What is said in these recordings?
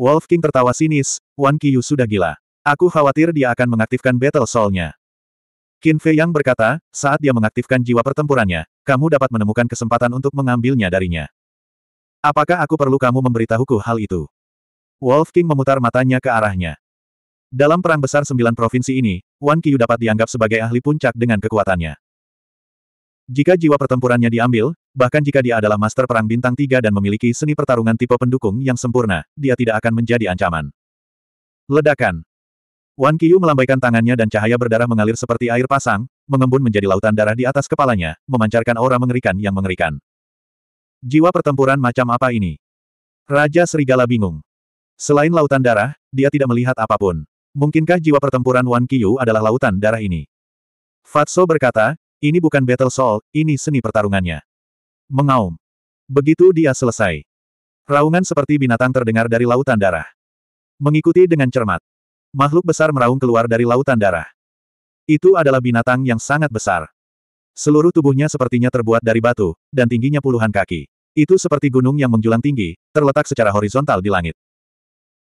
Wolf King tertawa sinis, Wan Qiyu sudah gila. Aku khawatir dia akan mengaktifkan battle soul-nya. Qin Fei Yang berkata, saat dia mengaktifkan jiwa pertempurannya, kamu dapat menemukan kesempatan untuk mengambilnya darinya. Apakah aku perlu kamu memberitahuku hal itu? Wolf King memutar matanya ke arahnya. Dalam perang besar sembilan provinsi ini, Wan Qiyu dapat dianggap sebagai ahli puncak dengan kekuatannya. Jika jiwa pertempurannya diambil, Bahkan jika dia adalah master perang bintang tiga dan memiliki seni pertarungan tipe pendukung yang sempurna, dia tidak akan menjadi ancaman. Ledakan. Wan Qiyu melambaikan tangannya dan cahaya berdarah mengalir seperti air pasang, mengembun menjadi lautan darah di atas kepalanya, memancarkan aura mengerikan yang mengerikan. Jiwa pertempuran macam apa ini? Raja Serigala bingung. Selain lautan darah, dia tidak melihat apapun. Mungkinkah jiwa pertempuran Wan Qiyu adalah lautan darah ini? Fatso berkata, ini bukan battle soul, ini seni pertarungannya. Mengaum. Begitu dia selesai. Raungan seperti binatang terdengar dari lautan darah. Mengikuti dengan cermat. Makhluk besar meraung keluar dari lautan darah. Itu adalah binatang yang sangat besar. Seluruh tubuhnya sepertinya terbuat dari batu, dan tingginya puluhan kaki. Itu seperti gunung yang menjulang tinggi, terletak secara horizontal di langit.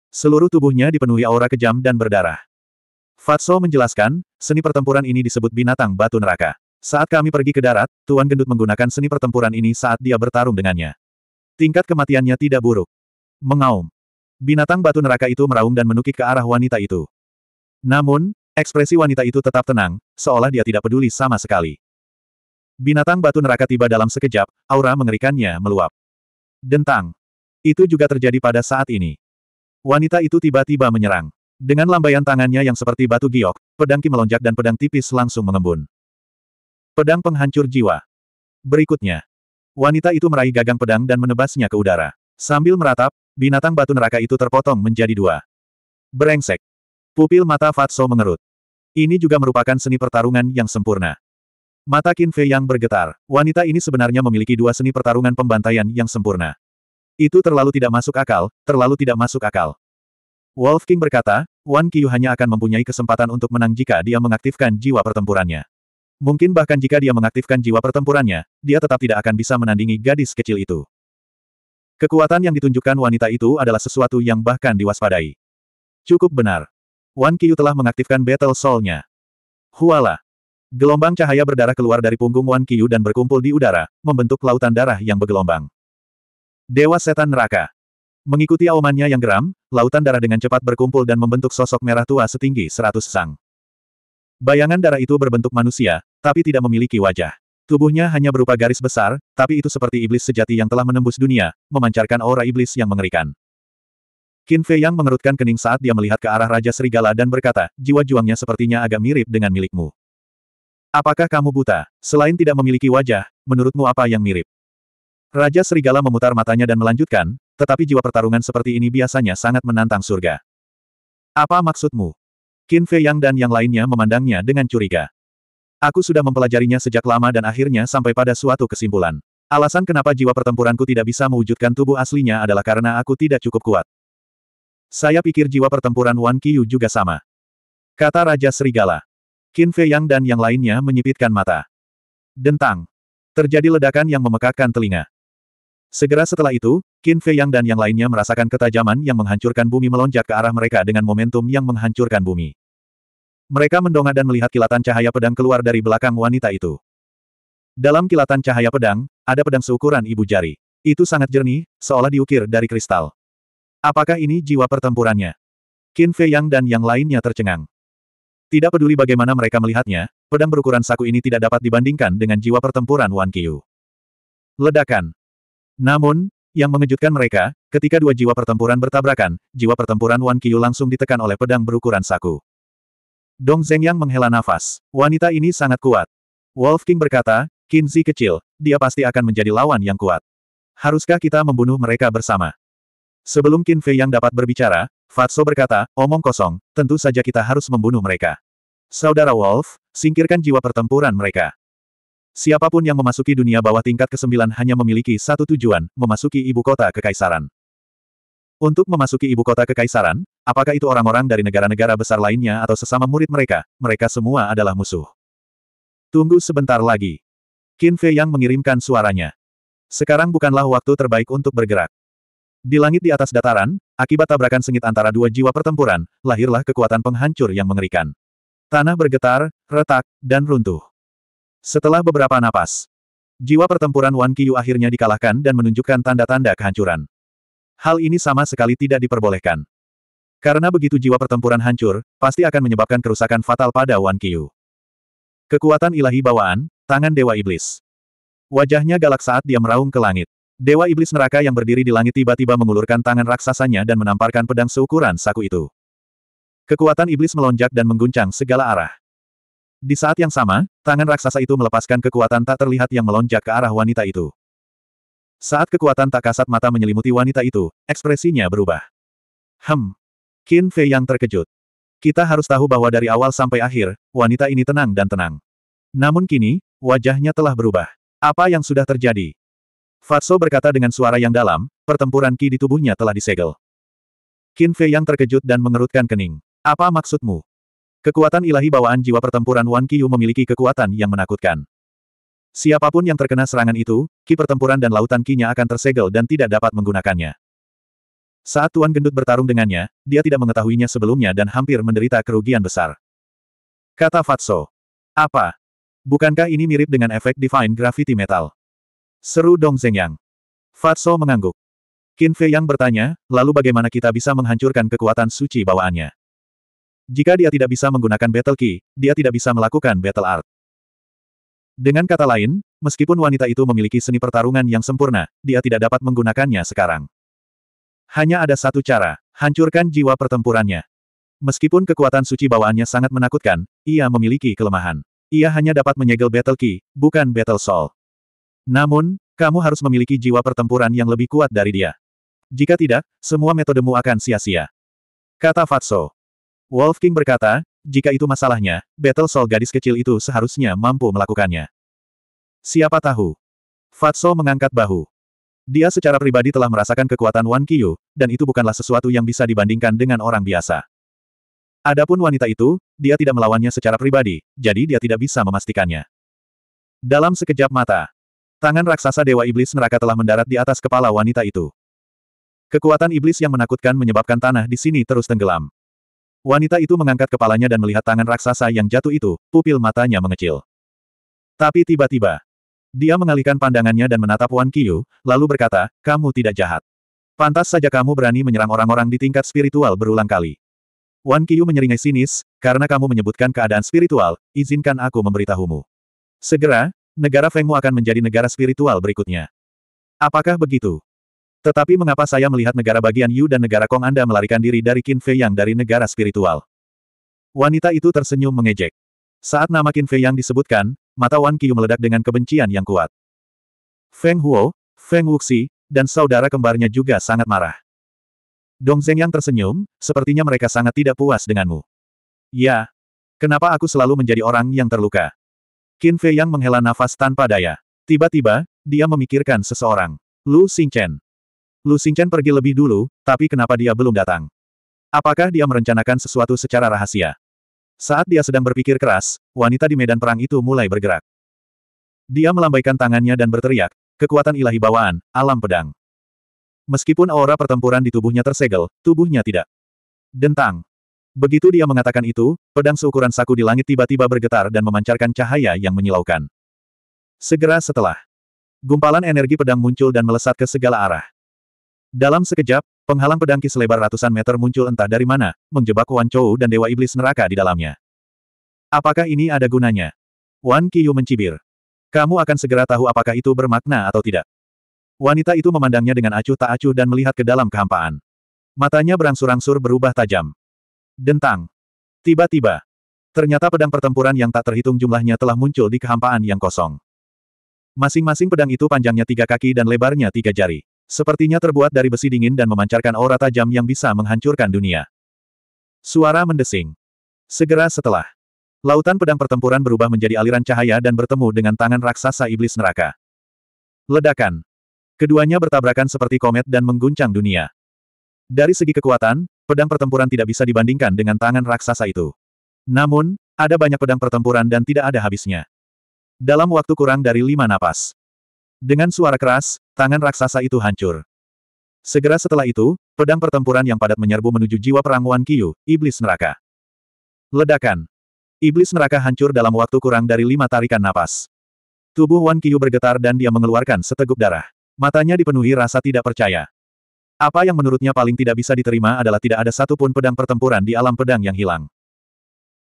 Seluruh tubuhnya dipenuhi aura kejam dan berdarah. Fatso menjelaskan, seni pertempuran ini disebut binatang batu neraka. Saat kami pergi ke darat, Tuan Gendut menggunakan seni pertempuran ini saat dia bertarung dengannya. Tingkat kematiannya tidak buruk. Mengaum. Binatang batu neraka itu meraung dan menukik ke arah wanita itu. Namun, ekspresi wanita itu tetap tenang, seolah dia tidak peduli sama sekali. Binatang batu neraka tiba dalam sekejap, aura mengerikannya meluap. Dentang. Itu juga terjadi pada saat ini. Wanita itu tiba-tiba menyerang. Dengan lambaian tangannya yang seperti batu giok, pedangki melonjak dan pedang tipis langsung mengembun. Pedang penghancur jiwa. Berikutnya. Wanita itu meraih gagang pedang dan menebasnya ke udara. Sambil meratap, binatang batu neraka itu terpotong menjadi dua. Berengsek. Pupil mata Fatso mengerut. Ini juga merupakan seni pertarungan yang sempurna. Mata Qin Fei yang bergetar. Wanita ini sebenarnya memiliki dua seni pertarungan pembantaian yang sempurna. Itu terlalu tidak masuk akal, terlalu tidak masuk akal. Wolf King berkata, Wan Qiyu hanya akan mempunyai kesempatan untuk menang jika dia mengaktifkan jiwa pertempurannya. Mungkin bahkan jika dia mengaktifkan jiwa pertempurannya, dia tetap tidak akan bisa menandingi gadis kecil itu. Kekuatan yang ditunjukkan wanita itu adalah sesuatu yang bahkan diwaspadai. Cukup benar. Wan Qiyu telah mengaktifkan Battle Soul-nya. Huala. Gelombang cahaya berdarah keluar dari punggung Wan Qiyu dan berkumpul di udara, membentuk lautan darah yang bergelombang. Dewa Setan Neraka. Mengikuti aumannya yang geram, lautan darah dengan cepat berkumpul dan membentuk sosok merah tua setinggi seratus sang. Bayangan darah itu berbentuk manusia, tapi tidak memiliki wajah. Tubuhnya hanya berupa garis besar, tapi itu seperti iblis sejati yang telah menembus dunia, memancarkan aura iblis yang mengerikan. Qin Fei Yang mengerutkan kening saat dia melihat ke arah Raja Serigala dan berkata, jiwa juangnya sepertinya agak mirip dengan milikmu. Apakah kamu buta? Selain tidak memiliki wajah, menurutmu apa yang mirip? Raja Serigala memutar matanya dan melanjutkan, tetapi jiwa pertarungan seperti ini biasanya sangat menantang surga. Apa maksudmu? Qin Fei Yang dan yang lainnya memandangnya dengan curiga. Aku sudah mempelajarinya sejak lama dan akhirnya sampai pada suatu kesimpulan. Alasan kenapa jiwa pertempuranku tidak bisa mewujudkan tubuh aslinya adalah karena aku tidak cukup kuat. Saya pikir jiwa pertempuran Wan Qiyu juga sama. Kata Raja Serigala. Qin Fei Yang dan yang lainnya menyipitkan mata. Dentang. Terjadi ledakan yang memekakkan telinga. Segera setelah itu, Qin Fei Yang dan yang lainnya merasakan ketajaman yang menghancurkan bumi melonjak ke arah mereka dengan momentum yang menghancurkan bumi. Mereka mendongak dan melihat kilatan cahaya pedang keluar dari belakang wanita itu. Dalam kilatan cahaya pedang, ada pedang seukuran ibu jari. Itu sangat jernih, seolah diukir dari kristal. Apakah ini jiwa pertempurannya? Qin Fei Yang dan yang lainnya tercengang. Tidak peduli bagaimana mereka melihatnya, pedang berukuran saku ini tidak dapat dibandingkan dengan jiwa pertempuran Wan Qiu. Ledakan, namun, yang mengejutkan mereka, ketika dua jiwa pertempuran bertabrakan, jiwa pertempuran Wan Qiu langsung ditekan oleh pedang berukuran saku. Dong Yang menghela nafas. Wanita ini sangat kuat. Wolf King berkata, Kinzi kecil, dia pasti akan menjadi lawan yang kuat. Haruskah kita membunuh mereka bersama? Sebelum Qin Fei yang dapat berbicara, Fatso berkata, omong kosong, tentu saja kita harus membunuh mereka. Saudara Wolf, singkirkan jiwa pertempuran mereka. Siapapun yang memasuki dunia bawah tingkat ke kesembilan hanya memiliki satu tujuan, memasuki ibu kota kekaisaran. Untuk memasuki ibu kota kekaisaran, apakah itu orang-orang dari negara-negara besar lainnya atau sesama murid mereka, mereka semua adalah musuh. Tunggu sebentar lagi. Qin Fei yang mengirimkan suaranya. Sekarang bukanlah waktu terbaik untuk bergerak. Di langit di atas dataran, akibat tabrakan sengit antara dua jiwa pertempuran, lahirlah kekuatan penghancur yang mengerikan. Tanah bergetar, retak, dan runtuh. Setelah beberapa napas, jiwa pertempuran Wan Qiyu akhirnya dikalahkan dan menunjukkan tanda-tanda kehancuran. Hal ini sama sekali tidak diperbolehkan. Karena begitu jiwa pertempuran hancur, pasti akan menyebabkan kerusakan fatal pada Wan Qiyu. Kekuatan ilahi bawaan, tangan Dewa Iblis. Wajahnya galak saat dia meraung ke langit. Dewa Iblis neraka yang berdiri di langit tiba-tiba mengulurkan tangan raksasanya dan menamparkan pedang seukuran saku itu. Kekuatan iblis melonjak dan mengguncang segala arah. Di saat yang sama, tangan raksasa itu melepaskan kekuatan tak terlihat yang melonjak ke arah wanita itu. Saat kekuatan tak kasat mata menyelimuti wanita itu, ekspresinya berubah. Hem. Qin Fei yang terkejut. Kita harus tahu bahwa dari awal sampai akhir, wanita ini tenang dan tenang. Namun kini, wajahnya telah berubah. Apa yang sudah terjadi? Fatso berkata dengan suara yang dalam, pertempuran ki di tubuhnya telah disegel. Qin Fei yang terkejut dan mengerutkan kening. Apa maksudmu? Kekuatan ilahi bawaan jiwa pertempuran Wan Qiyu memiliki kekuatan yang menakutkan. Siapapun yang terkena serangan itu, ki pertempuran dan lautan kinya akan tersegel dan tidak dapat menggunakannya. Saat Tuan Gendut bertarung dengannya, dia tidak mengetahuinya sebelumnya dan hampir menderita kerugian besar. Kata Fatso. Apa? Bukankah ini mirip dengan efek Divine Gravity Metal? Seru Dong Zengyang. Fatso mengangguk. Qin Fei Yang bertanya, lalu bagaimana kita bisa menghancurkan kekuatan suci bawaannya? Jika dia tidak bisa menggunakan Battle Key, dia tidak bisa melakukan Battle Art. Dengan kata lain, meskipun wanita itu memiliki seni pertarungan yang sempurna, dia tidak dapat menggunakannya sekarang. Hanya ada satu cara, hancurkan jiwa pertempurannya. Meskipun kekuatan suci bawaannya sangat menakutkan, ia memiliki kelemahan. Ia hanya dapat menyegel Battle Key, bukan Battle Soul. Namun, kamu harus memiliki jiwa pertempuran yang lebih kuat dari dia. Jika tidak, semua metodemu akan sia-sia. Kata Fatso. Wolf King berkata, jika itu masalahnya, battle soul gadis kecil itu seharusnya mampu melakukannya. Siapa tahu? Fatso mengangkat bahu. Dia secara pribadi telah merasakan kekuatan Wan Qiyu, dan itu bukanlah sesuatu yang bisa dibandingkan dengan orang biasa. Adapun wanita itu, dia tidak melawannya secara pribadi, jadi dia tidak bisa memastikannya. Dalam sekejap mata, tangan raksasa Dewa Iblis neraka telah mendarat di atas kepala wanita itu. Kekuatan iblis yang menakutkan menyebabkan tanah di sini terus tenggelam. Wanita itu mengangkat kepalanya dan melihat tangan raksasa yang jatuh itu, pupil matanya mengecil. Tapi tiba-tiba, dia mengalihkan pandangannya dan menatap Wan Kiyu, lalu berkata, kamu tidak jahat. Pantas saja kamu berani menyerang orang-orang di tingkat spiritual berulang kali. Wan Kiyu menyeringai sinis, karena kamu menyebutkan keadaan spiritual, izinkan aku memberitahumu. Segera, negara Fengmu akan menjadi negara spiritual berikutnya. Apakah begitu? Tetapi mengapa saya melihat negara bagian Yu dan negara Kong Anda melarikan diri dari Qin Fei Yang dari negara spiritual? Wanita itu tersenyum mengejek. Saat nama Qin Fei Yang disebutkan, mata Wan Qiu meledak dengan kebencian yang kuat. Feng Huo, Feng Wuxi, dan saudara kembarnya juga sangat marah. Dong Zeng yang tersenyum, sepertinya mereka sangat tidak puas denganmu. Ya. Kenapa aku selalu menjadi orang yang terluka? Qin Fei Yang menghela nafas tanpa daya. Tiba-tiba, dia memikirkan seseorang. Lu Xingchen. Lu Xingchen pergi lebih dulu, tapi kenapa dia belum datang? Apakah dia merencanakan sesuatu secara rahasia? Saat dia sedang berpikir keras, wanita di medan perang itu mulai bergerak. Dia melambaikan tangannya dan berteriak, kekuatan ilahi bawaan, alam pedang. Meskipun aura pertempuran di tubuhnya tersegel, tubuhnya tidak. Dentang. Begitu dia mengatakan itu, pedang seukuran saku di langit tiba-tiba bergetar dan memancarkan cahaya yang menyilaukan. Segera setelah, gumpalan energi pedang muncul dan melesat ke segala arah. Dalam sekejap, penghalang pedangki selebar ratusan meter muncul entah dari mana, menjebak Wan Chou dan Dewa Iblis Neraka di dalamnya. Apakah ini ada gunanya? Wan Qiyu mencibir. Kamu akan segera tahu apakah itu bermakna atau tidak. Wanita itu memandangnya dengan acuh tak acuh dan melihat ke dalam kehampaan. Matanya berangsur-angsur berubah tajam. Dentang. Tiba-tiba. Ternyata pedang pertempuran yang tak terhitung jumlahnya telah muncul di kehampaan yang kosong. Masing-masing pedang itu panjangnya tiga kaki dan lebarnya tiga jari. Sepertinya terbuat dari besi dingin dan memancarkan aura tajam yang bisa menghancurkan dunia. Suara mendesing. Segera setelah. Lautan pedang pertempuran berubah menjadi aliran cahaya dan bertemu dengan tangan raksasa iblis neraka. Ledakan. Keduanya bertabrakan seperti komet dan mengguncang dunia. Dari segi kekuatan, pedang pertempuran tidak bisa dibandingkan dengan tangan raksasa itu. Namun, ada banyak pedang pertempuran dan tidak ada habisnya. Dalam waktu kurang dari lima napas, dengan suara keras, tangan raksasa itu hancur. Segera setelah itu, pedang pertempuran yang padat menyerbu menuju jiwa perang Wan Qiyu, iblis neraka. Ledakan. Iblis neraka hancur dalam waktu kurang dari lima tarikan napas. Tubuh Wan Qiyu bergetar dan dia mengeluarkan seteguk darah. Matanya dipenuhi rasa tidak percaya. Apa yang menurutnya paling tidak bisa diterima adalah tidak ada satupun pedang pertempuran di alam pedang yang hilang.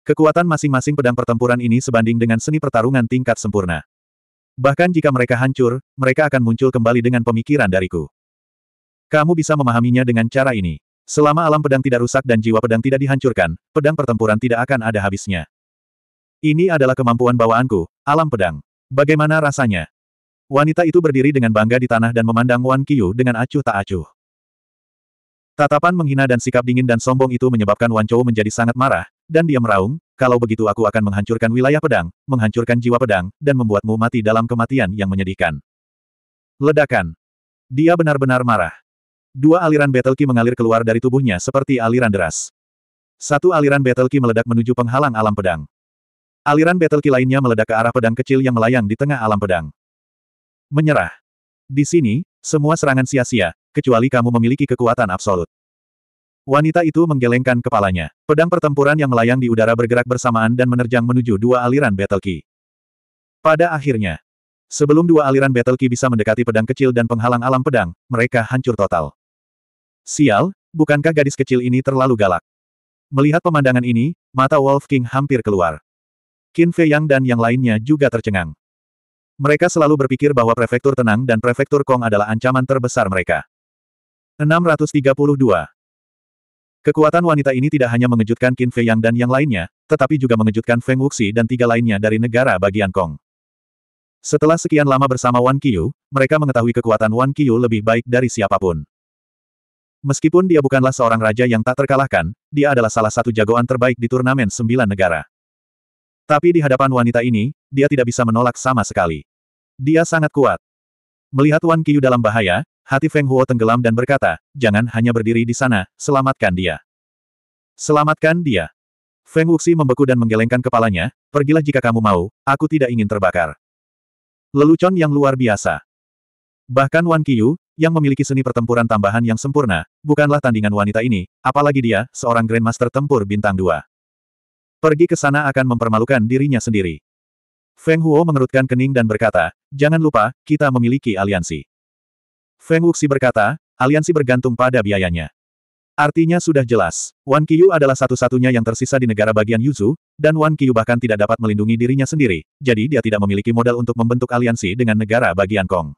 Kekuatan masing-masing pedang pertempuran ini sebanding dengan seni pertarungan tingkat sempurna. Bahkan jika mereka hancur, mereka akan muncul kembali dengan pemikiran dariku. Kamu bisa memahaminya dengan cara ini. Selama alam pedang tidak rusak dan jiwa pedang tidak dihancurkan, pedang pertempuran tidak akan ada habisnya. Ini adalah kemampuan bawaanku, alam pedang. Bagaimana rasanya? Wanita itu berdiri dengan bangga di tanah dan memandang Wan Qiu dengan acuh tak acuh. Tatapan menghina dan sikap dingin dan sombong itu menyebabkan Wan Chou menjadi sangat marah, dan dia meraung, kalau begitu aku akan menghancurkan wilayah pedang, menghancurkan jiwa pedang, dan membuatmu mati dalam kematian yang menyedihkan. Ledakan. Dia benar-benar marah. Dua aliran battle ki mengalir keluar dari tubuhnya seperti aliran deras. Satu aliran battle ki meledak menuju penghalang alam pedang. Aliran battle ki lainnya meledak ke arah pedang kecil yang melayang di tengah alam pedang. Menyerah. Di sini, semua serangan sia-sia, kecuali kamu memiliki kekuatan absolut. Wanita itu menggelengkan kepalanya. Pedang pertempuran yang melayang di udara bergerak bersamaan dan menerjang menuju dua aliran Battle Key. Pada akhirnya, sebelum dua aliran Battle Key bisa mendekati pedang kecil dan penghalang alam pedang, mereka hancur total. Sial, bukankah gadis kecil ini terlalu galak? Melihat pemandangan ini, mata Wolf King hampir keluar. Qin Fei Yang dan yang lainnya juga tercengang. Mereka selalu berpikir bahwa Prefektur Tenang dan Prefektur Kong adalah ancaman terbesar mereka. 632 Kekuatan wanita ini tidak hanya mengejutkan Qin Fei Yang dan yang lainnya, tetapi juga mengejutkan Feng Wuxi dan tiga lainnya dari negara bagian Kong. Setelah sekian lama bersama Wan Qiu, mereka mengetahui kekuatan Wan Qiu lebih baik dari siapapun. Meskipun dia bukanlah seorang raja yang tak terkalahkan, dia adalah salah satu jagoan terbaik di turnamen sembilan negara. Tapi di hadapan wanita ini, dia tidak bisa menolak sama sekali. Dia sangat kuat. Melihat Wan Qiu dalam bahaya, Hati Feng Huo tenggelam dan berkata, jangan hanya berdiri di sana, selamatkan dia. Selamatkan dia. Feng Wuxi membeku dan menggelengkan kepalanya, pergilah jika kamu mau, aku tidak ingin terbakar. Lelucon yang luar biasa. Bahkan Wan Qiyu, yang memiliki seni pertempuran tambahan yang sempurna, bukanlah tandingan wanita ini, apalagi dia, seorang Grandmaster tempur bintang dua. Pergi ke sana akan mempermalukan dirinya sendiri. Feng Huo mengerutkan kening dan berkata, jangan lupa, kita memiliki aliansi. Feng Wuxi berkata, aliansi bergantung pada biayanya. Artinya sudah jelas, Wan Qiyu adalah satu-satunya yang tersisa di negara bagian Yuzu, dan Wan Qiyu bahkan tidak dapat melindungi dirinya sendiri, jadi dia tidak memiliki modal untuk membentuk aliansi dengan negara bagian Kong.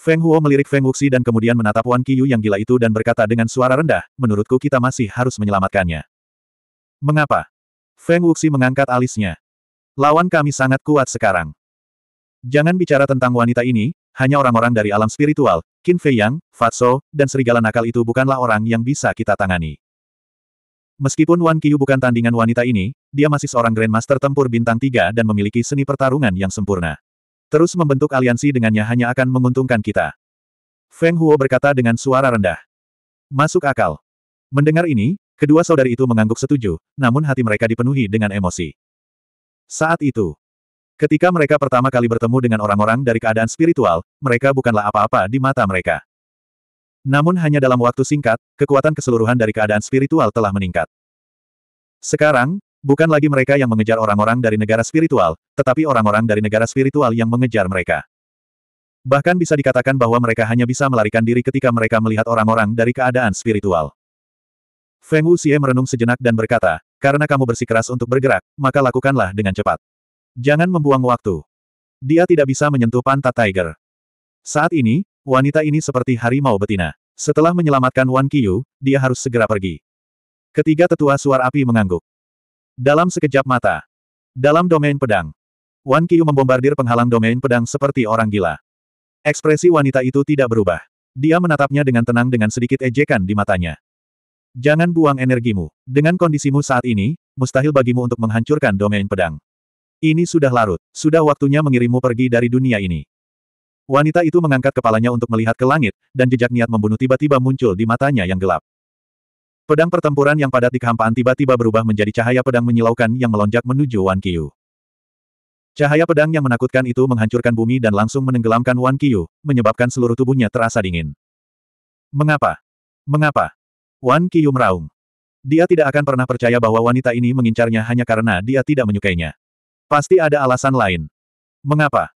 Feng Huo melirik Feng Wuxi dan kemudian menatap Wan Qiyu yang gila itu dan berkata dengan suara rendah, menurutku kita masih harus menyelamatkannya. Mengapa? Feng Wuxi mengangkat alisnya. Lawan kami sangat kuat sekarang. Jangan bicara tentang wanita ini, hanya orang-orang dari alam spiritual, Qin Fei Yang, Fatso, dan serigala nakal itu bukanlah orang yang bisa kita tangani. Meskipun Wan Qiyu bukan tandingan wanita ini, dia masih seorang Grandmaster tempur bintang 3 dan memiliki seni pertarungan yang sempurna. Terus membentuk aliansi dengannya hanya akan menguntungkan kita. Feng Huo berkata dengan suara rendah. Masuk akal. Mendengar ini, kedua saudari itu mengangguk setuju, namun hati mereka dipenuhi dengan emosi. Saat itu, Ketika mereka pertama kali bertemu dengan orang-orang dari keadaan spiritual, mereka bukanlah apa-apa di mata mereka. Namun hanya dalam waktu singkat, kekuatan keseluruhan dari keadaan spiritual telah meningkat. Sekarang, bukan lagi mereka yang mengejar orang-orang dari negara spiritual, tetapi orang-orang dari negara spiritual yang mengejar mereka. Bahkan bisa dikatakan bahwa mereka hanya bisa melarikan diri ketika mereka melihat orang-orang dari keadaan spiritual. Feng Wuxie merenung sejenak dan berkata, karena kamu bersikeras untuk bergerak, maka lakukanlah dengan cepat. Jangan membuang waktu. Dia tidak bisa menyentuh pantat Tiger. Saat ini, wanita ini seperti harimau betina. Setelah menyelamatkan Wan Qiyu, dia harus segera pergi. Ketiga tetua suar api mengangguk. Dalam sekejap mata. Dalam domain pedang. Wan Qiyu membombardir penghalang domain pedang seperti orang gila. Ekspresi wanita itu tidak berubah. Dia menatapnya dengan tenang dengan sedikit ejekan di matanya. Jangan buang energimu. Dengan kondisimu saat ini, mustahil bagimu untuk menghancurkan domain pedang. Ini sudah larut, sudah waktunya mengirimmu pergi dari dunia ini. Wanita itu mengangkat kepalanya untuk melihat ke langit, dan jejak niat membunuh tiba-tiba muncul di matanya yang gelap. Pedang pertempuran yang padat di kehampaan tiba-tiba berubah menjadi cahaya pedang menyilaukan yang melonjak menuju Wan Qiu. Cahaya pedang yang menakutkan itu menghancurkan bumi dan langsung menenggelamkan Wan Qiu, menyebabkan seluruh tubuhnya terasa dingin. Mengapa? Mengapa? Wan Qiu meraung. Dia tidak akan pernah percaya bahwa wanita ini mengincarnya hanya karena dia tidak menyukainya. Pasti ada alasan lain. Mengapa?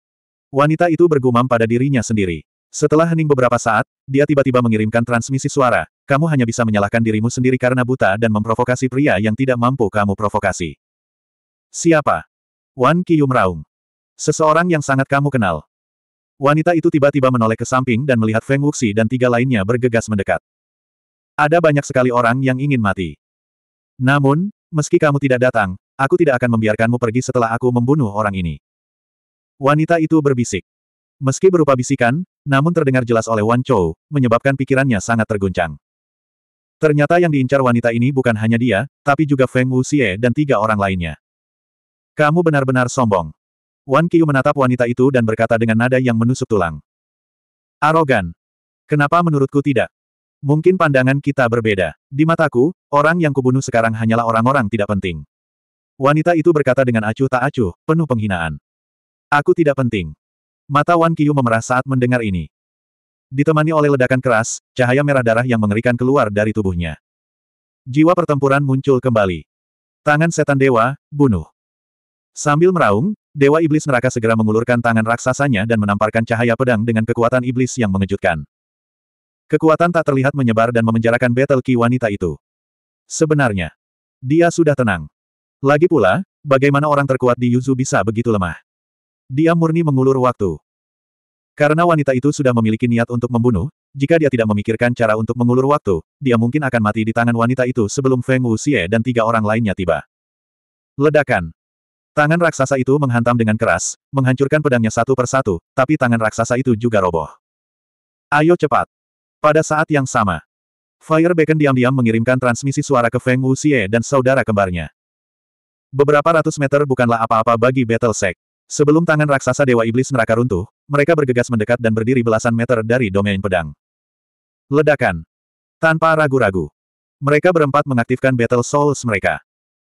Wanita itu bergumam pada dirinya sendiri. Setelah hening beberapa saat, dia tiba-tiba mengirimkan transmisi suara, kamu hanya bisa menyalahkan dirimu sendiri karena buta dan memprovokasi pria yang tidak mampu kamu provokasi. Siapa? Wan Kiyum Raung. Seseorang yang sangat kamu kenal. Wanita itu tiba-tiba menoleh ke samping dan melihat Feng Wuxi dan tiga lainnya bergegas mendekat. Ada banyak sekali orang yang ingin mati. Namun, meski kamu tidak datang, Aku tidak akan membiarkanmu pergi setelah aku membunuh orang ini. Wanita itu berbisik. Meski berupa bisikan, namun terdengar jelas oleh Wan Chou, menyebabkan pikirannya sangat terguncang. Ternyata yang diincar wanita ini bukan hanya dia, tapi juga Feng Wu Xie dan tiga orang lainnya. Kamu benar-benar sombong. Wan Qiu menatap wanita itu dan berkata dengan nada yang menusuk tulang. Arogan. Kenapa menurutku tidak? Mungkin pandangan kita berbeda. Di mataku, orang yang kubunuh sekarang hanyalah orang-orang tidak penting. Wanita itu berkata dengan acuh tak acuh, penuh penghinaan. Aku tidak penting. Mata Wan Kiyu memerah saat mendengar ini. Ditemani oleh ledakan keras, cahaya merah darah yang mengerikan keluar dari tubuhnya. Jiwa pertempuran muncul kembali. Tangan setan dewa, bunuh. Sambil meraung, dewa iblis neraka segera mengulurkan tangan raksasanya dan menamparkan cahaya pedang dengan kekuatan iblis yang mengejutkan. Kekuatan tak terlihat menyebar dan memenjarakan battle ki wanita itu. Sebenarnya, dia sudah tenang. Lagi pula, bagaimana orang terkuat di Yuzu bisa begitu lemah? Dia murni mengulur waktu. Karena wanita itu sudah memiliki niat untuk membunuh, jika dia tidak memikirkan cara untuk mengulur waktu, dia mungkin akan mati di tangan wanita itu sebelum Feng Wuxie dan tiga orang lainnya tiba. Ledakan. Tangan raksasa itu menghantam dengan keras, menghancurkan pedangnya satu persatu, tapi tangan raksasa itu juga roboh. Ayo cepat. Pada saat yang sama, Fire Beacon diam-diam mengirimkan transmisi suara ke Feng Wuxie dan saudara kembarnya. Beberapa ratus meter bukanlah apa-apa bagi Battle Sect. Sebelum tangan raksasa Dewa Iblis neraka runtuh, mereka bergegas mendekat dan berdiri belasan meter dari domain pedang. Ledakan. Tanpa ragu-ragu. Mereka berempat mengaktifkan Battle Souls mereka.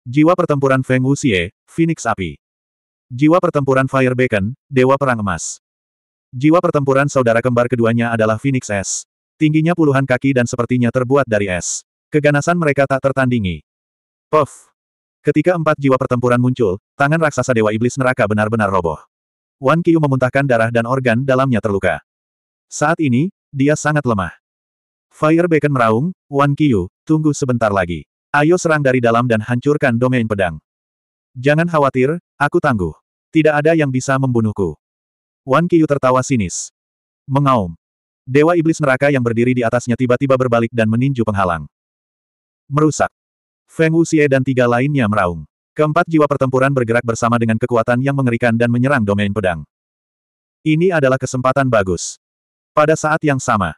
Jiwa pertempuran Feng Wuxie, Phoenix Api. Jiwa pertempuran Fire Beacon, Dewa Perang Emas. Jiwa pertempuran saudara kembar keduanya adalah Phoenix S. Tingginya puluhan kaki dan sepertinya terbuat dari es. Keganasan mereka tak tertandingi. Puff! Ketika empat jiwa pertempuran muncul, tangan raksasa Dewa Iblis Neraka benar-benar roboh. Wan Qiu memuntahkan darah dan organ dalamnya terluka. Saat ini, dia sangat lemah. Fire Beacon meraung, Wan Qiu, tunggu sebentar lagi. Ayo serang dari dalam dan hancurkan domain pedang. Jangan khawatir, aku tangguh. Tidak ada yang bisa membunuhku. Wan Qiu tertawa sinis. Mengaum. Dewa Iblis Neraka yang berdiri di atasnya tiba-tiba berbalik dan meninju penghalang. Merusak. Feng Wuxie dan tiga lainnya meraung. Keempat jiwa pertempuran bergerak bersama dengan kekuatan yang mengerikan dan menyerang domain pedang. Ini adalah kesempatan bagus. Pada saat yang sama,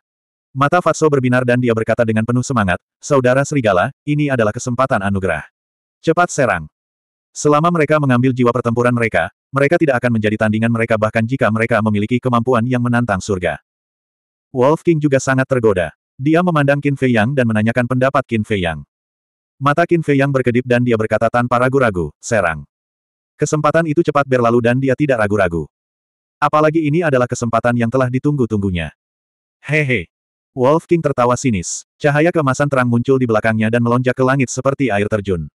mata Fatso berbinar dan dia berkata dengan penuh semangat, Saudara Serigala, ini adalah kesempatan anugerah. Cepat serang. Selama mereka mengambil jiwa pertempuran mereka, mereka tidak akan menjadi tandingan mereka bahkan jika mereka memiliki kemampuan yang menantang surga. Wolf King juga sangat tergoda. Dia memandang Qin Fei Yang dan menanyakan pendapat Qin Fei Yang. Mata Qin Fei yang berkedip dan dia berkata tanpa ragu-ragu, serang. Kesempatan itu cepat berlalu dan dia tidak ragu-ragu. Apalagi ini adalah kesempatan yang telah ditunggu-tunggunya. Hehe. Wolf King tertawa sinis. Cahaya kemasan terang muncul di belakangnya dan melonjak ke langit seperti air terjun.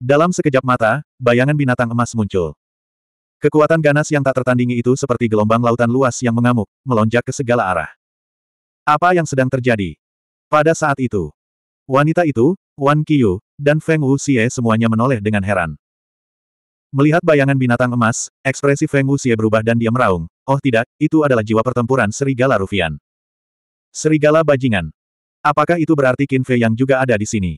Dalam sekejap mata, bayangan binatang emas muncul. Kekuatan ganas yang tak tertandingi itu seperti gelombang lautan luas yang mengamuk, melonjak ke segala arah. Apa yang sedang terjadi? Pada saat itu, Wanita itu, Wan Qiu dan Feng Wuxie semuanya menoleh dengan heran. Melihat bayangan binatang emas, ekspresi Feng Wuxie berubah dan dia meraung. Oh tidak, itu adalah jiwa pertempuran Serigala Rufian. Serigala bajingan. Apakah itu berarti Qin Fei yang juga ada di sini?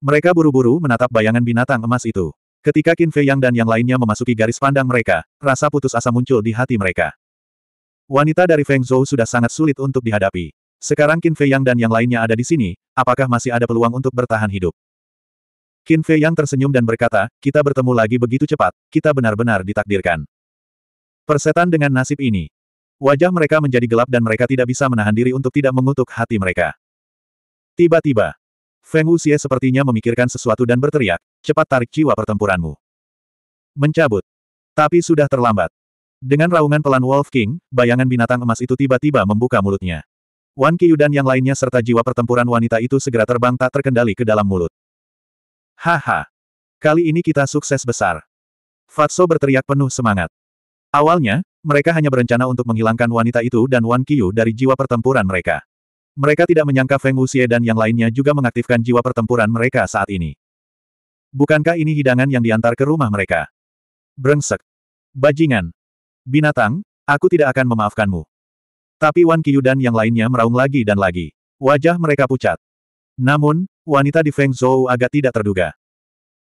Mereka buru-buru menatap bayangan binatang emas itu. Ketika Qin Fei Yang dan yang lainnya memasuki garis pandang mereka, rasa putus asa muncul di hati mereka. Wanita dari Feng Zhou sudah sangat sulit untuk dihadapi. Sekarang Qin Fei Yang dan yang lainnya ada di sini, apakah masih ada peluang untuk bertahan hidup? Qin Fei Yang tersenyum dan berkata, kita bertemu lagi begitu cepat, kita benar-benar ditakdirkan. Persetan dengan nasib ini. Wajah mereka menjadi gelap dan mereka tidak bisa menahan diri untuk tidak mengutuk hati mereka. Tiba-tiba, Feng Wuxie sepertinya memikirkan sesuatu dan berteriak, cepat tarik jiwa pertempuranmu. Mencabut. Tapi sudah terlambat. Dengan raungan pelan Wolf King, bayangan binatang emas itu tiba-tiba membuka mulutnya. Wan Qiyu dan yang lainnya serta jiwa pertempuran wanita itu segera terbang tak terkendali ke dalam mulut. Haha! Kali ini kita sukses besar. Fatso berteriak penuh semangat. Awalnya, mereka hanya berencana untuk menghilangkan wanita itu dan Wan Qiyu dari jiwa pertempuran mereka. Mereka tidak menyangka Feng Wuxie dan yang lainnya juga mengaktifkan jiwa pertempuran mereka saat ini. Bukankah ini hidangan yang diantar ke rumah mereka? Brengsek. Bajingan. Binatang, aku tidak akan memaafkanmu. Tapi Wan Qiyu dan yang lainnya meraung lagi dan lagi. Wajah mereka pucat. Namun, wanita di Feng Zhou agak tidak terduga.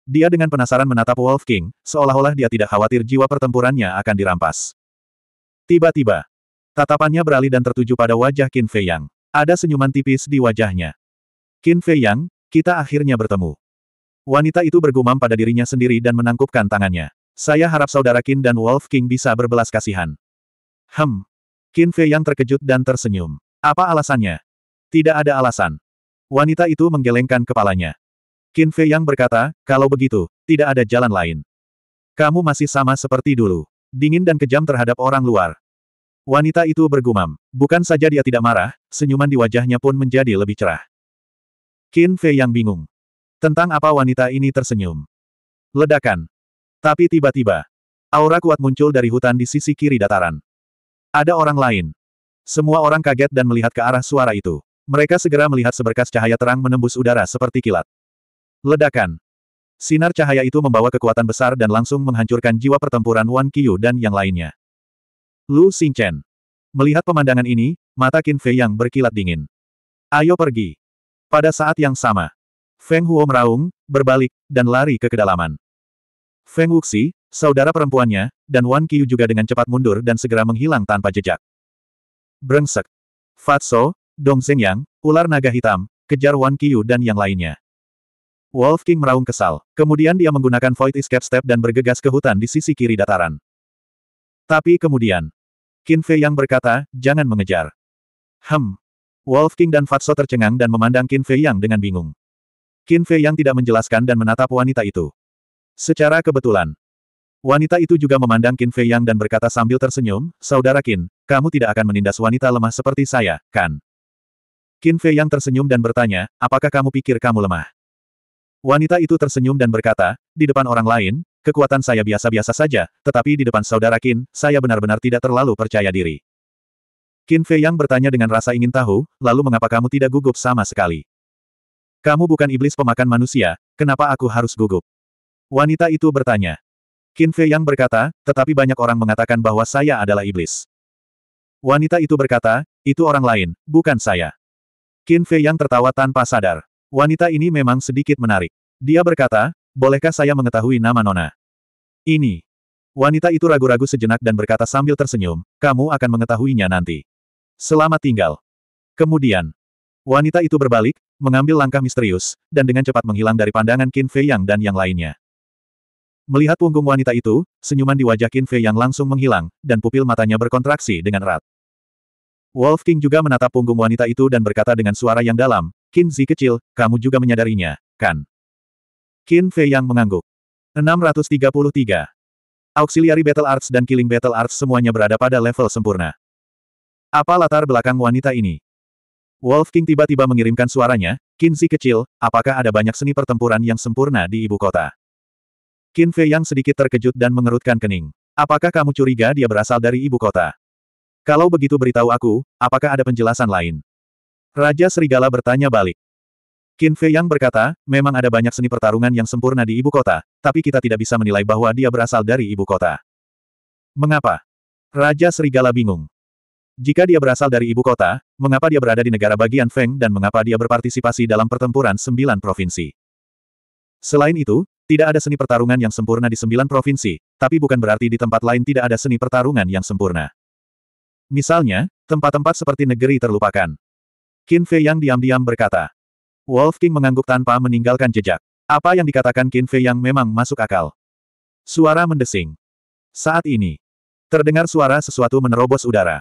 Dia dengan penasaran menatap Wolf King, seolah-olah dia tidak khawatir jiwa pertempurannya akan dirampas. Tiba-tiba, tatapannya beralih dan tertuju pada wajah Qin Fei Yang. Ada senyuman tipis di wajahnya. Qin Fei Yang, kita akhirnya bertemu. Wanita itu bergumam pada dirinya sendiri dan menangkupkan tangannya. Saya harap saudara Qin dan Wolf King bisa berbelas kasihan. Hem, Qin Fei yang terkejut dan tersenyum. Apa alasannya? Tidak ada alasan. Wanita itu menggelengkan kepalanya. Qin Fei yang berkata, kalau begitu, tidak ada jalan lain. Kamu masih sama seperti dulu. Dingin dan kejam terhadap orang luar. Wanita itu bergumam. Bukan saja dia tidak marah, senyuman di wajahnya pun menjadi lebih cerah. Qin Fei yang bingung. Tentang apa wanita ini tersenyum. Ledakan. Tapi tiba-tiba, aura kuat muncul dari hutan di sisi kiri dataran. Ada orang lain. Semua orang kaget dan melihat ke arah suara itu. Mereka segera melihat seberkas cahaya terang menembus udara seperti kilat. Ledakan. Sinar cahaya itu membawa kekuatan besar dan langsung menghancurkan jiwa pertempuran Wan Qiu dan yang lainnya. Lu Xingchen. Melihat pemandangan ini, mata Qin Fei yang berkilat dingin. Ayo pergi. Pada saat yang sama, Feng Huo meraung, berbalik, dan lari ke kedalaman. Feng Wuxi, saudara perempuannya, dan Wan Qiu juga dengan cepat mundur dan segera menghilang tanpa jejak. Brengsek. Fatso, Dong Zhenyang, ular naga hitam, kejar Wan Qiu dan yang lainnya. Wolf King meraung kesal. Kemudian dia menggunakan Void Escape Step dan bergegas ke hutan di sisi kiri dataran. Tapi kemudian, Qin Fei yang berkata, jangan mengejar. Hem. Wolf King dan Fatso tercengang dan memandang Qin Fei yang dengan bingung. Qin Fei yang tidak menjelaskan dan menatap wanita itu. Secara kebetulan, wanita itu juga memandang Qin Fei Yang dan berkata sambil tersenyum, Saudara Qin, kamu tidak akan menindas wanita lemah seperti saya, kan? Qin Fei Yang tersenyum dan bertanya, apakah kamu pikir kamu lemah? Wanita itu tersenyum dan berkata, di depan orang lain, kekuatan saya biasa-biasa saja, tetapi di depan saudara Qin, saya benar-benar tidak terlalu percaya diri. Qin Fei Yang bertanya dengan rasa ingin tahu, lalu mengapa kamu tidak gugup sama sekali? Kamu bukan iblis pemakan manusia, kenapa aku harus gugup? Wanita itu bertanya. Qin Fei Yang berkata, tetapi banyak orang mengatakan bahwa saya adalah iblis. Wanita itu berkata, itu orang lain, bukan saya. Qin Fei Yang tertawa tanpa sadar. Wanita ini memang sedikit menarik. Dia berkata, bolehkah saya mengetahui nama Nona? Ini. Wanita itu ragu-ragu sejenak dan berkata sambil tersenyum, kamu akan mengetahuinya nanti. Selamat tinggal. Kemudian, wanita itu berbalik, mengambil langkah misterius, dan dengan cepat menghilang dari pandangan Qin Fei Yang dan yang lainnya. Melihat punggung wanita itu, senyuman di wajah Qin Fei yang langsung menghilang, dan pupil matanya berkontraksi dengan erat. Wolf King juga menatap punggung wanita itu dan berkata dengan suara yang dalam, Qin Zi kecil, kamu juga menyadarinya, kan? Qin Fei yang mengangguk. 633. Auxiliary Battle Arts dan Killing Battle Arts semuanya berada pada level sempurna. Apa latar belakang wanita ini? Wolf King tiba-tiba mengirimkan suaranya, Kinzi kecil, apakah ada banyak seni pertempuran yang sempurna di ibu kota? Qin Fei yang sedikit terkejut dan mengerutkan kening. Apakah kamu curiga dia berasal dari ibu kota? Kalau begitu beritahu aku, apakah ada penjelasan lain? Raja Serigala bertanya balik. Qin Fei Yang berkata, memang ada banyak seni pertarungan yang sempurna di ibu kota, tapi kita tidak bisa menilai bahwa dia berasal dari ibu kota. Mengapa? Raja Serigala bingung. Jika dia berasal dari ibu kota, mengapa dia berada di negara bagian Feng dan mengapa dia berpartisipasi dalam pertempuran sembilan provinsi? Selain itu, tidak ada seni pertarungan yang sempurna di sembilan provinsi, tapi bukan berarti di tempat lain tidak ada seni pertarungan yang sempurna. Misalnya, tempat-tempat seperti negeri terlupakan. Qin Fei Yang diam-diam berkata. Wolf King mengangguk tanpa meninggalkan jejak. Apa yang dikatakan Qin Fei Yang memang masuk akal. Suara mendesing. Saat ini, terdengar suara sesuatu menerobos udara.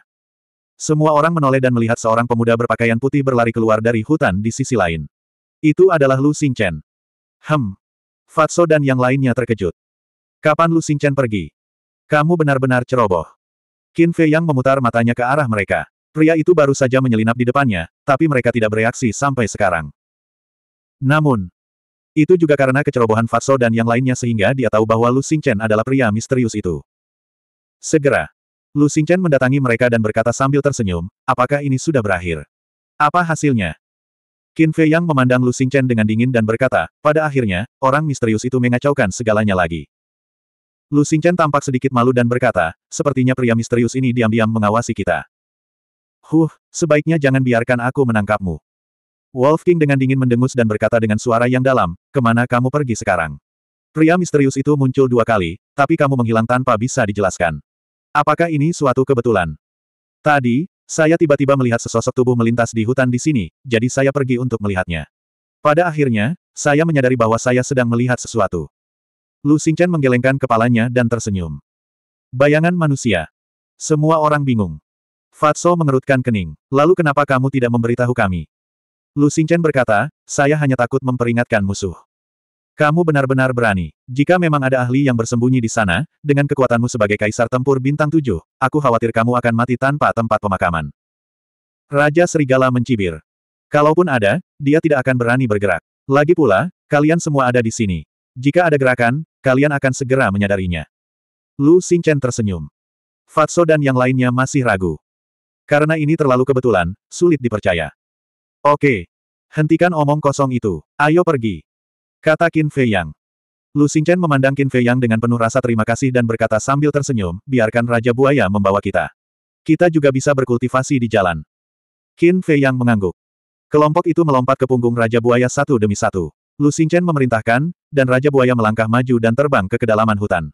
Semua orang menoleh dan melihat seorang pemuda berpakaian putih berlari keluar dari hutan di sisi lain. Itu adalah Lu Xingchen. Hem, Fatso dan yang lainnya terkejut. Kapan Lu Xingchen pergi? Kamu benar-benar ceroboh. Qin Fei yang memutar matanya ke arah mereka. Pria itu baru saja menyelinap di depannya, tapi mereka tidak bereaksi sampai sekarang. Namun, itu juga karena kecerobohan Fatso dan yang lainnya sehingga dia tahu bahwa Lu Xingchen adalah pria misterius itu. Segera, Lu Xingchen mendatangi mereka dan berkata sambil tersenyum, apakah ini sudah berakhir? Apa hasilnya? Qin Fei Yang memandang Lu Xingchen dengan dingin dan berkata, pada akhirnya, orang misterius itu mengacaukan segalanya lagi. Lu Xingchen tampak sedikit malu dan berkata, sepertinya pria misterius ini diam-diam mengawasi kita. Huh, sebaiknya jangan biarkan aku menangkapmu. Wolf King dengan dingin mendengus dan berkata dengan suara yang dalam, kemana kamu pergi sekarang? Pria misterius itu muncul dua kali, tapi kamu menghilang tanpa bisa dijelaskan. Apakah ini suatu kebetulan? Tadi, saya tiba-tiba melihat sesosok tubuh melintas di hutan di sini, jadi saya pergi untuk melihatnya. Pada akhirnya, saya menyadari bahwa saya sedang melihat sesuatu. Lu Xingchen menggelengkan kepalanya dan tersenyum. Bayangan manusia. Semua orang bingung. Fatso mengerutkan kening. Lalu kenapa kamu tidak memberitahu kami? Lu Xingchen berkata, saya hanya takut memperingatkan musuh. Kamu benar-benar berani. Jika memang ada ahli yang bersembunyi di sana, dengan kekuatanmu sebagai kaisar tempur bintang tujuh, aku khawatir kamu akan mati tanpa tempat pemakaman. Raja Serigala mencibir. Kalaupun ada, dia tidak akan berani bergerak. Lagi pula, kalian semua ada di sini. Jika ada gerakan, kalian akan segera menyadarinya. Lu Xingchen tersenyum. Fatso dan yang lainnya masih ragu. Karena ini terlalu kebetulan, sulit dipercaya. Oke. Hentikan omong kosong itu. Ayo pergi. Kata Qin Fei Yang. Lu Xingchen memandang Qin Fei Yang dengan penuh rasa terima kasih dan berkata sambil tersenyum, biarkan Raja Buaya membawa kita. Kita juga bisa berkultivasi di jalan. Qin Fei Yang mengangguk. Kelompok itu melompat ke punggung Raja Buaya satu demi satu. Lu Xingchen memerintahkan, dan Raja Buaya melangkah maju dan terbang ke kedalaman hutan.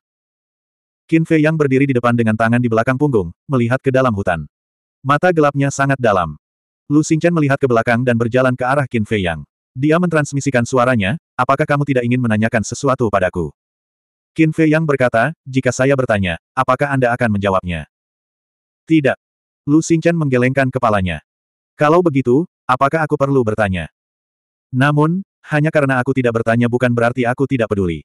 Qin Fei Yang berdiri di depan dengan tangan di belakang punggung, melihat ke dalam hutan. Mata gelapnya sangat dalam. Lu Xingchen melihat ke belakang dan berjalan ke arah Qin Fei Yang. Dia mentransmisikan suaranya, apakah kamu tidak ingin menanyakan sesuatu padaku? Qin Fei Yang berkata, jika saya bertanya, apakah Anda akan menjawabnya? Tidak. Lu Xingchen menggelengkan kepalanya. Kalau begitu, apakah aku perlu bertanya? Namun, hanya karena aku tidak bertanya bukan berarti aku tidak peduli.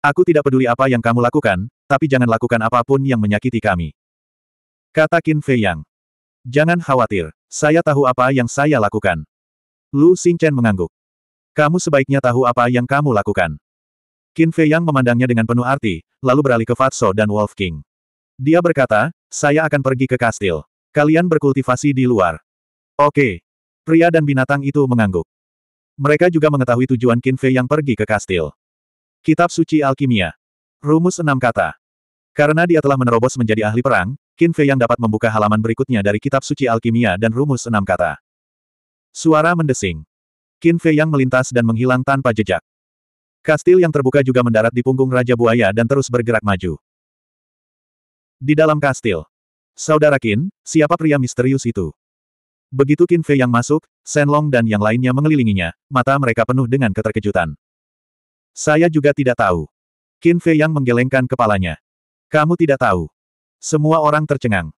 Aku tidak peduli apa yang kamu lakukan, tapi jangan lakukan apapun yang menyakiti kami. Kata Qin Fei Yang. Jangan khawatir, saya tahu apa yang saya lakukan. Lu Xingchen mengangguk. Kamu sebaiknya tahu apa yang kamu lakukan. Qin Fei Yang memandangnya dengan penuh arti, lalu beralih ke Fatso dan Wolf King. Dia berkata, saya akan pergi ke kastil. Kalian berkultivasi di luar. Oke. Pria dan binatang itu mengangguk. Mereka juga mengetahui tujuan Qin Fei Yang pergi ke kastil. Kitab Suci Alkimia. Rumus enam kata. Karena dia telah menerobos menjadi ahli perang, Qin Fei yang dapat membuka halaman berikutnya dari kitab suci alkimia dan rumus enam kata. Suara mendesing. Qin Fei yang melintas dan menghilang tanpa jejak. Kastil yang terbuka juga mendarat di punggung Raja Buaya dan terus bergerak maju. Di dalam kastil. Saudara Qin, siapa pria misterius itu? Begitu Qin Fei yang masuk, Shen Long dan yang lainnya mengelilinginya, mata mereka penuh dengan keterkejutan. Saya juga tidak tahu. Qin Fei yang menggelengkan kepalanya. Kamu tidak tahu. Semua orang tercengang.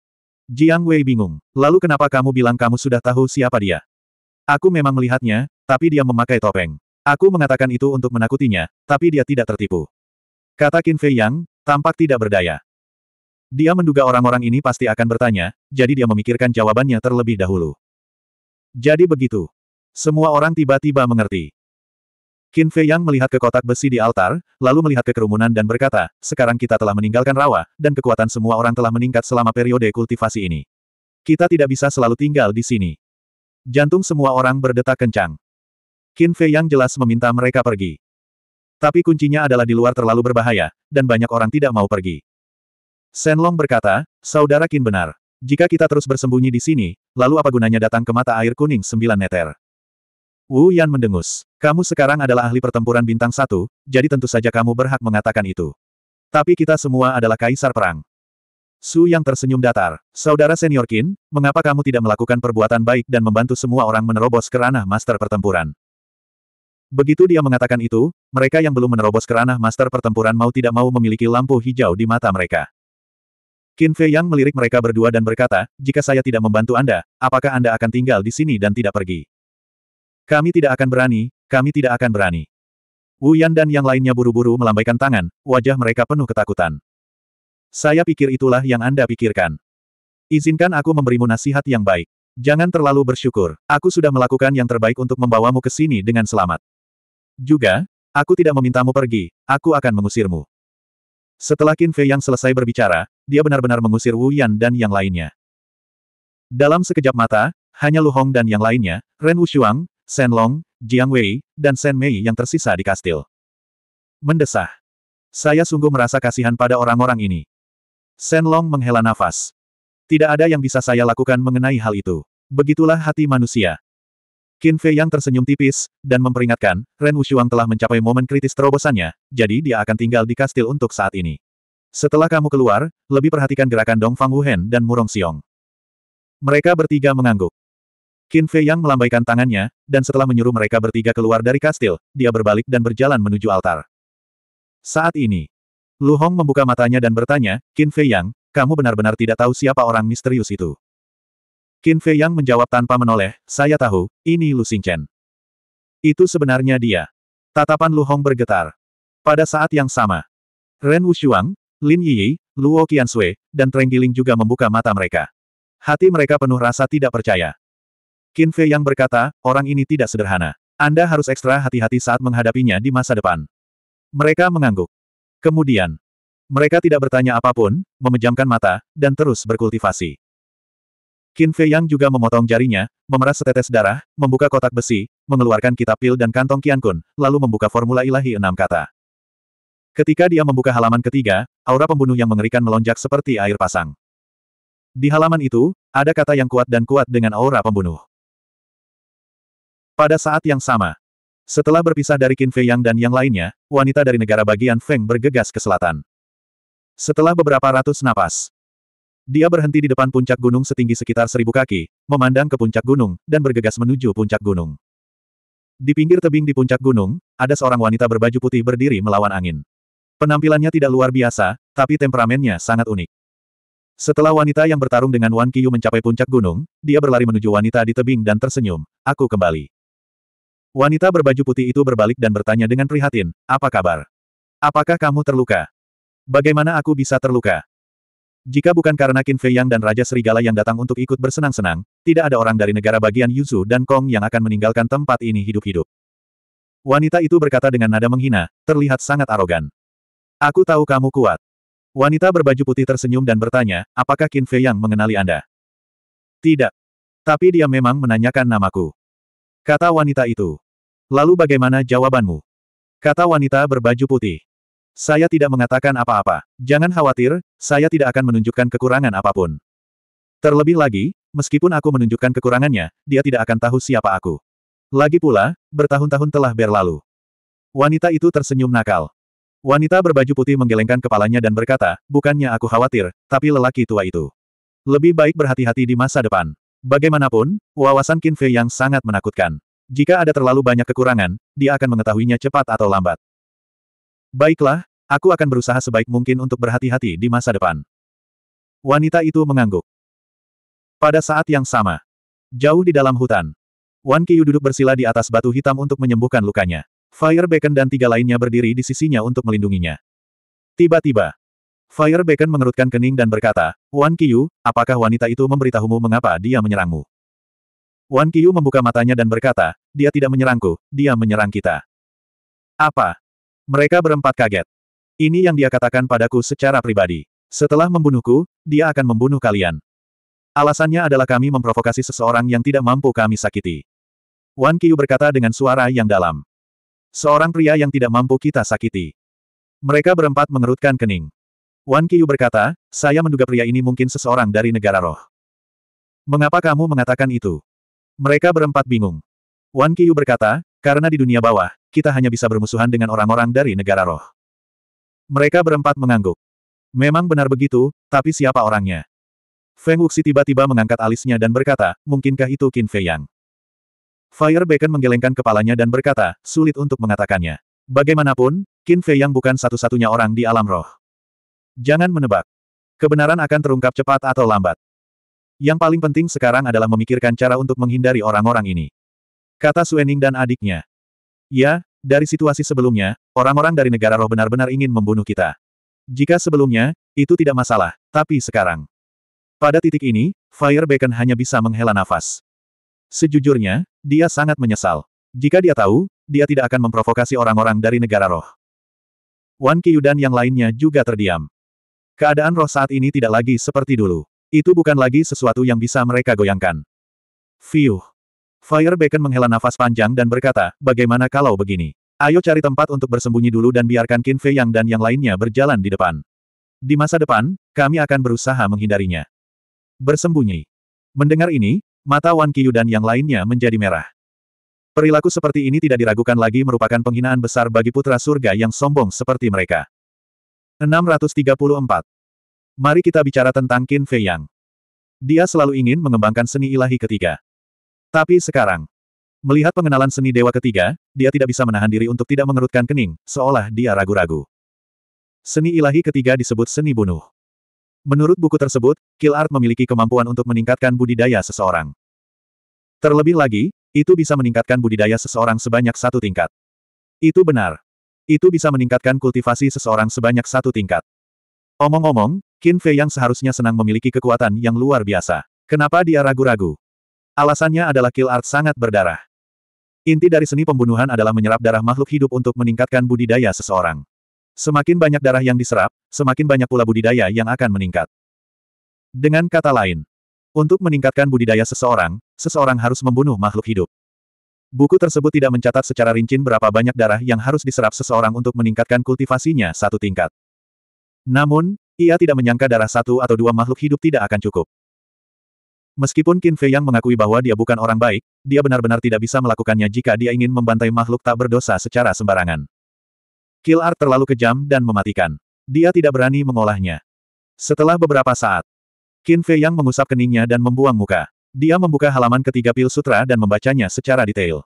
Jiang Wei bingung. Lalu kenapa kamu bilang kamu sudah tahu siapa dia? Aku memang melihatnya, tapi dia memakai topeng. Aku mengatakan itu untuk menakutinya, tapi dia tidak tertipu. Kata Qin Fei Yang, tampak tidak berdaya. Dia menduga orang-orang ini pasti akan bertanya, jadi dia memikirkan jawabannya terlebih dahulu. Jadi begitu. Semua orang tiba-tiba mengerti. Qin Fei Yang melihat ke kotak besi di altar, lalu melihat ke kerumunan dan berkata, sekarang kita telah meninggalkan rawa, dan kekuatan semua orang telah meningkat selama periode kultivasi ini. Kita tidak bisa selalu tinggal di sini. Jantung semua orang berdetak kencang. Qin Fei yang jelas meminta mereka pergi. Tapi kuncinya adalah di luar terlalu berbahaya, dan banyak orang tidak mau pergi. Shen Long berkata, Saudara Qin benar. Jika kita terus bersembunyi di sini, lalu apa gunanya datang ke mata air kuning sembilan meter? Wu Yan mendengus. Kamu sekarang adalah ahli pertempuran bintang satu, jadi tentu saja kamu berhak mengatakan itu. Tapi kita semua adalah kaisar perang. Su yang tersenyum datar. Saudara senior Qin, mengapa kamu tidak melakukan perbuatan baik dan membantu semua orang menerobos ke ranah master pertempuran? Begitu dia mengatakan itu, mereka yang belum menerobos ke ranah master pertempuran mau tidak mau memiliki lampu hijau di mata mereka. Qin Fei Yang melirik mereka berdua dan berkata, jika saya tidak membantu Anda, apakah Anda akan tinggal di sini dan tidak pergi? Kami tidak akan berani, kami tidak akan berani. Wu Yan dan yang lainnya buru-buru melambaikan tangan, wajah mereka penuh ketakutan. Saya pikir itulah yang Anda pikirkan. Izinkan aku memberimu nasihat yang baik. Jangan terlalu bersyukur, aku sudah melakukan yang terbaik untuk membawamu ke sini dengan selamat. Juga, aku tidak memintamu pergi, aku akan mengusirmu. Setelah Qin Fei yang selesai berbicara, dia benar-benar mengusir Wu Yan dan yang lainnya. Dalam sekejap mata, hanya Lu Hong dan yang lainnya, Ren Wushuang, Shen Long, Jiang Wei, dan Shen Mei yang tersisa di kastil. Mendesah. Saya sungguh merasa kasihan pada orang-orang ini. Shenlong menghela nafas. Tidak ada yang bisa saya lakukan mengenai hal itu. Begitulah hati manusia. Qin Fei yang tersenyum tipis, dan memperingatkan, Ren Wushuang telah mencapai momen kritis terobosannya, jadi dia akan tinggal di kastil untuk saat ini. Setelah kamu keluar, lebih perhatikan gerakan Dong Fang Wuhen dan Murong Xiong. Mereka bertiga mengangguk. Qin Fei yang melambaikan tangannya, dan setelah menyuruh mereka bertiga keluar dari kastil, dia berbalik dan berjalan menuju altar. Saat ini, Lu Hong membuka matanya dan bertanya, Qin Fei Yang, kamu benar-benar tidak tahu siapa orang misterius itu. Qin Fei Yang menjawab tanpa menoleh, saya tahu, ini Lu Xingchen. Itu sebenarnya dia. Tatapan Lu Hong bergetar. Pada saat yang sama, Ren Wushuang, Lin Yi Yiyi, Luo Sui, dan Treng Giling juga membuka mata mereka. Hati mereka penuh rasa tidak percaya. Qin Fei Yang berkata, orang ini tidak sederhana. Anda harus ekstra hati-hati saat menghadapinya di masa depan. Mereka mengangguk. Kemudian, mereka tidak bertanya apapun, memejamkan mata, dan terus berkultivasi. Qin Fei Yang juga memotong jarinya, memeras setetes darah, membuka kotak besi, mengeluarkan kitab pil dan kantong Qian Kun, lalu membuka formula ilahi enam kata. Ketika dia membuka halaman ketiga, aura pembunuh yang mengerikan melonjak seperti air pasang. Di halaman itu, ada kata yang kuat dan kuat dengan aura pembunuh. Pada saat yang sama, setelah berpisah dari Qin Fei Yang dan yang lainnya, wanita dari negara bagian Feng bergegas ke selatan. Setelah beberapa ratus napas, dia berhenti di depan puncak gunung setinggi sekitar seribu kaki, memandang ke puncak gunung, dan bergegas menuju puncak gunung. Di pinggir tebing di puncak gunung, ada seorang wanita berbaju putih berdiri melawan angin. Penampilannya tidak luar biasa, tapi temperamennya sangat unik. Setelah wanita yang bertarung dengan Wan Qiyu mencapai puncak gunung, dia berlari menuju wanita di tebing dan tersenyum, aku kembali. Wanita berbaju putih itu berbalik dan bertanya dengan prihatin, apa kabar? Apakah kamu terluka? Bagaimana aku bisa terluka? Jika bukan karena Qin Fei Yang dan Raja Serigala yang datang untuk ikut bersenang-senang, tidak ada orang dari negara bagian Yuzu dan Kong yang akan meninggalkan tempat ini hidup-hidup. Wanita itu berkata dengan nada menghina, terlihat sangat arogan. Aku tahu kamu kuat. Wanita berbaju putih tersenyum dan bertanya, apakah Qin Fei Yang mengenali Anda? Tidak. Tapi dia memang menanyakan namaku. Kata wanita itu. Lalu bagaimana jawabanmu? Kata wanita berbaju putih. Saya tidak mengatakan apa-apa. Jangan khawatir, saya tidak akan menunjukkan kekurangan apapun. Terlebih lagi, meskipun aku menunjukkan kekurangannya, dia tidak akan tahu siapa aku. Lagi pula, bertahun-tahun telah berlalu. Wanita itu tersenyum nakal. Wanita berbaju putih menggelengkan kepalanya dan berkata, bukannya aku khawatir, tapi lelaki tua itu. Lebih baik berhati-hati di masa depan. Bagaimanapun, wawasan Qin Fei yang sangat menakutkan. Jika ada terlalu banyak kekurangan, dia akan mengetahuinya cepat atau lambat. Baiklah, aku akan berusaha sebaik mungkin untuk berhati-hati di masa depan. Wanita itu mengangguk. Pada saat yang sama, jauh di dalam hutan, Wan Qiyu duduk bersila di atas batu hitam untuk menyembuhkan lukanya. Fire Beacon dan tiga lainnya berdiri di sisinya untuk melindunginya. Tiba-tiba, Fire Beacon mengerutkan kening dan berkata, Wan Qiyu, apakah wanita itu memberitahumu mengapa dia menyerangmu? Wan Qiyu membuka matanya dan berkata, dia tidak menyerangku, dia menyerang kita. Apa? Mereka berempat kaget. Ini yang dia katakan padaku secara pribadi. Setelah membunuhku, dia akan membunuh kalian. Alasannya adalah kami memprovokasi seseorang yang tidak mampu kami sakiti. Wan Qiu berkata dengan suara yang dalam. Seorang pria yang tidak mampu kita sakiti. Mereka berempat mengerutkan kening. Wan Qiu berkata, saya menduga pria ini mungkin seseorang dari negara roh. Mengapa kamu mengatakan itu? Mereka berempat bingung. Wan Qiyu berkata, karena di dunia bawah, kita hanya bisa bermusuhan dengan orang-orang dari negara roh. Mereka berempat mengangguk. Memang benar begitu, tapi siapa orangnya? Feng Wuxi tiba-tiba mengangkat alisnya dan berkata, mungkinkah itu Qin Fei Yang? Fire Beacon menggelengkan kepalanya dan berkata, sulit untuk mengatakannya. Bagaimanapun, Qin Fei Yang bukan satu-satunya orang di alam roh. Jangan menebak. Kebenaran akan terungkap cepat atau lambat. Yang paling penting sekarang adalah memikirkan cara untuk menghindari orang-orang ini. Kata Suening dan adiknya. Ya, dari situasi sebelumnya, orang-orang dari negara roh benar-benar ingin membunuh kita. Jika sebelumnya, itu tidak masalah, tapi sekarang. Pada titik ini, Fire Beacon hanya bisa menghela nafas. Sejujurnya, dia sangat menyesal. Jika dia tahu, dia tidak akan memprovokasi orang-orang dari negara roh. Wan Qiyu dan yang lainnya juga terdiam. Keadaan roh saat ini tidak lagi seperti dulu. Itu bukan lagi sesuatu yang bisa mereka goyangkan. Fiuh. Fire Beacon menghela nafas panjang dan berkata, bagaimana kalau begini? Ayo cari tempat untuk bersembunyi dulu dan biarkan Qin Fei Yang dan yang lainnya berjalan di depan. Di masa depan, kami akan berusaha menghindarinya. Bersembunyi. Mendengar ini, mata Wan Qiyu dan yang lainnya menjadi merah. Perilaku seperti ini tidak diragukan lagi merupakan penghinaan besar bagi putra surga yang sombong seperti mereka. 634. Mari kita bicara tentang Qin Fei Yang. Dia selalu ingin mengembangkan seni ilahi ketiga. Tapi sekarang, melihat pengenalan seni dewa ketiga, dia tidak bisa menahan diri untuk tidak mengerutkan kening, seolah dia ragu-ragu. Seni ilahi ketiga disebut seni bunuh. Menurut buku tersebut, Kill Art memiliki kemampuan untuk meningkatkan budidaya seseorang. Terlebih lagi, itu bisa meningkatkan budidaya seseorang sebanyak satu tingkat. Itu benar. Itu bisa meningkatkan kultivasi seseorang sebanyak satu tingkat. Omong-omong, Qin Fei yang seharusnya senang memiliki kekuatan yang luar biasa. Kenapa dia ragu-ragu? Alasannya adalah kill art sangat berdarah. Inti dari seni pembunuhan adalah menyerap darah makhluk hidup untuk meningkatkan budidaya seseorang. Semakin banyak darah yang diserap, semakin banyak pula budidaya yang akan meningkat. Dengan kata lain, untuk meningkatkan budidaya seseorang, seseorang harus membunuh makhluk hidup. Buku tersebut tidak mencatat secara rinci berapa banyak darah yang harus diserap seseorang untuk meningkatkan kultivasinya satu tingkat. Namun, ia tidak menyangka darah satu atau dua makhluk hidup tidak akan cukup. Meskipun Qin Fei Yang mengakui bahwa dia bukan orang baik, dia benar-benar tidak bisa melakukannya jika dia ingin membantai makhluk tak berdosa secara sembarangan. Kill Art terlalu kejam dan mematikan. Dia tidak berani mengolahnya. Setelah beberapa saat, Qin Fei Yang mengusap keningnya dan membuang muka. Dia membuka halaman ketiga pil sutra dan membacanya secara detail.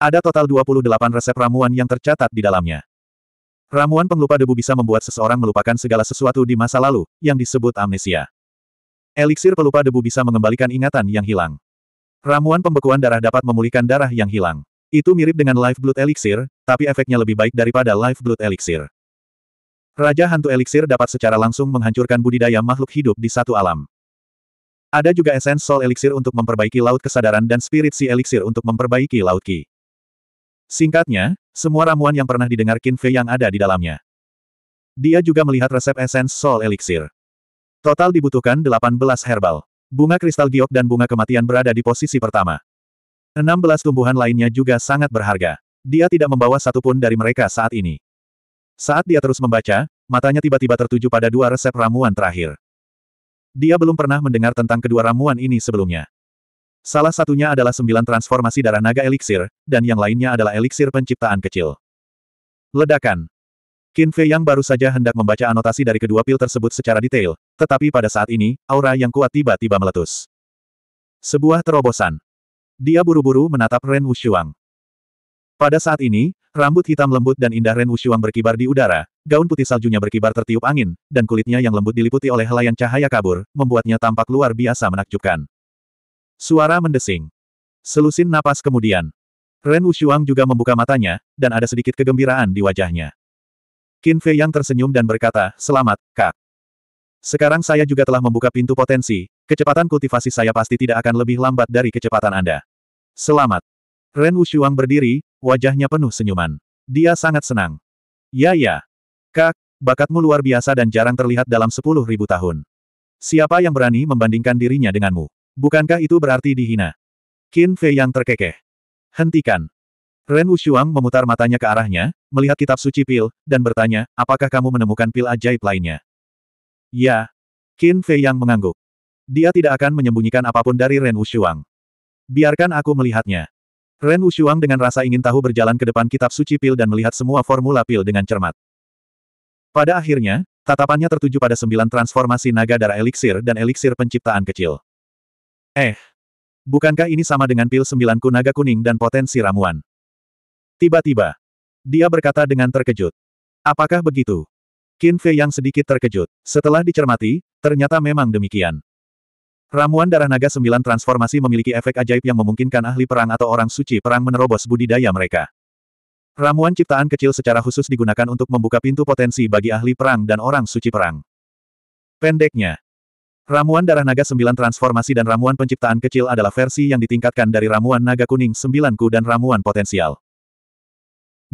Ada total 28 resep ramuan yang tercatat di dalamnya. Ramuan penglupa debu bisa membuat seseorang melupakan segala sesuatu di masa lalu, yang disebut amnesia. Eliksir pelupa debu bisa mengembalikan ingatan yang hilang. Ramuan pembekuan darah dapat memulihkan darah yang hilang. Itu mirip dengan Life Blood Elixir, tapi efeknya lebih baik daripada Life Blood Elixir. Raja Hantu Elixir dapat secara langsung menghancurkan budidaya makhluk hidup di satu alam. Ada juga esens Soul Elixir untuk memperbaiki Laut Kesadaran dan Spirit Sea Elixir untuk memperbaiki Laut Ki. Singkatnya, semua ramuan yang pernah didengar Qin Fei yang ada di dalamnya. Dia juga melihat resep esens Soul Elixir. Total dibutuhkan 18 herbal. Bunga kristal giok dan bunga kematian berada di posisi pertama. 16 tumbuhan lainnya juga sangat berharga. Dia tidak membawa satupun dari mereka saat ini. Saat dia terus membaca, matanya tiba-tiba tertuju pada dua resep ramuan terakhir. Dia belum pernah mendengar tentang kedua ramuan ini sebelumnya. Salah satunya adalah sembilan transformasi darah naga eliksir, dan yang lainnya adalah eliksir penciptaan kecil. Ledakan. Qin Fei yang baru saja hendak membaca anotasi dari kedua pil tersebut secara detail, tetapi pada saat ini, aura yang kuat tiba-tiba meletus. Sebuah terobosan. Dia buru-buru menatap Ren Wushuang. Pada saat ini, rambut hitam lembut dan indah Ren Wushuang berkibar di udara, gaun putih saljunya berkibar tertiup angin, dan kulitnya yang lembut diliputi oleh helaian cahaya kabur, membuatnya tampak luar biasa menakjubkan. Suara mendesing. Selusin napas kemudian. Ren Wushuang juga membuka matanya, dan ada sedikit kegembiraan di wajahnya. Qin Fei yang tersenyum dan berkata, selamat, kak. Sekarang saya juga telah membuka pintu potensi, kecepatan kultivasi saya pasti tidak akan lebih lambat dari kecepatan Anda. Selamat. Ren Wushuang berdiri, wajahnya penuh senyuman. Dia sangat senang. Ya ya. Kak, bakatmu luar biasa dan jarang terlihat dalam sepuluh ribu tahun. Siapa yang berani membandingkan dirinya denganmu? Bukankah itu berarti dihina? Qin Fei yang terkekeh. Hentikan. Ren Wushuang memutar matanya ke arahnya, melihat kitab suci pil, dan bertanya, apakah kamu menemukan pil ajaib lainnya? Ya. Qin Fei yang mengangguk. Dia tidak akan menyembunyikan apapun dari Ren Wushuang. Biarkan aku melihatnya. Ren Wushuang dengan rasa ingin tahu berjalan ke depan kitab suci pil dan melihat semua formula pil dengan cermat. Pada akhirnya, tatapannya tertuju pada sembilan transformasi naga darah eliksir dan eliksir penciptaan kecil. Eh. Bukankah ini sama dengan pil sembilan naga kuning dan potensi ramuan? Tiba-tiba, dia berkata dengan terkejut. Apakah begitu? Qin Fei yang sedikit terkejut. Setelah dicermati, ternyata memang demikian. Ramuan darah naga sembilan transformasi memiliki efek ajaib yang memungkinkan ahli perang atau orang suci perang menerobos budidaya mereka. Ramuan ciptaan kecil secara khusus digunakan untuk membuka pintu potensi bagi ahli perang dan orang suci perang. Pendeknya, ramuan darah naga sembilan transformasi dan ramuan penciptaan kecil adalah versi yang ditingkatkan dari ramuan naga kuning sembilanku dan ramuan potensial.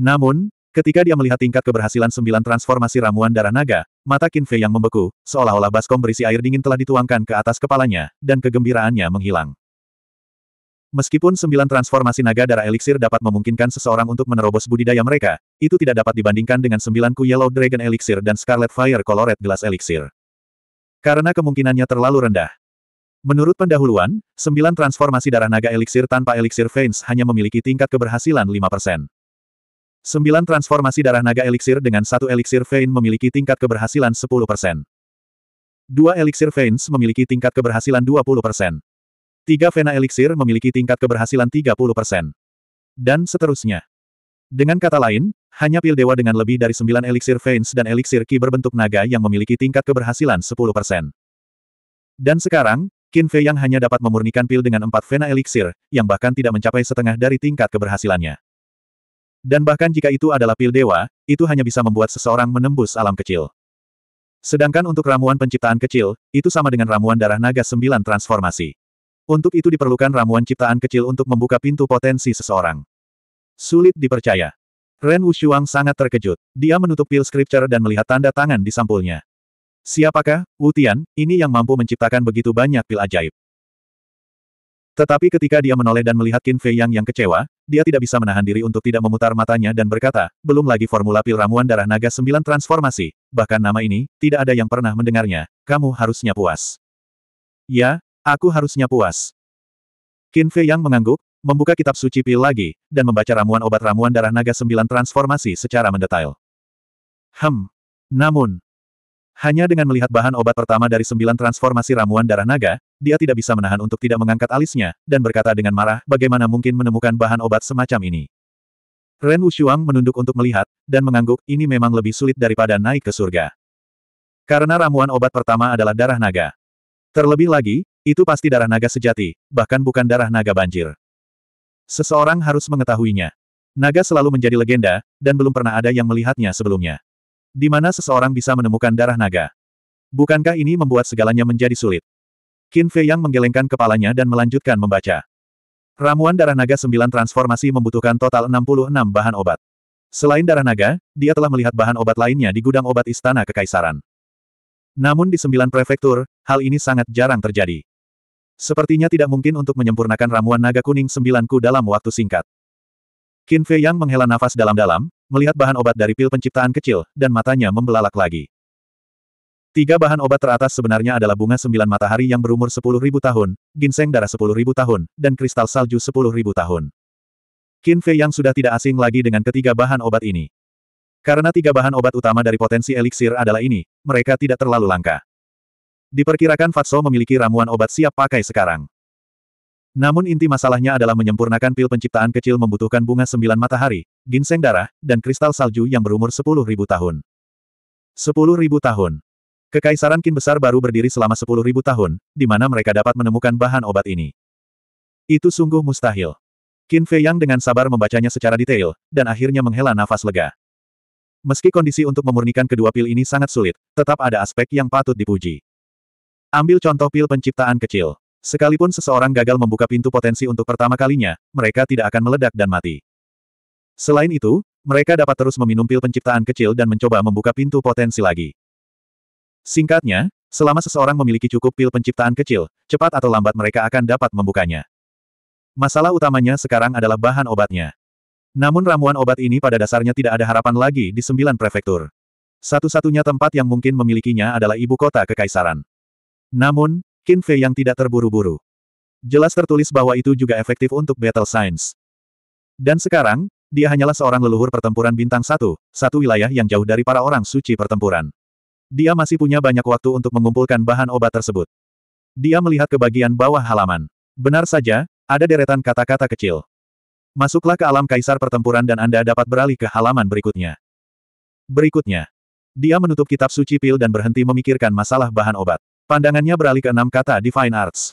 Namun, ketika dia melihat tingkat keberhasilan sembilan transformasi ramuan darah naga, mata Qin Fei yang membeku, seolah-olah baskom berisi air dingin telah dituangkan ke atas kepalanya, dan kegembiraannya menghilang. Meskipun sembilan transformasi naga darah eliksir dapat memungkinkan seseorang untuk menerobos budidaya mereka, itu tidak dapat dibandingkan dengan sembilanku Yellow Dragon Elixir dan Scarlet Fire Colored Glass Elixir. Karena kemungkinannya terlalu rendah. Menurut pendahuluan, sembilan transformasi darah naga eliksir tanpa eliksir veins hanya memiliki tingkat keberhasilan 9 transformasi darah naga eliksir dengan satu eliksir vein memiliki tingkat keberhasilan 10%. Dua eliksir veins memiliki tingkat keberhasilan 20%. Tiga vena eliksir memiliki tingkat keberhasilan 30%. Dan seterusnya. Dengan kata lain, hanya pil dewa dengan lebih dari sembilan eliksir veins dan eliksir ki berbentuk naga yang memiliki tingkat keberhasilan 10%. Dan sekarang, Qin Fei yang hanya dapat memurnikan pil dengan empat vena eliksir, yang bahkan tidak mencapai setengah dari tingkat keberhasilannya. Dan bahkan jika itu adalah pil dewa, itu hanya bisa membuat seseorang menembus alam kecil. Sedangkan untuk ramuan penciptaan kecil, itu sama dengan ramuan darah naga sembilan transformasi. Untuk itu diperlukan ramuan ciptaan kecil untuk membuka pintu potensi seseorang. Sulit dipercaya. Ren Wushuang sangat terkejut. Dia menutup pil scripture dan melihat tanda tangan di sampulnya. Siapakah, Wu Tian, ini yang mampu menciptakan begitu banyak pil ajaib? Tetapi ketika dia menoleh dan melihat Qin Fei Yang yang kecewa, dia tidak bisa menahan diri untuk tidak memutar matanya dan berkata, belum lagi formula pil ramuan darah naga sembilan transformasi, bahkan nama ini, tidak ada yang pernah mendengarnya, kamu harusnya puas. Ya, aku harusnya puas. Qin Fei yang mengangguk, membuka kitab suci pil lagi, dan membaca ramuan obat ramuan darah naga sembilan transformasi secara mendetail. Hem. Namun, hanya dengan melihat bahan obat pertama dari sembilan transformasi ramuan darah naga, dia tidak bisa menahan untuk tidak mengangkat alisnya, dan berkata dengan marah bagaimana mungkin menemukan bahan obat semacam ini. Ren Wushuang menunduk untuk melihat, dan mengangguk, ini memang lebih sulit daripada naik ke surga. Karena ramuan obat pertama adalah darah naga. Terlebih lagi, itu pasti darah naga sejati, bahkan bukan darah naga banjir. Seseorang harus mengetahuinya. Naga selalu menjadi legenda, dan belum pernah ada yang melihatnya sebelumnya. Di mana seseorang bisa menemukan darah naga? Bukankah ini membuat segalanya menjadi sulit? Qin Fei Yang menggelengkan kepalanya dan melanjutkan membaca. Ramuan darah naga sembilan transformasi membutuhkan total 66 bahan obat. Selain darah naga, dia telah melihat bahan obat lainnya di gudang obat istana kekaisaran. Namun di sembilan prefektur, hal ini sangat jarang terjadi. Sepertinya tidak mungkin untuk menyempurnakan ramuan naga kuning sembilanku dalam waktu singkat. Qin Fei Yang menghela nafas dalam-dalam, melihat bahan obat dari pil penciptaan kecil, dan matanya membelalak lagi. Tiga bahan obat teratas sebenarnya adalah bunga sembilan matahari yang berumur sepuluh ribu tahun, ginseng darah sepuluh ribu tahun, dan kristal salju sepuluh ribu tahun. Qin Fei yang sudah tidak asing lagi dengan ketiga bahan obat ini. Karena tiga bahan obat utama dari potensi eliksir adalah ini, mereka tidak terlalu langka. Diperkirakan Fatso memiliki ramuan obat siap pakai sekarang. Namun inti masalahnya adalah menyempurnakan pil penciptaan kecil membutuhkan bunga sembilan matahari, ginseng darah, dan kristal salju yang berumur sepuluh ribu tahun. Sepuluh ribu tahun. Kekaisaran Qin besar baru berdiri selama sepuluh ribu tahun, di mana mereka dapat menemukan bahan obat ini. Itu sungguh mustahil. Qin Fei Yang dengan sabar membacanya secara detail, dan akhirnya menghela nafas lega. Meski kondisi untuk memurnikan kedua pil ini sangat sulit, tetap ada aspek yang patut dipuji. Ambil contoh pil penciptaan kecil. Sekalipun seseorang gagal membuka pintu potensi untuk pertama kalinya, mereka tidak akan meledak dan mati. Selain itu, mereka dapat terus meminum pil penciptaan kecil dan mencoba membuka pintu potensi lagi. Singkatnya, selama seseorang memiliki cukup pil penciptaan kecil, cepat atau lambat mereka akan dapat membukanya. Masalah utamanya sekarang adalah bahan obatnya. Namun ramuan obat ini pada dasarnya tidak ada harapan lagi di sembilan prefektur. Satu-satunya tempat yang mungkin memilikinya adalah ibu kota kekaisaran. Namun, Qin Fei yang tidak terburu-buru. Jelas tertulis bahwa itu juga efektif untuk battle science. Dan sekarang, dia hanyalah seorang leluhur pertempuran bintang satu, satu wilayah yang jauh dari para orang suci pertempuran. Dia masih punya banyak waktu untuk mengumpulkan bahan obat tersebut. Dia melihat ke bagian bawah halaman. Benar saja, ada deretan kata-kata kecil. Masuklah ke alam kaisar pertempuran dan Anda dapat beralih ke halaman berikutnya. Berikutnya. Dia menutup kitab suci pil dan berhenti memikirkan masalah bahan obat. Pandangannya beralih ke enam kata di Fine Arts.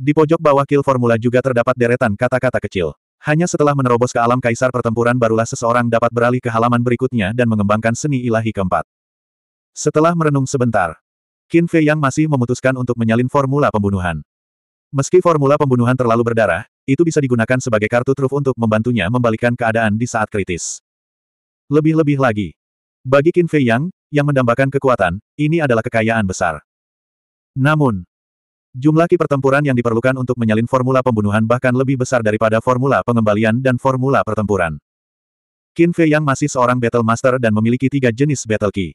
Di pojok bawah kill formula juga terdapat deretan kata-kata kecil. Hanya setelah menerobos ke alam kaisar pertempuran barulah seseorang dapat beralih ke halaman berikutnya dan mengembangkan seni ilahi keempat. Setelah merenung sebentar, Qin Fei Yang masih memutuskan untuk menyalin formula pembunuhan. Meski formula pembunuhan terlalu berdarah, itu bisa digunakan sebagai kartu truf untuk membantunya membalikkan keadaan di saat kritis. Lebih-lebih lagi, bagi Qin Fei Yang, yang mendambakan kekuatan, ini adalah kekayaan besar. Namun, jumlah ki pertempuran yang diperlukan untuk menyalin formula pembunuhan bahkan lebih besar daripada formula pengembalian dan formula pertempuran. Qin Fei yang masih seorang Battle Master dan memiliki tiga jenis Battle Ki.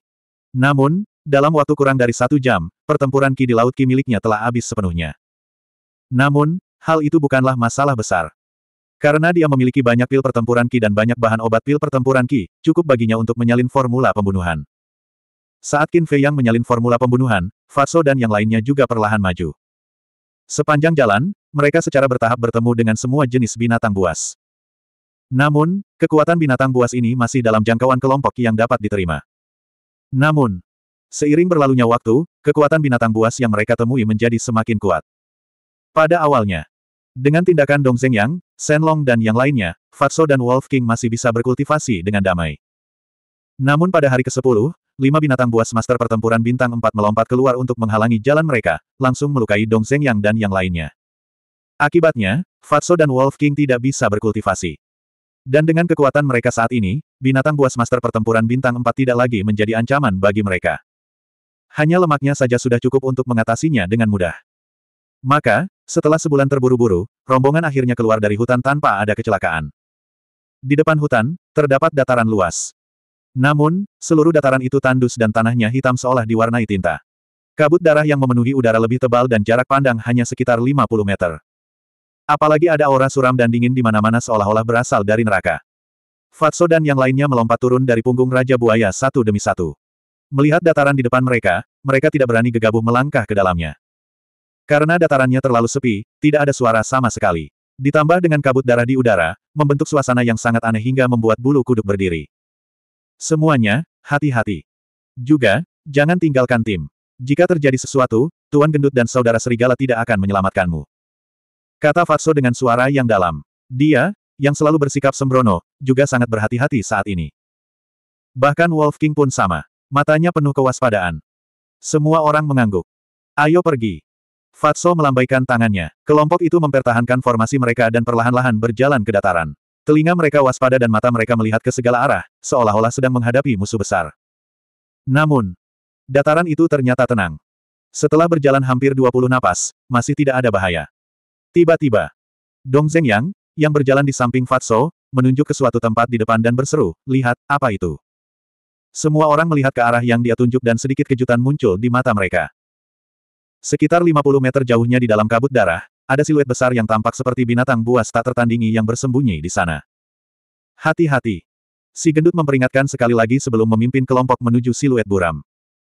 Namun, dalam waktu kurang dari satu jam, pertempuran Ki di Laut Ki miliknya telah habis sepenuhnya. Namun, hal itu bukanlah masalah besar. Karena dia memiliki banyak pil pertempuran Ki dan banyak bahan obat pil pertempuran Ki, cukup baginya untuk menyalin formula pembunuhan. Saat Qin Fei yang menyalin formula pembunuhan, Fatso dan yang lainnya juga perlahan maju. Sepanjang jalan, mereka secara bertahap bertemu dengan semua jenis binatang buas. Namun, kekuatan binatang buas ini masih dalam jangkauan kelompok yang dapat diterima. Namun, seiring berlalunya waktu, kekuatan binatang buas yang mereka temui menjadi semakin kuat. Pada awalnya, dengan tindakan Dong Zeng Yang, Long dan yang lainnya, Fatso dan Wolf King masih bisa berkultivasi dengan damai. Namun pada hari ke-10, lima binatang buas master pertempuran bintang empat melompat keluar untuk menghalangi jalan mereka, langsung melukai Dong Yang dan yang lainnya. Akibatnya, Fatso dan Wolf King tidak bisa berkultivasi. Dan dengan kekuatan mereka saat ini, binatang buas master pertempuran bintang empat tidak lagi menjadi ancaman bagi mereka. Hanya lemaknya saja sudah cukup untuk mengatasinya dengan mudah. Maka, setelah sebulan terburu-buru, rombongan akhirnya keluar dari hutan tanpa ada kecelakaan. Di depan hutan, terdapat dataran luas. Namun, seluruh dataran itu tandus dan tanahnya hitam seolah diwarnai tinta. Kabut darah yang memenuhi udara lebih tebal dan jarak pandang hanya sekitar 50 meter. Apalagi ada aura suram dan dingin di mana-mana seolah-olah berasal dari neraka. Fatso dan yang lainnya melompat turun dari punggung Raja Buaya satu demi satu. Melihat dataran di depan mereka, mereka tidak berani gegabah melangkah ke dalamnya. Karena datarannya terlalu sepi, tidak ada suara sama sekali. Ditambah dengan kabut darah di udara, membentuk suasana yang sangat aneh hingga membuat bulu kuduk berdiri. Semuanya, hati-hati. Juga, jangan tinggalkan tim. Jika terjadi sesuatu, Tuan Gendut dan Saudara Serigala tidak akan menyelamatkanmu. Kata Fatso dengan suara yang dalam. Dia, yang selalu bersikap sembrono, juga sangat berhati-hati saat ini. Bahkan Wolf King pun sama. Matanya penuh kewaspadaan. Semua orang mengangguk. Ayo pergi. Fatso melambaikan tangannya. Kelompok itu mempertahankan formasi mereka dan perlahan-lahan berjalan ke dataran. Telinga mereka waspada dan mata mereka melihat ke segala arah, seolah-olah sedang menghadapi musuh besar. Namun, dataran itu ternyata tenang. Setelah berjalan hampir 20 napas, masih tidak ada bahaya. Tiba-tiba, Dong Zhengyang, yang berjalan di samping Fatso, menunjuk ke suatu tempat di depan dan berseru, lihat, apa itu? Semua orang melihat ke arah yang dia tunjuk dan sedikit kejutan muncul di mata mereka. Sekitar 50 meter jauhnya di dalam kabut darah, ada siluet besar yang tampak seperti binatang buas tak tertandingi yang bersembunyi di sana. Hati-hati. Si gendut memperingatkan sekali lagi sebelum memimpin kelompok menuju siluet buram.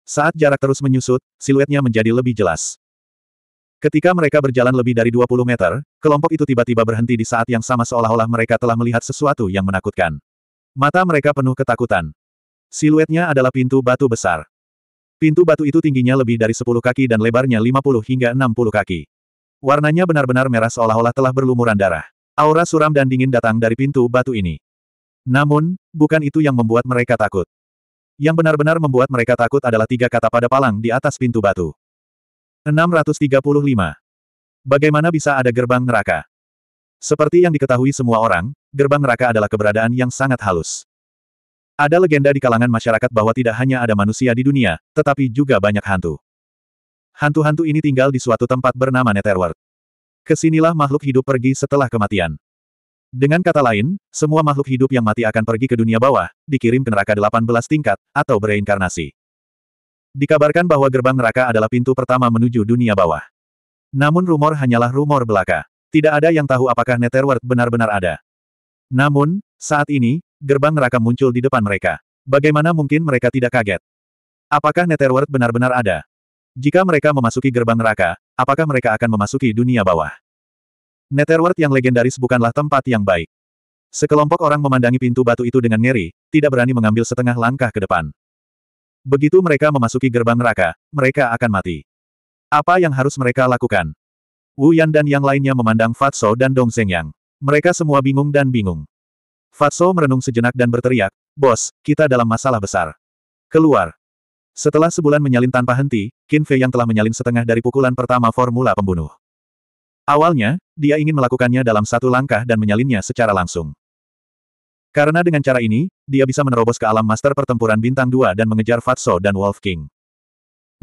Saat jarak terus menyusut, siluetnya menjadi lebih jelas. Ketika mereka berjalan lebih dari 20 meter, kelompok itu tiba-tiba berhenti di saat yang sama seolah-olah mereka telah melihat sesuatu yang menakutkan. Mata mereka penuh ketakutan. Siluetnya adalah pintu batu besar. Pintu batu itu tingginya lebih dari 10 kaki dan lebarnya 50 hingga 60 kaki. Warnanya benar-benar merah seolah-olah telah berlumuran darah. Aura suram dan dingin datang dari pintu batu ini. Namun, bukan itu yang membuat mereka takut. Yang benar-benar membuat mereka takut adalah tiga kata pada palang di atas pintu batu. 635. Bagaimana bisa ada gerbang neraka? Seperti yang diketahui semua orang, gerbang neraka adalah keberadaan yang sangat halus. Ada legenda di kalangan masyarakat bahwa tidak hanya ada manusia di dunia, tetapi juga banyak hantu. Hantu-hantu ini tinggal di suatu tempat bernama Netherworld. Kesinilah makhluk hidup pergi setelah kematian. Dengan kata lain, semua makhluk hidup yang mati akan pergi ke dunia bawah, dikirim ke neraka 18 tingkat, atau bereinkarnasi. Dikabarkan bahwa gerbang neraka adalah pintu pertama menuju dunia bawah. Namun rumor hanyalah rumor belaka. Tidak ada yang tahu apakah Netherworld benar-benar ada. Namun, saat ini, gerbang neraka muncul di depan mereka. Bagaimana mungkin mereka tidak kaget? Apakah Netherworld benar-benar ada? Jika mereka memasuki gerbang neraka, apakah mereka akan memasuki dunia bawah? Netherworld yang legendaris bukanlah tempat yang baik. Sekelompok orang memandangi pintu batu itu dengan ngeri, tidak berani mengambil setengah langkah ke depan. Begitu mereka memasuki gerbang neraka, mereka akan mati. Apa yang harus mereka lakukan? Wu Yan dan yang lainnya memandang Fatso dan Dong Zhengyang. Mereka semua bingung dan bingung. Fatso merenung sejenak dan berteriak, Bos, kita dalam masalah besar. Keluar. Setelah sebulan menyalin tanpa henti, Qin Fei yang telah menyalin setengah dari pukulan pertama formula pembunuh. Awalnya, dia ingin melakukannya dalam satu langkah dan menyalinnya secara langsung. Karena dengan cara ini, dia bisa menerobos ke alam master pertempuran bintang 2 dan mengejar Fatso dan Wolf King.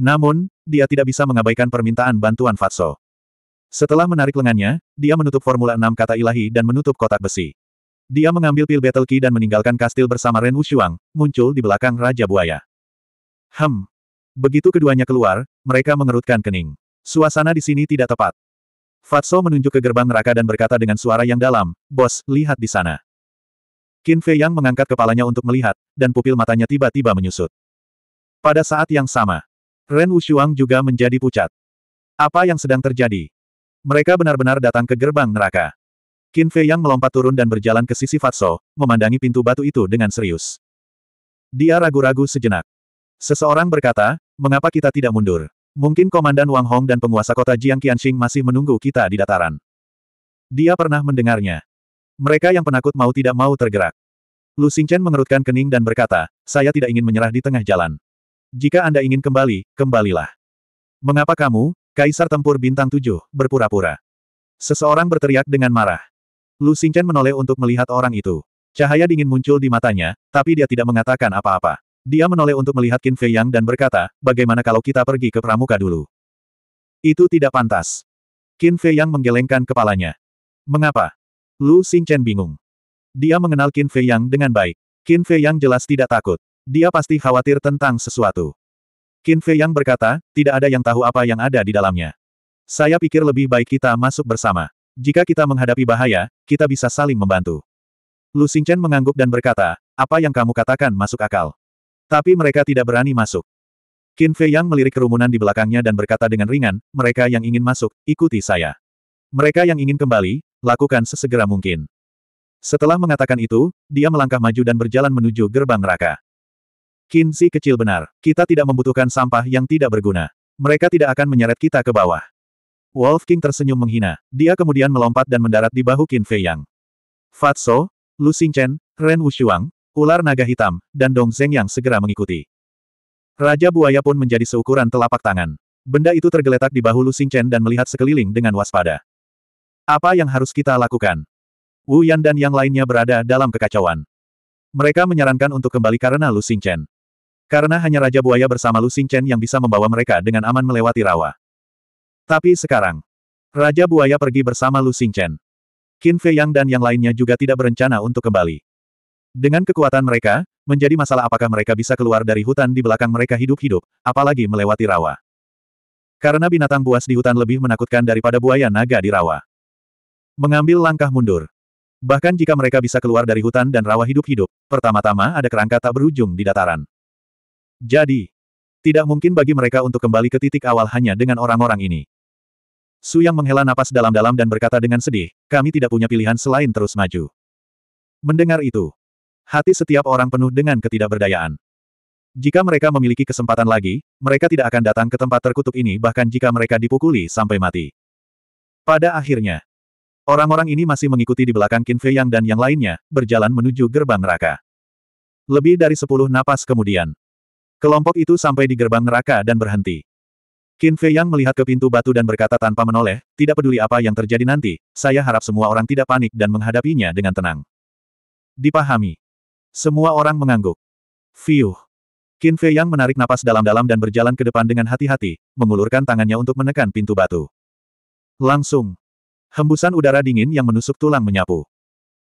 Namun, dia tidak bisa mengabaikan permintaan bantuan Fatso. Setelah menarik lengannya, dia menutup formula enam kata ilahi dan menutup kotak besi. Dia mengambil pil Battle Key dan meninggalkan kastil bersama Ren Wushuang, muncul di belakang Raja Buaya. Hem. Begitu keduanya keluar, mereka mengerutkan kening. Suasana di sini tidak tepat. Fatso menunjuk ke gerbang neraka dan berkata dengan suara yang dalam, Bos, lihat di sana. Qin Fei Yang mengangkat kepalanya untuk melihat, dan pupil matanya tiba-tiba menyusut. Pada saat yang sama, Ren Wushuang juga menjadi pucat. Apa yang sedang terjadi? Mereka benar-benar datang ke gerbang neraka. Qin Fei Yang melompat turun dan berjalan ke sisi Fatso, memandangi pintu batu itu dengan serius. Dia ragu-ragu sejenak. Seseorang berkata, mengapa kita tidak mundur? Mungkin Komandan Wang Hong dan penguasa kota Jiang Qianxing masih menunggu kita di dataran. Dia pernah mendengarnya. Mereka yang penakut mau tidak mau tergerak. Lu Xingchen mengerutkan kening dan berkata, saya tidak ingin menyerah di tengah jalan. Jika Anda ingin kembali, kembalilah. Mengapa kamu, Kaisar Tempur Bintang Tujuh, berpura-pura? Seseorang berteriak dengan marah. Lu Xingchen menoleh untuk melihat orang itu. Cahaya dingin muncul di matanya, tapi dia tidak mengatakan apa-apa. Dia menoleh untuk melihat Qin Fei Yang dan berkata, bagaimana kalau kita pergi ke pramuka dulu? Itu tidak pantas. Qin Fei Yang menggelengkan kepalanya. Mengapa? Lu Xingchen bingung. Dia mengenal Qin Fei Yang dengan baik. Qin Fei Yang jelas tidak takut. Dia pasti khawatir tentang sesuatu. Qin Fei Yang berkata, tidak ada yang tahu apa yang ada di dalamnya. Saya pikir lebih baik kita masuk bersama. Jika kita menghadapi bahaya, kita bisa saling membantu. Lu Xingchen mengangguk dan berkata, apa yang kamu katakan masuk akal. Tapi mereka tidak berani masuk. Qin Fei Yang melirik kerumunan di belakangnya dan berkata dengan ringan, mereka yang ingin masuk, ikuti saya. Mereka yang ingin kembali, lakukan sesegera mungkin. Setelah mengatakan itu, dia melangkah maju dan berjalan menuju gerbang neraka. Qin Si kecil benar, kita tidak membutuhkan sampah yang tidak berguna. Mereka tidak akan menyeret kita ke bawah. Wolf King tersenyum menghina. Dia kemudian melompat dan mendarat di bahu Qin Fei Yang. Fatso, Lu Xingchen, Ren Wushuang, ular naga hitam, dan Dong Zeng yang segera mengikuti. Raja buaya pun menjadi seukuran telapak tangan. Benda itu tergeletak di bahu Lu Xingchen dan melihat sekeliling dengan waspada. Apa yang harus kita lakukan? Wu Yan dan yang lainnya berada dalam kekacauan. Mereka menyarankan untuk kembali karena Lu Xingchen. Karena hanya Raja Buaya bersama Lu Xingchen yang bisa membawa mereka dengan aman melewati rawa. Tapi sekarang, Raja Buaya pergi bersama Lu Xingchen. Qin Fei Yang dan yang lainnya juga tidak berencana untuk kembali. Dengan kekuatan mereka, menjadi masalah apakah mereka bisa keluar dari hutan di belakang mereka hidup-hidup, apalagi melewati rawa. Karena binatang buas di hutan lebih menakutkan daripada buaya naga di rawa. Mengambil langkah mundur. Bahkan jika mereka bisa keluar dari hutan dan rawa hidup-hidup, pertama-tama ada kerangka tak berujung di dataran. Jadi, tidak mungkin bagi mereka untuk kembali ke titik awal hanya dengan orang-orang ini. Su Yang menghela napas dalam-dalam dan berkata dengan sedih, kami tidak punya pilihan selain terus maju. Mendengar itu, Hati setiap orang penuh dengan ketidakberdayaan. Jika mereka memiliki kesempatan lagi, mereka tidak akan datang ke tempat terkutuk ini bahkan jika mereka dipukuli sampai mati. Pada akhirnya, orang-orang ini masih mengikuti di belakang Qin Fei Yang dan yang lainnya, berjalan menuju gerbang neraka. Lebih dari sepuluh napas kemudian, kelompok itu sampai di gerbang neraka dan berhenti. Qin Fei Yang melihat ke pintu batu dan berkata tanpa menoleh, tidak peduli apa yang terjadi nanti, saya harap semua orang tidak panik dan menghadapinya dengan tenang. Dipahami. Semua orang mengangguk. Fiuh. Qin Fei Yang menarik napas dalam-dalam dan berjalan ke depan dengan hati-hati, mengulurkan tangannya untuk menekan pintu batu. Langsung. Hembusan udara dingin yang menusuk tulang menyapu.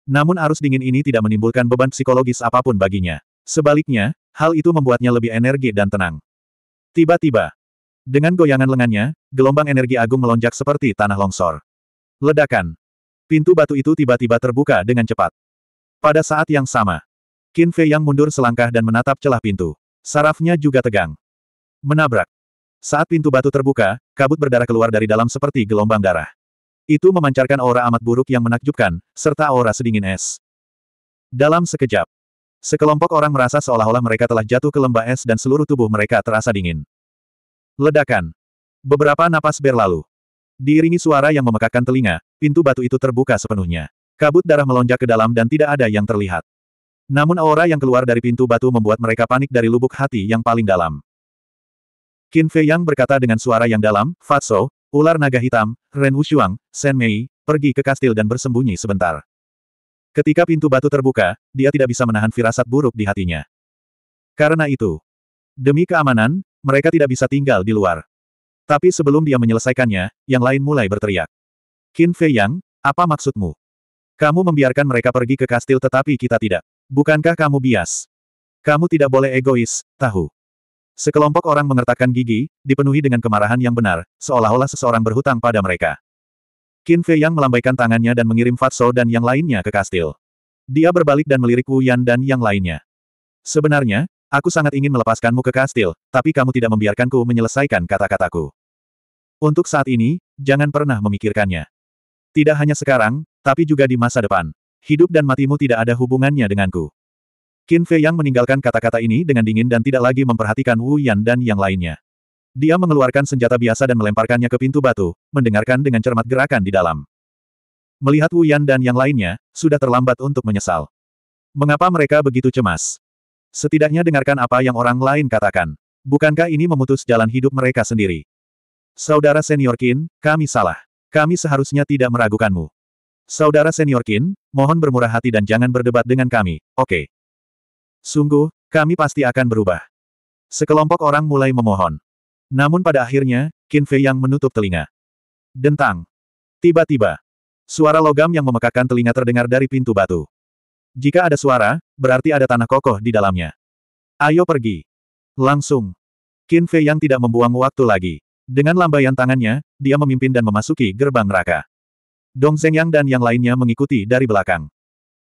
Namun arus dingin ini tidak menimbulkan beban psikologis apapun baginya. Sebaliknya, hal itu membuatnya lebih energi dan tenang. Tiba-tiba, dengan goyangan lengannya, gelombang energi agung melonjak seperti tanah longsor. Ledakan. Pintu batu itu tiba-tiba terbuka dengan cepat. Pada saat yang sama, Qin Fei yang mundur selangkah dan menatap celah pintu. Sarafnya juga tegang. Menabrak. Saat pintu batu terbuka, kabut berdarah keluar dari dalam seperti gelombang darah. Itu memancarkan aura amat buruk yang menakjubkan, serta aura sedingin es. Dalam sekejap, sekelompok orang merasa seolah-olah mereka telah jatuh ke lembah es dan seluruh tubuh mereka terasa dingin. Ledakan. Beberapa napas berlalu. Diiringi suara yang memekakkan telinga, pintu batu itu terbuka sepenuhnya. Kabut darah melonjak ke dalam dan tidak ada yang terlihat. Namun aura yang keluar dari pintu batu membuat mereka panik dari lubuk hati yang paling dalam. Qin Fei Yang berkata dengan suara yang dalam, Fatso, ular naga hitam, Ren Wushuang, Shen Mei, pergi ke kastil dan bersembunyi sebentar. Ketika pintu batu terbuka, dia tidak bisa menahan firasat buruk di hatinya. Karena itu, demi keamanan, mereka tidak bisa tinggal di luar. Tapi sebelum dia menyelesaikannya, yang lain mulai berteriak. Qin Fei Yang, apa maksudmu? Kamu membiarkan mereka pergi ke kastil tetapi kita tidak. Bukankah kamu bias? Kamu tidak boleh egois, tahu. Sekelompok orang mengertakkan gigi, dipenuhi dengan kemarahan yang benar, seolah-olah seseorang berhutang pada mereka. Qin Fei Yang melambaikan tangannya dan mengirim Fatso dan yang lainnya ke kastil. Dia berbalik dan melirik Wu Yan dan yang lainnya. Sebenarnya, aku sangat ingin melepaskanmu ke kastil, tapi kamu tidak membiarkanku menyelesaikan kata-kataku. Untuk saat ini, jangan pernah memikirkannya. Tidak hanya sekarang, tapi juga di masa depan hidup dan matimu tidak ada hubungannya denganku. Qin Fei Yang meninggalkan kata-kata ini dengan dingin dan tidak lagi memperhatikan Wu Yan dan yang lainnya. Dia mengeluarkan senjata biasa dan melemparkannya ke pintu batu, mendengarkan dengan cermat gerakan di dalam. Melihat Wu Yan dan yang lainnya, sudah terlambat untuk menyesal. Mengapa mereka begitu cemas? Setidaknya dengarkan apa yang orang lain katakan. Bukankah ini memutus jalan hidup mereka sendiri? Saudara senior Qin, kami salah. Kami seharusnya tidak meragukanmu. Saudara senior Qin, mohon bermurah hati dan jangan berdebat dengan kami, oke? Okay. Sungguh, kami pasti akan berubah. Sekelompok orang mulai memohon. Namun pada akhirnya, Kin Fei yang menutup telinga. Dentang. Tiba-tiba, suara logam yang memekakan telinga terdengar dari pintu batu. Jika ada suara, berarti ada tanah kokoh di dalamnya. Ayo pergi. Langsung. Qin Fei yang tidak membuang waktu lagi. Dengan lambaian tangannya, dia memimpin dan memasuki gerbang neraka. Dong Yang dan yang lainnya mengikuti dari belakang.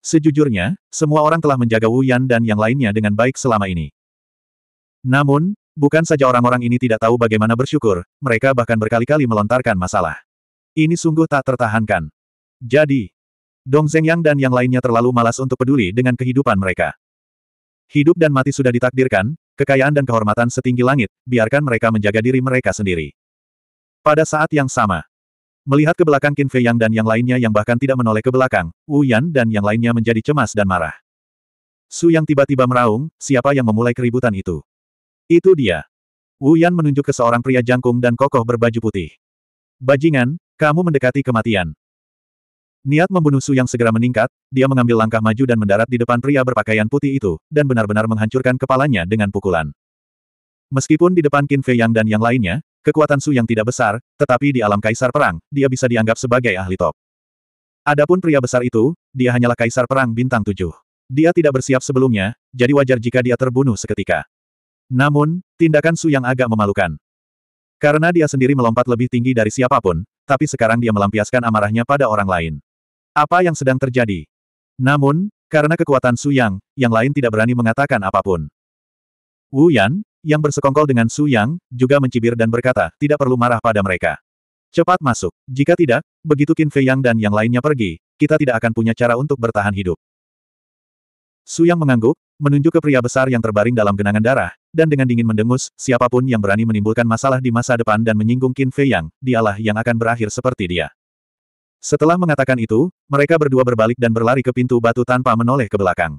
Sejujurnya, semua orang telah menjaga Wu Yan dan yang lainnya dengan baik selama ini. Namun, bukan saja orang-orang ini tidak tahu bagaimana bersyukur, mereka bahkan berkali-kali melontarkan masalah. Ini sungguh tak tertahankan. Jadi, Dong Yang dan yang lainnya terlalu malas untuk peduli dengan kehidupan mereka. Hidup dan mati sudah ditakdirkan, kekayaan dan kehormatan setinggi langit, biarkan mereka menjaga diri mereka sendiri. Pada saat yang sama, Melihat ke belakang Qin Fei Yang dan yang lainnya yang bahkan tidak menoleh ke belakang, Wu Yan dan yang lainnya menjadi cemas dan marah. Su Yang tiba-tiba meraung, siapa yang memulai keributan itu? Itu dia. Wu Yan menunjuk ke seorang pria jangkung dan kokoh berbaju putih. Bajingan, kamu mendekati kematian. Niat membunuh Su Yang segera meningkat, dia mengambil langkah maju dan mendarat di depan pria berpakaian putih itu, dan benar-benar menghancurkan kepalanya dengan pukulan. Meskipun di depan Qin Fei Yang dan yang lainnya, Kekuatan Su yang tidak besar, tetapi di alam kaisar perang, dia bisa dianggap sebagai ahli top. Adapun pria besar itu, dia hanyalah kaisar perang bintang tujuh. Dia tidak bersiap sebelumnya, jadi wajar jika dia terbunuh seketika. Namun, tindakan Su yang agak memalukan. Karena dia sendiri melompat lebih tinggi dari siapapun, tapi sekarang dia melampiaskan amarahnya pada orang lain. Apa yang sedang terjadi? Namun, karena kekuatan Su Yang, yang lain tidak berani mengatakan apapun. Wu Yan, yang bersekongkol dengan Su Yang, juga mencibir dan berkata, tidak perlu marah pada mereka. Cepat masuk. Jika tidak, begitu Qin Fei Yang dan yang lainnya pergi, kita tidak akan punya cara untuk bertahan hidup. Su Yang mengangguk, menunjuk ke pria besar yang terbaring dalam genangan darah, dan dengan dingin mendengus, siapapun yang berani menimbulkan masalah di masa depan dan menyinggung Qin Fei Yang, dialah yang akan berakhir seperti dia. Setelah mengatakan itu, mereka berdua berbalik dan berlari ke pintu batu tanpa menoleh ke belakang.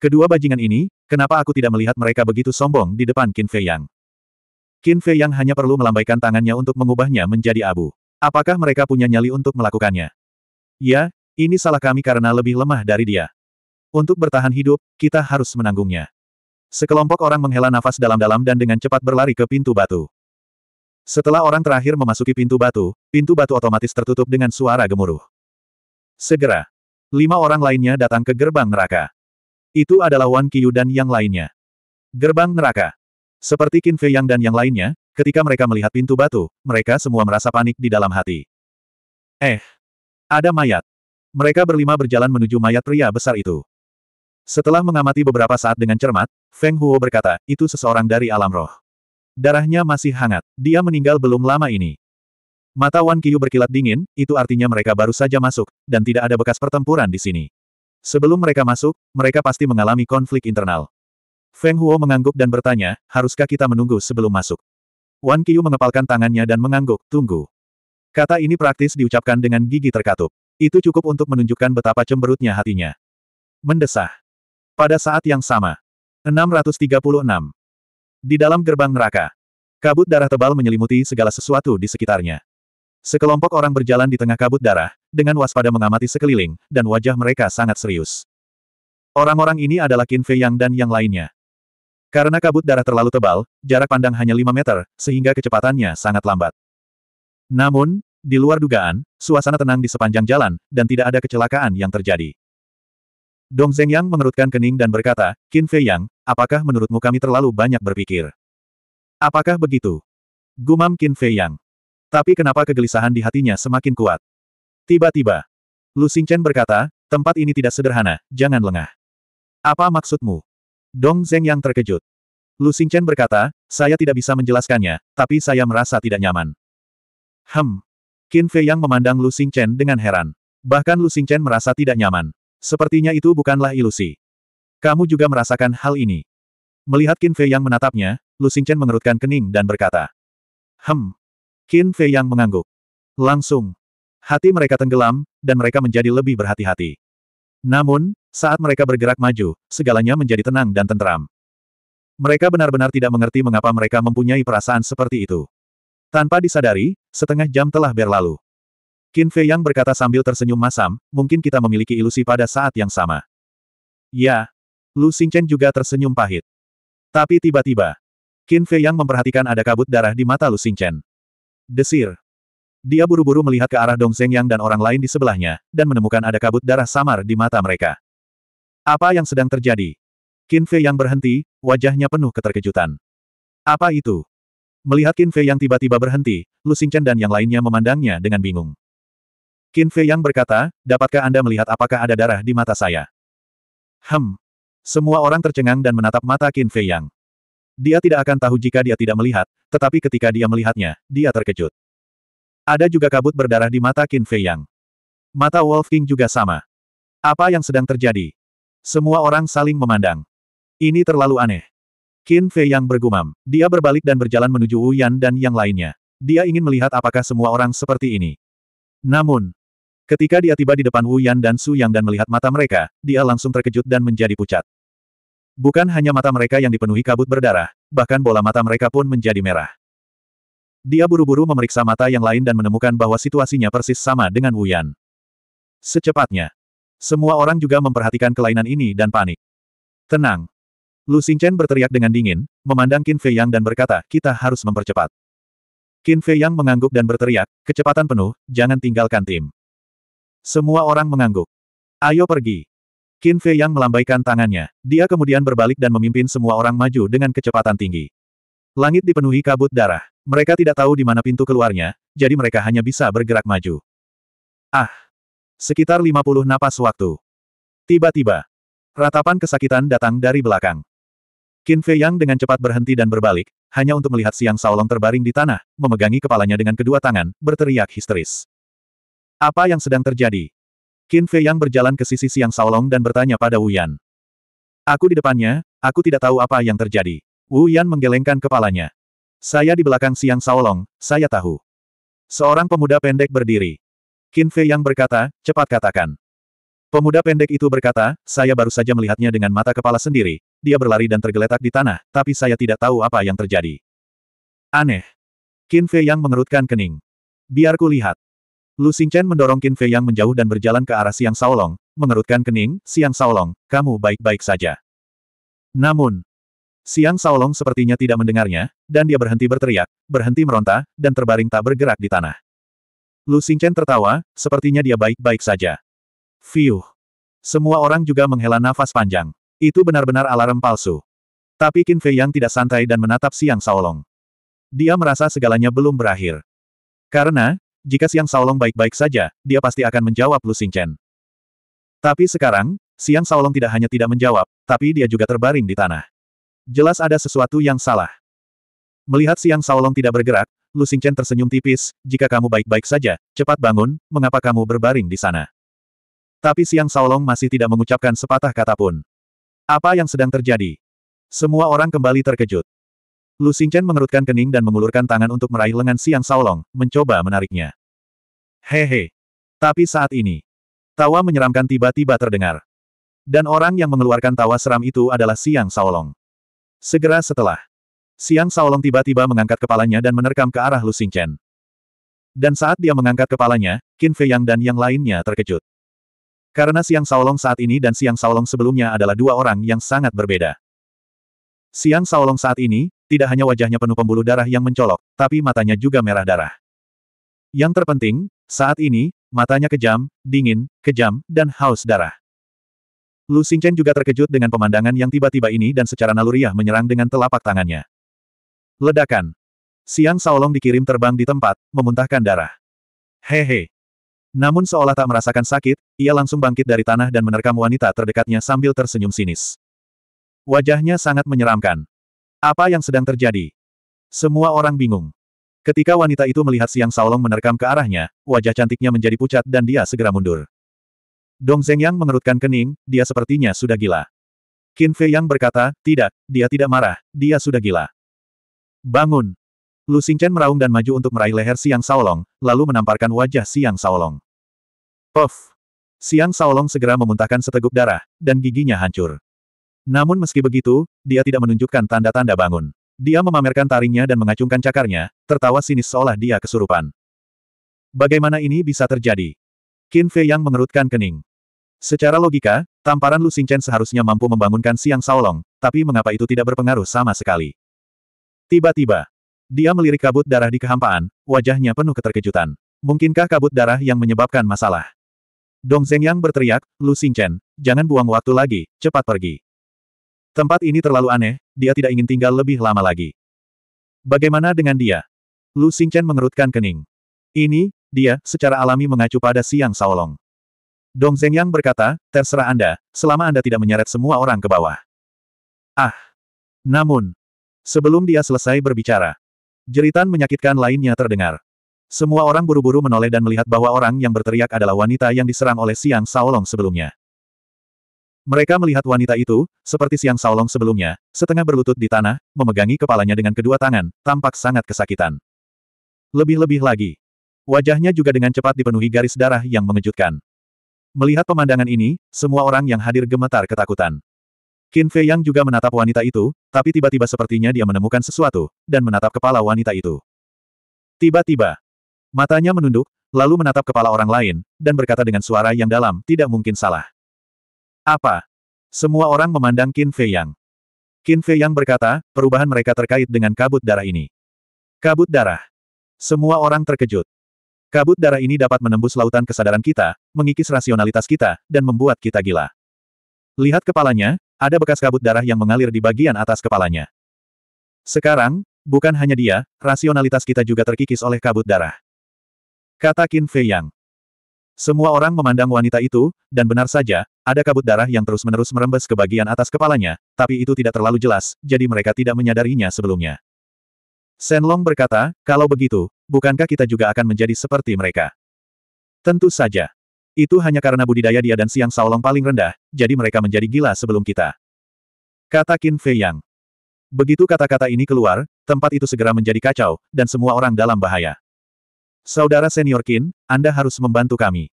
Kedua bajingan ini, Kenapa aku tidak melihat mereka begitu sombong di depan Qin Fei Yang? Qin Fei Yang hanya perlu melambaikan tangannya untuk mengubahnya menjadi abu. Apakah mereka punya nyali untuk melakukannya? Ya, ini salah kami karena lebih lemah dari dia. Untuk bertahan hidup, kita harus menanggungnya. Sekelompok orang menghela nafas dalam-dalam dan dengan cepat berlari ke pintu batu. Setelah orang terakhir memasuki pintu batu, pintu batu otomatis tertutup dengan suara gemuruh. Segera, lima orang lainnya datang ke gerbang neraka. Itu adalah Wan Qiyu dan yang lainnya. Gerbang neraka. Seperti Qin Fei Yang dan yang lainnya, ketika mereka melihat pintu batu, mereka semua merasa panik di dalam hati. Eh, ada mayat. Mereka berlima berjalan menuju mayat pria besar itu. Setelah mengamati beberapa saat dengan cermat, Feng Huo berkata, itu seseorang dari alam roh. Darahnya masih hangat, dia meninggal belum lama ini. Mata Wan Qiyu berkilat dingin, itu artinya mereka baru saja masuk, dan tidak ada bekas pertempuran di sini. Sebelum mereka masuk, mereka pasti mengalami konflik internal. Feng Huo mengangguk dan bertanya, haruskah kita menunggu sebelum masuk? Wan Qiu mengepalkan tangannya dan mengangguk, tunggu. Kata ini praktis diucapkan dengan gigi terkatup. Itu cukup untuk menunjukkan betapa cemberutnya hatinya. Mendesah. Pada saat yang sama. 636. Di dalam gerbang neraka. Kabut darah tebal menyelimuti segala sesuatu di sekitarnya. Sekelompok orang berjalan di tengah kabut darah, dengan waspada mengamati sekeliling, dan wajah mereka sangat serius. Orang-orang ini adalah Qin Fei Yang dan yang lainnya. Karena kabut darah terlalu tebal, jarak pandang hanya 5 meter, sehingga kecepatannya sangat lambat. Namun, di luar dugaan, suasana tenang di sepanjang jalan, dan tidak ada kecelakaan yang terjadi. Dong Zeng Yang mengerutkan kening dan berkata, Qin Fei Yang, apakah menurutmu kami terlalu banyak berpikir? Apakah begitu? Gumam Qin Fei Yang. Tapi kenapa kegelisahan di hatinya semakin kuat? Tiba-tiba, Lu Xingchen berkata, tempat ini tidak sederhana, jangan lengah. Apa maksudmu? Dong Zeng yang terkejut. Lu Xingchen berkata, saya tidak bisa menjelaskannya, tapi saya merasa tidak nyaman. Hem. Qin Fei yang memandang Lu Xingchen dengan heran. Bahkan Lu Xingchen merasa tidak nyaman. Sepertinya itu bukanlah ilusi. Kamu juga merasakan hal ini. Melihat Qin Fei yang menatapnya, Lu Xingchen mengerutkan kening dan berkata. Hem. Qin Fei yang mengangguk. Langsung. Hati mereka tenggelam, dan mereka menjadi lebih berhati-hati. Namun, saat mereka bergerak maju, segalanya menjadi tenang dan tentram. Mereka benar-benar tidak mengerti mengapa mereka mempunyai perasaan seperti itu. Tanpa disadari, setengah jam telah berlalu. Qin Fei Yang berkata sambil tersenyum masam, mungkin kita memiliki ilusi pada saat yang sama. Ya. Lu Xingchen juga tersenyum pahit. Tapi tiba-tiba, Qin Fei Yang memperhatikan ada kabut darah di mata Lu Xingchen. Desir. Dia buru-buru melihat ke arah Dong Yang dan orang lain di sebelahnya, dan menemukan ada kabut darah samar di mata mereka. Apa yang sedang terjadi? Qin Fei yang berhenti, wajahnya penuh keterkejutan. Apa itu? Melihat Qin Fei yang tiba-tiba berhenti, Lu Xingchen dan yang lainnya memandangnya dengan bingung. Qin Fei yang berkata, dapatkah Anda melihat apakah ada darah di mata saya? Hem. Semua orang tercengang dan menatap mata Qin Fei yang. Dia tidak akan tahu jika dia tidak melihat, tetapi ketika dia melihatnya, dia terkejut. Ada juga kabut berdarah di mata Qin Fei Yang. Mata Wolf King juga sama. Apa yang sedang terjadi? Semua orang saling memandang. Ini terlalu aneh. Qin Fei Yang bergumam. Dia berbalik dan berjalan menuju Wu Yan dan yang lainnya. Dia ingin melihat apakah semua orang seperti ini. Namun, ketika dia tiba di depan Wu Yan dan Su Yang dan melihat mata mereka, dia langsung terkejut dan menjadi pucat. Bukan hanya mata mereka yang dipenuhi kabut berdarah, bahkan bola mata mereka pun menjadi merah. Dia buru-buru memeriksa mata yang lain dan menemukan bahwa situasinya persis sama dengan Wuyan. Secepatnya. Semua orang juga memperhatikan kelainan ini dan panik. Tenang. Lu Xingchen berteriak dengan dingin, memandang Qin Fei Yang dan berkata, kita harus mempercepat. Qin Fei Yang mengangguk dan berteriak, kecepatan penuh, jangan tinggalkan tim. Semua orang mengangguk. Ayo pergi. Qin Fei yang melambaikan tangannya. Dia kemudian berbalik dan memimpin semua orang maju dengan kecepatan tinggi. Langit dipenuhi kabut darah. Mereka tidak tahu di mana pintu keluarnya, jadi mereka hanya bisa bergerak maju. Ah! Sekitar 50 napas waktu. Tiba-tiba, ratapan kesakitan datang dari belakang. Qin Fei Yang dengan cepat berhenti dan berbalik, hanya untuk melihat Siang Saolong terbaring di tanah, memegangi kepalanya dengan kedua tangan, berteriak histeris. Apa yang sedang terjadi? Qin Fei Yang berjalan ke sisi Siang Saolong dan bertanya pada Wu Yan. Aku di depannya, aku tidak tahu apa yang terjadi. Wu Yan menggelengkan kepalanya. Saya di belakang Siang Saolong, saya tahu. Seorang pemuda pendek berdiri. Qin Fei Yang berkata, cepat katakan. Pemuda pendek itu berkata, saya baru saja melihatnya dengan mata kepala sendiri, dia berlari dan tergeletak di tanah, tapi saya tidak tahu apa yang terjadi. Aneh. Qin Fei Yang mengerutkan kening. Biar ku lihat. Lu Xingchen mendorong Qin Fei yang menjauh dan berjalan ke arah Siang Saolong, mengerutkan kening, Siang Saolong, kamu baik-baik saja. Namun, Siang Saolong sepertinya tidak mendengarnya, dan dia berhenti berteriak, berhenti meronta, dan terbaring tak bergerak di tanah. Lu Xingchen tertawa, sepertinya dia baik-baik saja. Fiuh. Semua orang juga menghela nafas panjang. Itu benar-benar alarm palsu. Tapi Qin Fei yang tidak santai dan menatap Siang Saolong. Dia merasa segalanya belum berakhir. Karena, jika Siang Saolong baik-baik saja, dia pasti akan menjawab Lu Xingchen. Tapi sekarang, Siang Saolong tidak hanya tidak menjawab, tapi dia juga terbaring di tanah. Jelas ada sesuatu yang salah. Melihat Siang Saolong tidak bergerak, Lu Xingchen tersenyum tipis, jika kamu baik-baik saja, cepat bangun, mengapa kamu berbaring di sana? Tapi Siang Saolong masih tidak mengucapkan sepatah kata pun. Apa yang sedang terjadi? Semua orang kembali terkejut. Lu Xingchen mengerutkan kening dan mengulurkan tangan untuk meraih lengan Siang Saolong, mencoba menariknya. Hehe. Tapi saat ini, tawa menyeramkan tiba-tiba terdengar. Dan orang yang mengeluarkan tawa seram itu adalah Siang Saolong. Segera setelah, Siang Saolong tiba-tiba mengangkat kepalanya dan menerkam ke arah Lu Xingchen. Dan saat dia mengangkat kepalanya, Qin Fei Yang dan yang lainnya terkejut. Karena Siang Saolong saat ini dan Siang Saolong sebelumnya adalah dua orang yang sangat berbeda. Siang Saolong saat ini, tidak hanya wajahnya penuh pembuluh darah yang mencolok, tapi matanya juga merah darah. Yang terpenting, saat ini, matanya kejam, dingin, kejam, dan haus darah. Lu Xingchen juga terkejut dengan pemandangan yang tiba-tiba ini dan secara naluriah menyerang dengan telapak tangannya. Ledakan. Siang Saolong dikirim terbang di tempat, memuntahkan darah. Hehe. Namun seolah tak merasakan sakit, ia langsung bangkit dari tanah dan menerkam wanita terdekatnya sambil tersenyum sinis. Wajahnya sangat menyeramkan. Apa yang sedang terjadi? Semua orang bingung. Ketika wanita itu melihat Siang Saolong menerkam ke arahnya, wajah cantiknya menjadi pucat dan dia segera mundur. Dong Zhengyang mengerutkan kening, dia sepertinya sudah gila. Qin Fei Yang berkata, tidak, dia tidak marah, dia sudah gila. Bangun! Lu Xingchen meraung dan maju untuk meraih leher Siang Saolong, lalu menamparkan wajah Siang Saolong. Puff! Siang Saolong segera memuntahkan seteguk darah, dan giginya hancur. Namun meski begitu, dia tidak menunjukkan tanda-tanda bangun. Dia memamerkan taringnya dan mengacungkan cakarnya, tertawa sinis seolah dia kesurupan. Bagaimana ini bisa terjadi? Qin Fei yang mengerutkan kening. Secara logika, tamparan Lu Xingchen seharusnya mampu membangunkan Siang Saolong, tapi mengapa itu tidak berpengaruh sama sekali? Tiba-tiba, dia melirik kabut darah di kehampaan, wajahnya penuh keterkejutan. Mungkinkah kabut darah yang menyebabkan masalah? Dong Zeng Yang berteriak, Lu Xingchen, jangan buang waktu lagi, cepat pergi. Tempat ini terlalu aneh, dia tidak ingin tinggal lebih lama lagi. Bagaimana dengan dia? Lu Xingchen mengerutkan kening. Ini, dia, secara alami mengacu pada siang Saolong. Dong Yang berkata, terserah Anda, selama Anda tidak menyeret semua orang ke bawah. Ah! Namun, sebelum dia selesai berbicara, jeritan menyakitkan lainnya terdengar. Semua orang buru-buru menoleh dan melihat bahwa orang yang berteriak adalah wanita yang diserang oleh Siang Saolong sebelumnya. Mereka melihat wanita itu, seperti siang Saolong sebelumnya, setengah berlutut di tanah, memegangi kepalanya dengan kedua tangan, tampak sangat kesakitan. Lebih-lebih lagi. Wajahnya juga dengan cepat dipenuhi garis darah yang mengejutkan. Melihat pemandangan ini, semua orang yang hadir gemetar ketakutan. Qin Fei Yang juga menatap wanita itu, tapi tiba-tiba sepertinya dia menemukan sesuatu, dan menatap kepala wanita itu. Tiba-tiba, matanya menunduk, lalu menatap kepala orang lain, dan berkata dengan suara yang dalam, tidak mungkin salah. Apa? Semua orang memandang Qin Fei Yang. Qin Fei Yang berkata, perubahan mereka terkait dengan kabut darah ini. Kabut darah. Semua orang terkejut. Kabut darah ini dapat menembus lautan kesadaran kita, mengikis rasionalitas kita, dan membuat kita gila. Lihat kepalanya, ada bekas kabut darah yang mengalir di bagian atas kepalanya. Sekarang, bukan hanya dia, rasionalitas kita juga terkikis oleh kabut darah. Kata Qin Fei Yang. Semua orang memandang wanita itu, dan benar saja, ada kabut darah yang terus-menerus merembes ke bagian atas kepalanya, tapi itu tidak terlalu jelas, jadi mereka tidak menyadarinya sebelumnya. Senlong berkata, kalau begitu, bukankah kita juga akan menjadi seperti mereka? Tentu saja. Itu hanya karena budidaya dia dan Siang Saolong paling rendah, jadi mereka menjadi gila sebelum kita. Kata Qin Fei Yang. Begitu kata-kata ini keluar, tempat itu segera menjadi kacau, dan semua orang dalam bahaya. Saudara senior Qin, Anda harus membantu kami.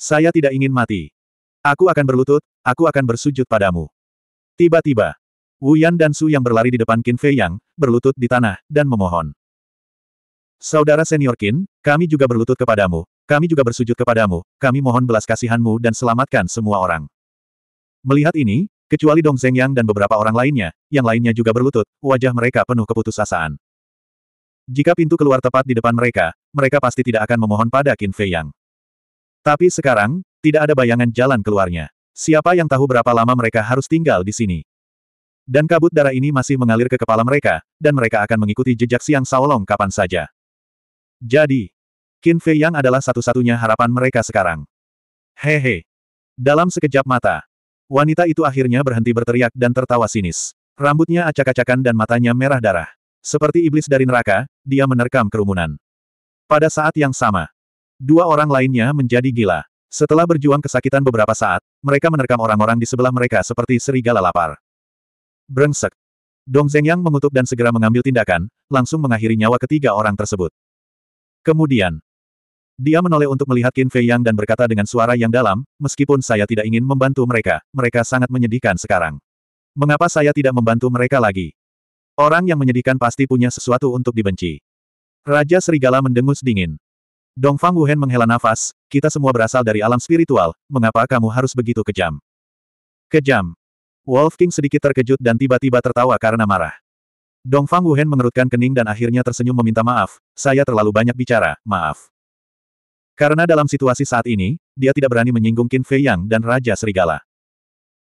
Saya tidak ingin mati. Aku akan berlutut, aku akan bersujud padamu. Tiba-tiba, Wu Yan dan Su yang berlari di depan Qin Fei Yang, berlutut di tanah, dan memohon. Saudara senior Qin, kami juga berlutut kepadamu, kami juga bersujud kepadamu, kami mohon belas kasihanmu dan selamatkan semua orang. Melihat ini, kecuali Dong Yang dan beberapa orang lainnya, yang lainnya juga berlutut, wajah mereka penuh keputusasaan. Jika pintu keluar tepat di depan mereka, mereka pasti tidak akan memohon pada Qin Fei Yang. Tapi sekarang, tidak ada bayangan jalan keluarnya. Siapa yang tahu berapa lama mereka harus tinggal di sini? Dan kabut darah ini masih mengalir ke kepala mereka, dan mereka akan mengikuti jejak Siang Saolong kapan saja. Jadi, Qin Fei Yang adalah satu-satunya harapan mereka sekarang. Hehe. Dalam sekejap mata, wanita itu akhirnya berhenti berteriak dan tertawa sinis. Rambutnya acak-acakan dan matanya merah darah. Seperti iblis dari neraka, dia menerkam kerumunan. Pada saat yang sama, dua orang lainnya menjadi gila. Setelah berjuang kesakitan beberapa saat, mereka menerkam orang-orang di sebelah mereka seperti serigala lapar. Brengsek. Dong Zhengyang mengutuk dan segera mengambil tindakan, langsung mengakhiri nyawa ketiga orang tersebut. Kemudian, dia menoleh untuk melihat Qin Fei Yang dan berkata dengan suara yang dalam, meskipun saya tidak ingin membantu mereka, mereka sangat menyedihkan sekarang. Mengapa saya tidak membantu mereka lagi? Orang yang menyedihkan pasti punya sesuatu untuk dibenci. Raja Serigala mendengus dingin. Dongfang Wuhen menghela nafas, kita semua berasal dari alam spiritual, mengapa kamu harus begitu kejam? Kejam. Wolf King sedikit terkejut dan tiba-tiba tertawa karena marah. Dongfang Wuhen mengerutkan kening dan akhirnya tersenyum meminta maaf, saya terlalu banyak bicara, maaf. Karena dalam situasi saat ini, dia tidak berani menyinggung Qin Fei Yang dan Raja Serigala.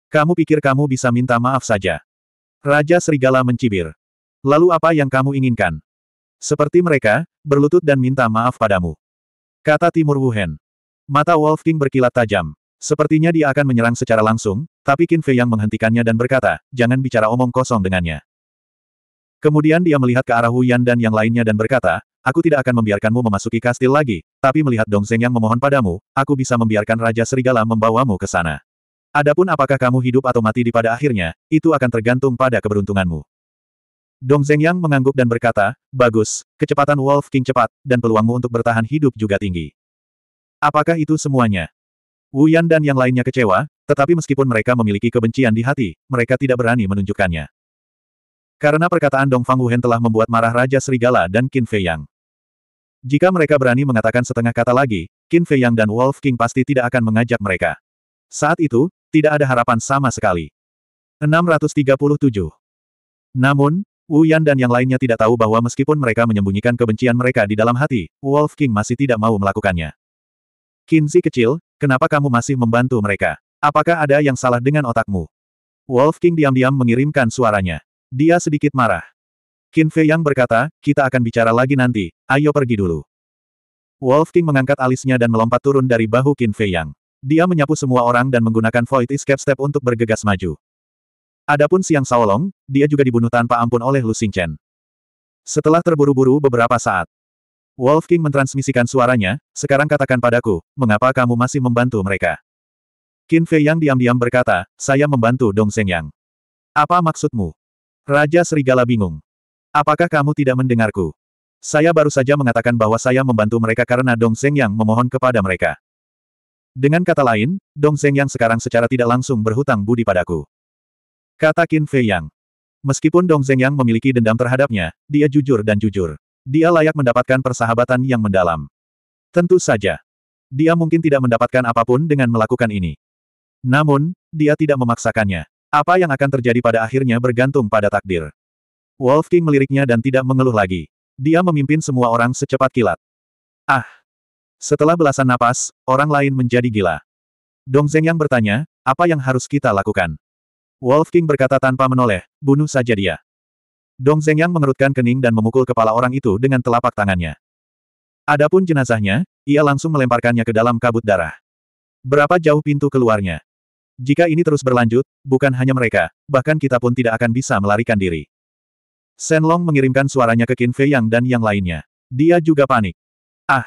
Kamu pikir kamu bisa minta maaf saja? Raja Serigala mencibir. Lalu apa yang kamu inginkan? Seperti mereka, berlutut dan minta maaf padamu. Kata Timur Wuhan. Mata Wolf King berkilat tajam. Sepertinya dia akan menyerang secara langsung, tapi Qin Fei yang menghentikannya dan berkata, jangan bicara omong kosong dengannya. Kemudian dia melihat ke arah Huyan dan yang lainnya dan berkata, aku tidak akan membiarkanmu memasuki kastil lagi, tapi melihat Dong Dongzeng yang memohon padamu, aku bisa membiarkan Raja Serigala membawamu ke sana. Adapun apakah kamu hidup atau mati di pada akhirnya, itu akan tergantung pada keberuntunganmu. Dong Zhengyang mengangguk dan berkata, Bagus, kecepatan Wolf King cepat, dan peluangmu untuk bertahan hidup juga tinggi. Apakah itu semuanya? Wu Yan dan yang lainnya kecewa, tetapi meskipun mereka memiliki kebencian di hati, mereka tidak berani menunjukkannya. Karena perkataan Dong Fang Wuhen telah membuat marah Raja Serigala dan Qin Fei Yang. Jika mereka berani mengatakan setengah kata lagi, Qin Fei Yang dan Wolf King pasti tidak akan mengajak mereka. Saat itu, tidak ada harapan sama sekali. 637. Namun, Wu Yan dan yang lainnya tidak tahu bahwa meskipun mereka menyembunyikan kebencian mereka di dalam hati, Wolf King masih tidak mau melakukannya. Kinzi kecil, kenapa kamu masih membantu mereka? Apakah ada yang salah dengan otakmu? Wolf King diam-diam mengirimkan suaranya. Dia sedikit marah. Qin Fei Yang berkata, kita akan bicara lagi nanti, ayo pergi dulu. Wolf King mengangkat alisnya dan melompat turun dari bahu Qin Fei Yang. Dia menyapu semua orang dan menggunakan Void Escape Step untuk bergegas maju. Adapun Siang Saolong, dia juga dibunuh tanpa ampun oleh Lu Xingchen. Setelah terburu-buru beberapa saat, Wolf King mentransmisikan suaranya, sekarang katakan padaku, mengapa kamu masih membantu mereka? Qin Fei Yang diam-diam berkata, saya membantu Dong Seng Yang. Apa maksudmu? Raja Serigala bingung. Apakah kamu tidak mendengarku? Saya baru saja mengatakan bahwa saya membantu mereka karena Dong Seng Yang memohon kepada mereka. Dengan kata lain, Dong Seng yang sekarang secara tidak langsung berhutang budi padaku. Kata Qin Fei Yang. Meskipun Dong Zeng Yang memiliki dendam terhadapnya, dia jujur dan jujur. Dia layak mendapatkan persahabatan yang mendalam. Tentu saja. Dia mungkin tidak mendapatkan apapun dengan melakukan ini. Namun, dia tidak memaksakannya. Apa yang akan terjadi pada akhirnya bergantung pada takdir. Wolf King meliriknya dan tidak mengeluh lagi. Dia memimpin semua orang secepat kilat. Ah! Setelah belasan napas, orang lain menjadi gila. Dong Zeng yang bertanya, apa yang harus kita lakukan? Wolf King berkata tanpa menoleh, bunuh saja dia. Dong Zhengyang mengerutkan kening dan memukul kepala orang itu dengan telapak tangannya. Adapun jenazahnya, ia langsung melemparkannya ke dalam kabut darah. Berapa jauh pintu keluarnya? Jika ini terus berlanjut, bukan hanya mereka, bahkan kita pun tidak akan bisa melarikan diri. Shen Long mengirimkan suaranya ke Qin Fei Yang dan yang lainnya. Dia juga panik. Ah!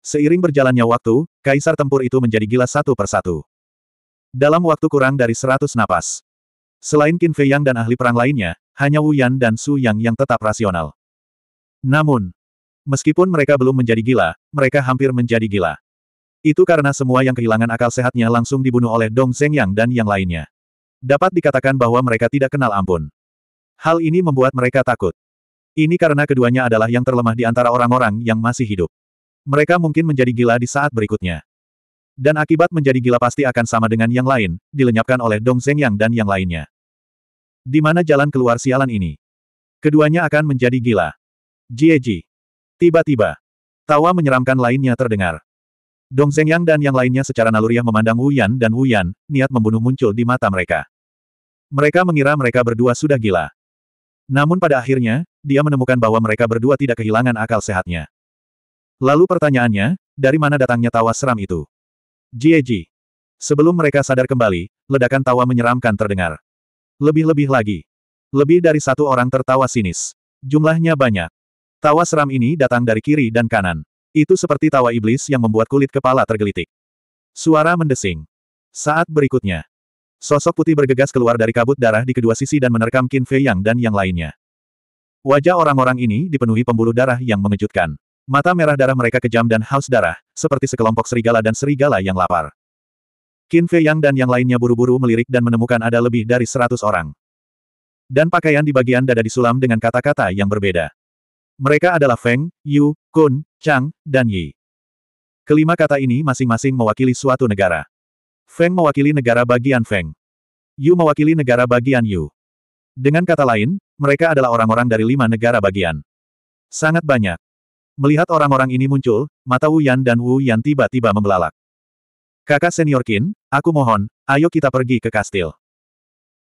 Seiring berjalannya waktu, kaisar tempur itu menjadi gila satu persatu. Dalam waktu kurang dari seratus napas, Selain Qin Fei Yang dan ahli perang lainnya, hanya Wu Yan dan Su Yang yang tetap rasional. Namun, meskipun mereka belum menjadi gila, mereka hampir menjadi gila. Itu karena semua yang kehilangan akal sehatnya langsung dibunuh oleh Dong Yang dan yang lainnya. Dapat dikatakan bahwa mereka tidak kenal ampun. Hal ini membuat mereka takut. Ini karena keduanya adalah yang terlemah di antara orang-orang yang masih hidup. Mereka mungkin menjadi gila di saat berikutnya. Dan akibat menjadi gila pasti akan sama dengan yang lain, dilenyapkan oleh Dong Yang dan yang lainnya. Di mana jalan keluar sialan ini? Keduanya akan menjadi gila. Jieji. Tiba-tiba. Tawa menyeramkan lainnya terdengar. Dong Zhengyang dan yang lainnya secara naluriah memandang Wu Yan dan Wu Yan, niat membunuh muncul di mata mereka. Mereka mengira mereka berdua sudah gila. Namun pada akhirnya, dia menemukan bahwa mereka berdua tidak kehilangan akal sehatnya. Lalu pertanyaannya, dari mana datangnya tawa seram itu? Jieji. Sebelum mereka sadar kembali, ledakan tawa menyeramkan terdengar. Lebih-lebih lagi. Lebih dari satu orang tertawa sinis. Jumlahnya banyak. Tawa seram ini datang dari kiri dan kanan. Itu seperti tawa iblis yang membuat kulit kepala tergelitik. Suara mendesing. Saat berikutnya. Sosok putih bergegas keluar dari kabut darah di kedua sisi dan menerkam Qin Fei Yang dan yang lainnya. Wajah orang-orang ini dipenuhi pembuluh darah yang mengejutkan. Mata merah darah mereka kejam dan haus darah, seperti sekelompok serigala dan serigala yang lapar. Qin Fei Yang dan yang lainnya buru-buru melirik dan menemukan ada lebih dari seratus orang. Dan pakaian di bagian dada disulam dengan kata-kata yang berbeda. Mereka adalah Feng, Yu, Kun, Chang, dan Yi. Kelima kata ini masing-masing mewakili suatu negara. Feng mewakili negara bagian Feng. Yu mewakili negara bagian Yu. Dengan kata lain, mereka adalah orang-orang dari lima negara bagian. Sangat banyak. Melihat orang-orang ini muncul, mata Wu Yan dan Wu Yan tiba-tiba membelalak. Kakak senior Kin, aku mohon, ayo kita pergi ke kastil.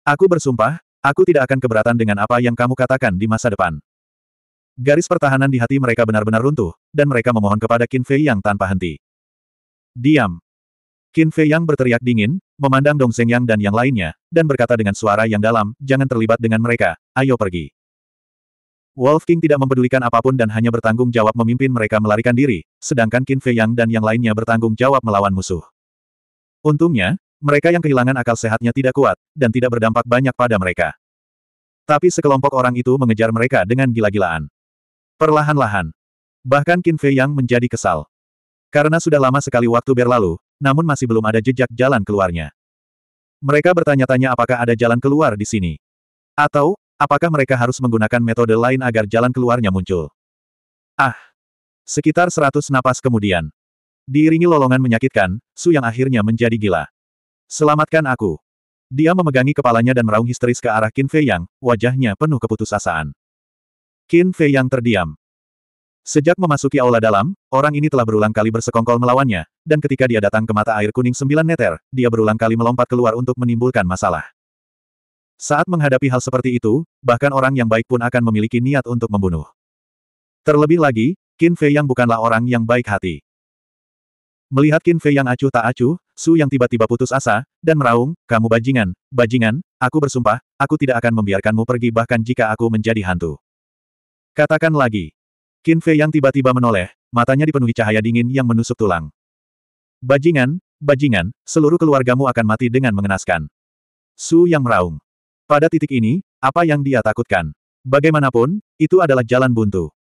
Aku bersumpah, aku tidak akan keberatan dengan apa yang kamu katakan di masa depan. Garis pertahanan di hati mereka benar-benar runtuh, dan mereka memohon kepada Qin Fei Yang tanpa henti. Diam. Qin Fei Yang berteriak dingin, memandang Dong Seng Yang dan yang lainnya, dan berkata dengan suara yang dalam, jangan terlibat dengan mereka, ayo pergi. Wolf King tidak mempedulikan apapun dan hanya bertanggung jawab memimpin mereka melarikan diri, sedangkan Qin Fei Yang dan yang lainnya bertanggung jawab melawan musuh. Untungnya, mereka yang kehilangan akal sehatnya tidak kuat, dan tidak berdampak banyak pada mereka. Tapi sekelompok orang itu mengejar mereka dengan gila-gilaan. Perlahan-lahan. Bahkan Qin Fei Yang menjadi kesal. Karena sudah lama sekali waktu berlalu, namun masih belum ada jejak jalan keluarnya. Mereka bertanya-tanya apakah ada jalan keluar di sini. Atau, apakah mereka harus menggunakan metode lain agar jalan keluarnya muncul. Ah! Sekitar seratus napas kemudian. Diiringi lolongan menyakitkan, Su yang akhirnya menjadi gila. Selamatkan aku. Dia memegangi kepalanya dan meraung histeris ke arah Qin Fei Yang, wajahnya penuh keputusasaan. Qin Fei Yang terdiam. Sejak memasuki aula dalam, orang ini telah berulang kali bersekongkol melawannya, dan ketika dia datang ke mata air kuning sembilan meter, dia berulang kali melompat keluar untuk menimbulkan masalah. Saat menghadapi hal seperti itu, bahkan orang yang baik pun akan memiliki niat untuk membunuh. Terlebih lagi, Qin Fei Yang bukanlah orang yang baik hati. Melihat Qin Fei yang acuh tak acuh, Su yang tiba-tiba putus asa, dan meraung, kamu bajingan, bajingan, aku bersumpah, aku tidak akan membiarkanmu pergi bahkan jika aku menjadi hantu. Katakan lagi. Qin Fei yang tiba-tiba menoleh, matanya dipenuhi cahaya dingin yang menusuk tulang. Bajingan, bajingan, seluruh keluargamu akan mati dengan mengenaskan. Su yang meraung. Pada titik ini, apa yang dia takutkan? Bagaimanapun, itu adalah jalan buntu.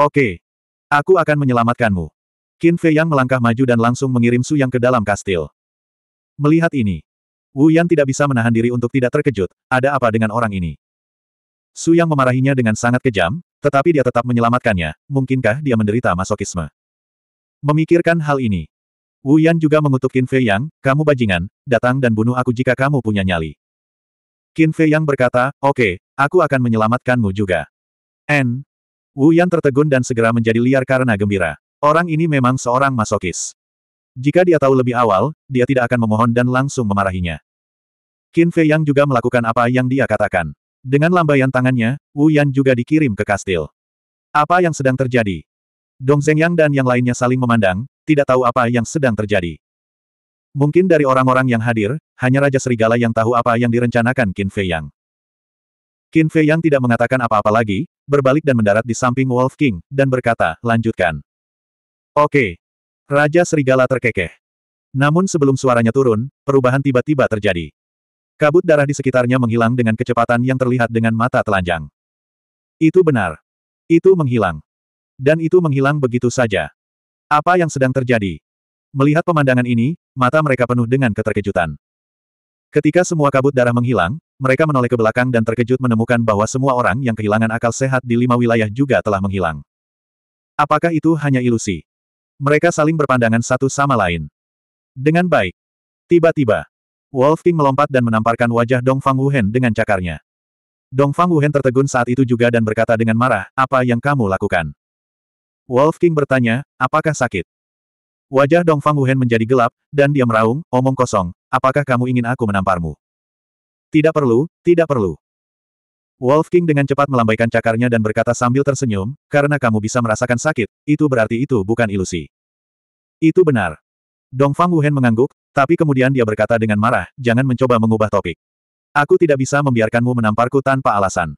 Oke. Aku akan menyelamatkanmu. Qin Fei Yang melangkah maju dan langsung mengirim Su Yang ke dalam kastil. Melihat ini, Wu Yan tidak bisa menahan diri untuk tidak terkejut, ada apa dengan orang ini? Su Yang memarahinya dengan sangat kejam, tetapi dia tetap menyelamatkannya, mungkinkah dia menderita masokisme? Memikirkan hal ini, Wu Yan juga mengutuk Qin Fei Yang, kamu bajingan, datang dan bunuh aku jika kamu punya nyali. Qin Fei Yang berkata, oke, okay, aku akan menyelamatkanmu juga. N. Wu Yan tertegun dan segera menjadi liar karena gembira. Orang ini memang seorang masokis. Jika dia tahu lebih awal, dia tidak akan memohon dan langsung memarahinya. Qin Fei Yang juga melakukan apa yang dia katakan. Dengan lambaian tangannya, Wu Yan juga dikirim ke kastil. Apa yang sedang terjadi? Dong Zeng Yang dan yang lainnya saling memandang, tidak tahu apa yang sedang terjadi. Mungkin dari orang-orang yang hadir, hanya Raja Serigala yang tahu apa yang direncanakan Qin Fei Yang. Qin Fei Yang tidak mengatakan apa-apa lagi, berbalik dan mendarat di samping Wolf King, dan berkata, lanjutkan. Oke. Raja Serigala terkekeh. Namun sebelum suaranya turun, perubahan tiba-tiba terjadi. Kabut darah di sekitarnya menghilang dengan kecepatan yang terlihat dengan mata telanjang. Itu benar. Itu menghilang. Dan itu menghilang begitu saja. Apa yang sedang terjadi? Melihat pemandangan ini, mata mereka penuh dengan keterkejutan. Ketika semua kabut darah menghilang, mereka menoleh ke belakang dan terkejut menemukan bahwa semua orang yang kehilangan akal sehat di lima wilayah juga telah menghilang. Apakah itu hanya ilusi? Mereka saling berpandangan satu sama lain. Dengan baik. Tiba-tiba, Wolf King melompat dan menamparkan wajah Dong Fang Wuhen dengan cakarnya. Dong Fang Wuhen tertegun saat itu juga dan berkata dengan marah, apa yang kamu lakukan? Wolf King bertanya, apakah sakit? Wajah Dong Fang Wuhen menjadi gelap, dan dia meraung, omong kosong, apakah kamu ingin aku menamparmu? Tidak perlu, tidak perlu. Wolf King dengan cepat melambaikan cakarnya dan berkata sambil tersenyum, karena kamu bisa merasakan sakit, itu berarti itu bukan ilusi. Itu benar. Dongfang Wuhen mengangguk, tapi kemudian dia berkata dengan marah, jangan mencoba mengubah topik. Aku tidak bisa membiarkanmu menamparku tanpa alasan.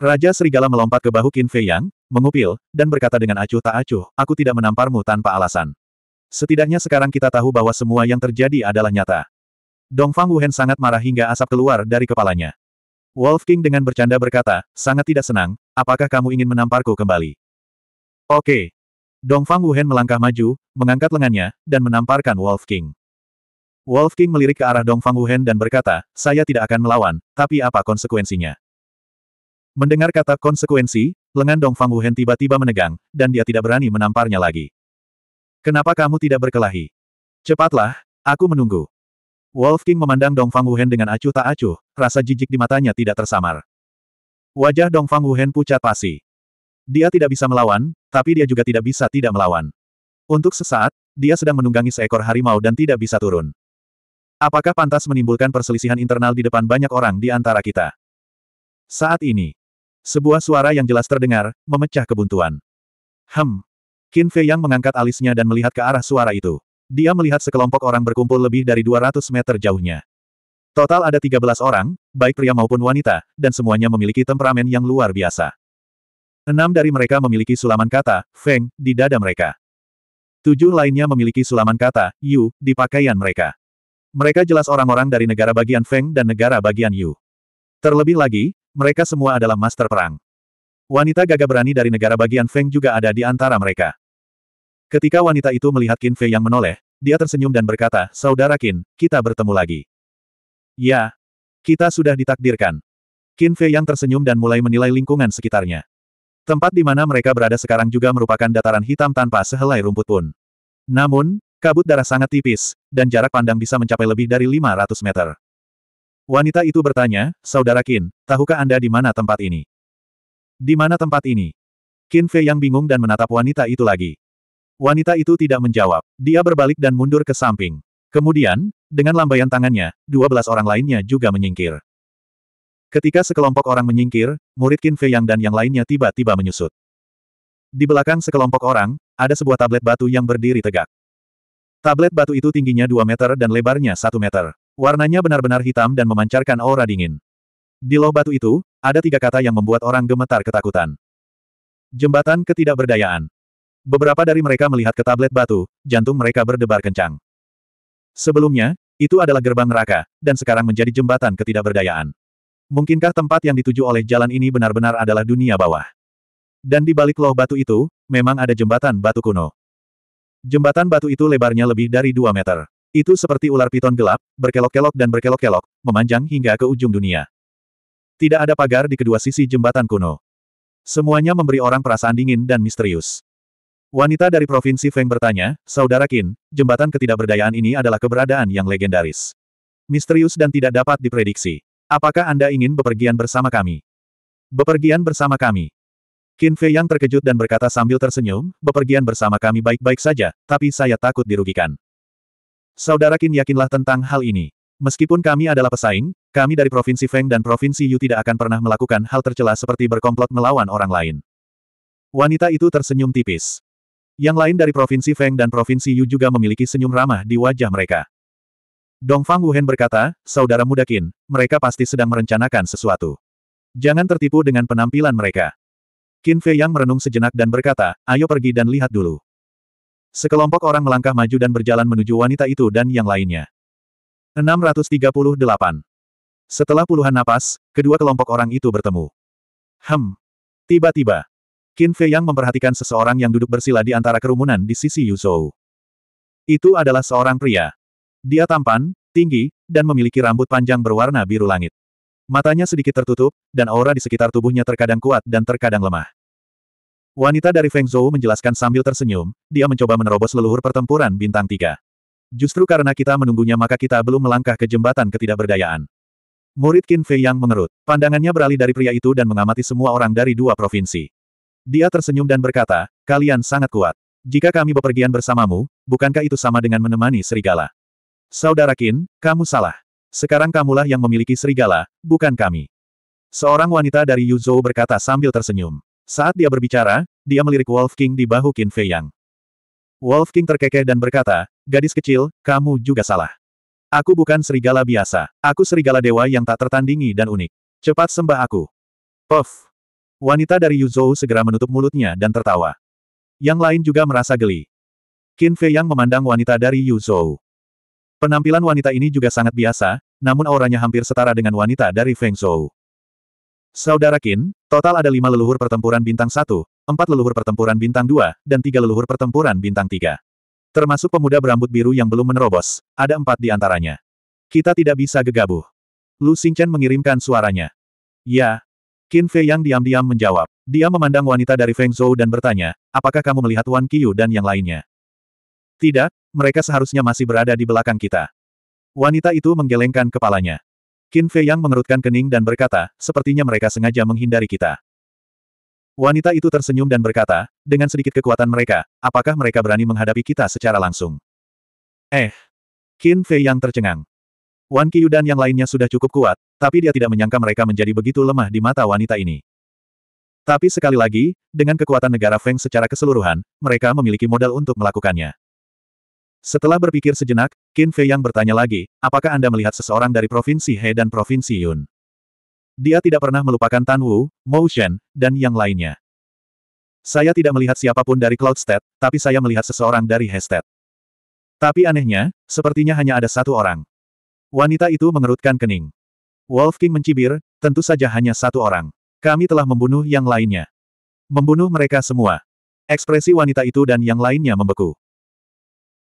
Raja Serigala melompat ke bahu Qin Fei Yang, mengupil, dan berkata dengan acuh tak acuh, aku tidak menamparmu tanpa alasan. Setidaknya sekarang kita tahu bahwa semua yang terjadi adalah nyata. Dongfang Wuhen sangat marah hingga asap keluar dari kepalanya. Wolf King dengan bercanda berkata, sangat tidak senang, apakah kamu ingin menamparku kembali? Oke, Dongfang Wuhen melangkah maju, mengangkat lengannya, dan menamparkan Wolf King. Wolf King melirik ke arah Dongfang Wuhen dan berkata, saya tidak akan melawan, tapi apa konsekuensinya? Mendengar kata konsekuensi, lengan Dongfang Wuhen tiba-tiba menegang, dan dia tidak berani menamparnya lagi. Kenapa kamu tidak berkelahi? Cepatlah, aku menunggu. Wolf King memandang Dongfang Wuhen dengan acuh tak acuh, rasa jijik di matanya tidak tersamar. Wajah Dongfang Wuhen pucat pasi. Dia tidak bisa melawan, tapi dia juga tidak bisa tidak melawan. Untuk sesaat, dia sedang menunggangi seekor harimau dan tidak bisa turun. Apakah pantas menimbulkan perselisihan internal di depan banyak orang di antara kita? Saat ini, sebuah suara yang jelas terdengar, memecah kebuntuan. Hem. Qin Fei Yang mengangkat alisnya dan melihat ke arah suara itu. Dia melihat sekelompok orang berkumpul lebih dari 200 meter jauhnya. Total ada 13 orang, baik pria maupun wanita, dan semuanya memiliki temperamen yang luar biasa. Enam dari mereka memiliki sulaman kata, Feng, di dada mereka. Tujuh lainnya memiliki sulaman kata, Yu, di pakaian mereka. Mereka jelas orang-orang dari negara bagian Feng dan negara bagian Yu. Terlebih lagi, mereka semua adalah master perang. Wanita gagah berani dari negara bagian Feng juga ada di antara mereka. Ketika wanita itu melihat Qin Fei yang menoleh, dia tersenyum dan berkata, Saudara Qin, kita bertemu lagi. Ya, kita sudah ditakdirkan. Qin Fei yang tersenyum dan mulai menilai lingkungan sekitarnya. Tempat di mana mereka berada sekarang juga merupakan dataran hitam tanpa sehelai rumput pun. Namun, kabut darah sangat tipis, dan jarak pandang bisa mencapai lebih dari 500 meter. Wanita itu bertanya, Saudara Qin, tahukah Anda di mana tempat ini? Di mana tempat ini? Qin Fei yang bingung dan menatap wanita itu lagi. Wanita itu tidak menjawab. Dia berbalik dan mundur ke samping. Kemudian, dengan lambaian tangannya, dua belas orang lainnya juga menyingkir. Ketika sekelompok orang menyingkir, murid Qin Fei Yang dan yang lainnya tiba-tiba menyusut. Di belakang sekelompok orang, ada sebuah tablet batu yang berdiri tegak. Tablet batu itu tingginya 2 meter dan lebarnya 1 meter. Warnanya benar-benar hitam dan memancarkan aura dingin. Di loh batu itu, ada tiga kata yang membuat orang gemetar ketakutan. Jembatan ketidakberdayaan. Beberapa dari mereka melihat ke tablet batu, jantung mereka berdebar kencang. Sebelumnya, itu adalah gerbang neraka, dan sekarang menjadi jembatan ketidakberdayaan. Mungkinkah tempat yang dituju oleh jalan ini benar-benar adalah dunia bawah? Dan di balik loh batu itu, memang ada jembatan batu kuno. Jembatan batu itu lebarnya lebih dari 2 meter. Itu seperti ular piton gelap, berkelok-kelok dan berkelok-kelok, memanjang hingga ke ujung dunia. Tidak ada pagar di kedua sisi jembatan kuno. Semuanya memberi orang perasaan dingin dan misterius. Wanita dari Provinsi Feng bertanya, Saudara Qin, jembatan ketidakberdayaan ini adalah keberadaan yang legendaris. Misterius dan tidak dapat diprediksi. Apakah Anda ingin bepergian bersama kami? Bepergian bersama kami. Qin Fei yang terkejut dan berkata sambil tersenyum, bepergian bersama kami baik-baik saja, tapi saya takut dirugikan. Saudara Qin yakinlah tentang hal ini. Meskipun kami adalah pesaing, kami dari Provinsi Feng dan Provinsi Yu tidak akan pernah melakukan hal tercela seperti berkomplot melawan orang lain. Wanita itu tersenyum tipis. Yang lain dari Provinsi Feng dan Provinsi Yu juga memiliki senyum ramah di wajah mereka. Dongfang Wuhen berkata, saudara muda Qin, mereka pasti sedang merencanakan sesuatu. Jangan tertipu dengan penampilan mereka. Qin Fei Yang merenung sejenak dan berkata, ayo pergi dan lihat dulu. Sekelompok orang melangkah maju dan berjalan menuju wanita itu dan yang lainnya. 638. Setelah puluhan napas, kedua kelompok orang itu bertemu. Hem. Tiba-tiba, Qin Fei Yang memperhatikan seseorang yang duduk bersila di antara kerumunan di sisi Yu Yuzhou. Itu adalah seorang pria. Dia tampan, tinggi, dan memiliki rambut panjang berwarna biru langit. Matanya sedikit tertutup, dan aura di sekitar tubuhnya terkadang kuat dan terkadang lemah. Wanita dari Feng Zhou menjelaskan sambil tersenyum, dia mencoba menerobos leluhur pertempuran bintang tiga. Justru karena kita menunggunya maka kita belum melangkah ke jembatan ketidakberdayaan. Murid Qin Fei yang mengerut. Pandangannya beralih dari pria itu dan mengamati semua orang dari dua provinsi. Dia tersenyum dan berkata, kalian sangat kuat. Jika kami bepergian bersamamu, bukankah itu sama dengan menemani serigala? Saudara Qin, kamu salah. Sekarang kamulah yang memiliki serigala, bukan kami. Seorang wanita dari Yuzhou berkata sambil tersenyum. Saat dia berbicara, dia melirik Wolf King di bahu Qin Fei Yang. Wolf King terkekeh dan berkata, gadis kecil, kamu juga salah. Aku bukan serigala biasa, aku serigala dewa yang tak tertandingi dan unik. Cepat sembah aku. Puff. Wanita dari Yuzhou segera menutup mulutnya dan tertawa. Yang lain juga merasa geli. Qin Fei Yang memandang wanita dari Yuzhou. Penampilan wanita ini juga sangat biasa, namun auranya hampir setara dengan wanita dari Feng Zhou. Saudara Qin, total ada lima leluhur pertempuran bintang satu, empat leluhur pertempuran bintang dua, dan tiga leluhur pertempuran bintang tiga. Termasuk pemuda berambut biru yang belum menerobos, ada empat di antaranya. Kita tidak bisa gegabah. Lu Xingchen mengirimkan suaranya. Ya. Qin Fei yang diam-diam menjawab. Dia memandang wanita dari Feng Zhou dan bertanya, apakah kamu melihat Wan Qiu dan yang lainnya? Tidak, mereka seharusnya masih berada di belakang kita. Wanita itu menggelengkan kepalanya. Qin Fei Yang mengerutkan kening dan berkata, sepertinya mereka sengaja menghindari kita. Wanita itu tersenyum dan berkata, dengan sedikit kekuatan mereka, apakah mereka berani menghadapi kita secara langsung? Eh! Qin Fei Yang tercengang. Wan Qiyu dan yang lainnya sudah cukup kuat, tapi dia tidak menyangka mereka menjadi begitu lemah di mata wanita ini. Tapi sekali lagi, dengan kekuatan negara Feng secara keseluruhan, mereka memiliki modal untuk melakukannya. Setelah berpikir sejenak, Qin Fei yang bertanya lagi, apakah Anda melihat seseorang dari Provinsi He dan Provinsi Yun? Dia tidak pernah melupakan Tan Wu, Mo Shen, dan yang lainnya. Saya tidak melihat siapapun dari Cloud State, tapi saya melihat seseorang dari He State. Tapi anehnya, sepertinya hanya ada satu orang. Wanita itu mengerutkan kening. Wolf King mencibir, tentu saja hanya satu orang. Kami telah membunuh yang lainnya. Membunuh mereka semua. Ekspresi wanita itu dan yang lainnya membeku.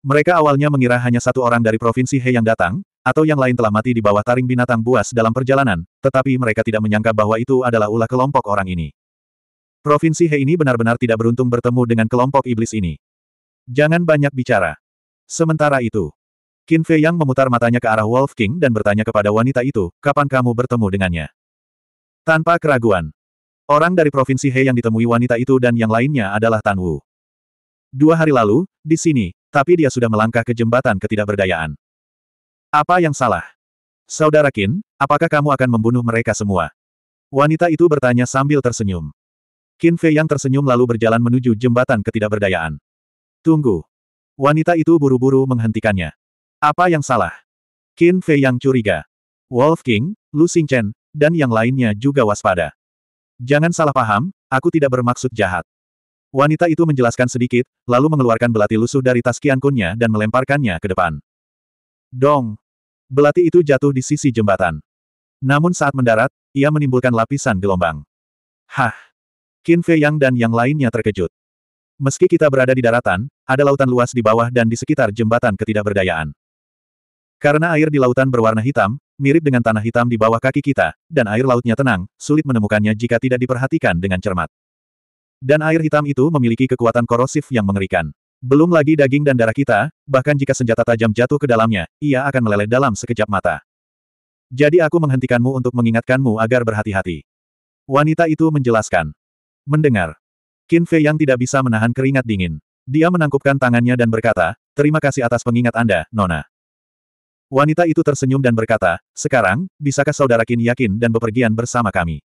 Mereka awalnya mengira hanya satu orang dari Provinsi He yang datang, atau yang lain telah mati di bawah taring binatang buas dalam perjalanan, tetapi mereka tidak menyangka bahwa itu adalah ulah kelompok orang ini. Provinsi He ini benar-benar tidak beruntung bertemu dengan kelompok iblis ini. Jangan banyak bicara. Sementara itu, Qin Fei Yang memutar matanya ke arah Wolf King dan bertanya kepada wanita itu, kapan kamu bertemu dengannya? Tanpa keraguan. Orang dari Provinsi He yang ditemui wanita itu dan yang lainnya adalah Tan Wu. Dua hari lalu, di sini, tapi dia sudah melangkah ke jembatan ketidakberdayaan. Apa yang salah? Saudara Kin, apakah kamu akan membunuh mereka semua? Wanita itu bertanya sambil tersenyum. Qin Fei yang tersenyum lalu berjalan menuju jembatan ketidakberdayaan. Tunggu. Wanita itu buru-buru menghentikannya. Apa yang salah? Qin Fei yang curiga. Wolf King, Lu Xingchen, dan yang lainnya juga waspada. Jangan salah paham, aku tidak bermaksud jahat. Wanita itu menjelaskan sedikit, lalu mengeluarkan belati lusuh dari tas kiankunnya dan melemparkannya ke depan. Dong! Belati itu jatuh di sisi jembatan. Namun saat mendarat, ia menimbulkan lapisan gelombang. Hah! Qin Fei Yang dan yang lainnya terkejut. Meski kita berada di daratan, ada lautan luas di bawah dan di sekitar jembatan ketidakberdayaan. Karena air di lautan berwarna hitam, mirip dengan tanah hitam di bawah kaki kita, dan air lautnya tenang, sulit menemukannya jika tidak diperhatikan dengan cermat. Dan air hitam itu memiliki kekuatan korosif yang mengerikan. Belum lagi daging dan darah kita, bahkan jika senjata tajam jatuh ke dalamnya, ia akan meleleh dalam sekejap mata. Jadi aku menghentikanmu untuk mengingatkanmu agar berhati-hati. Wanita itu menjelaskan. Mendengar. Qin Fei yang tidak bisa menahan keringat dingin. Dia menangkupkan tangannya dan berkata, terima kasih atas pengingat Anda, Nona. Wanita itu tersenyum dan berkata, sekarang, bisakah saudara Qin yakin dan bepergian bersama kami?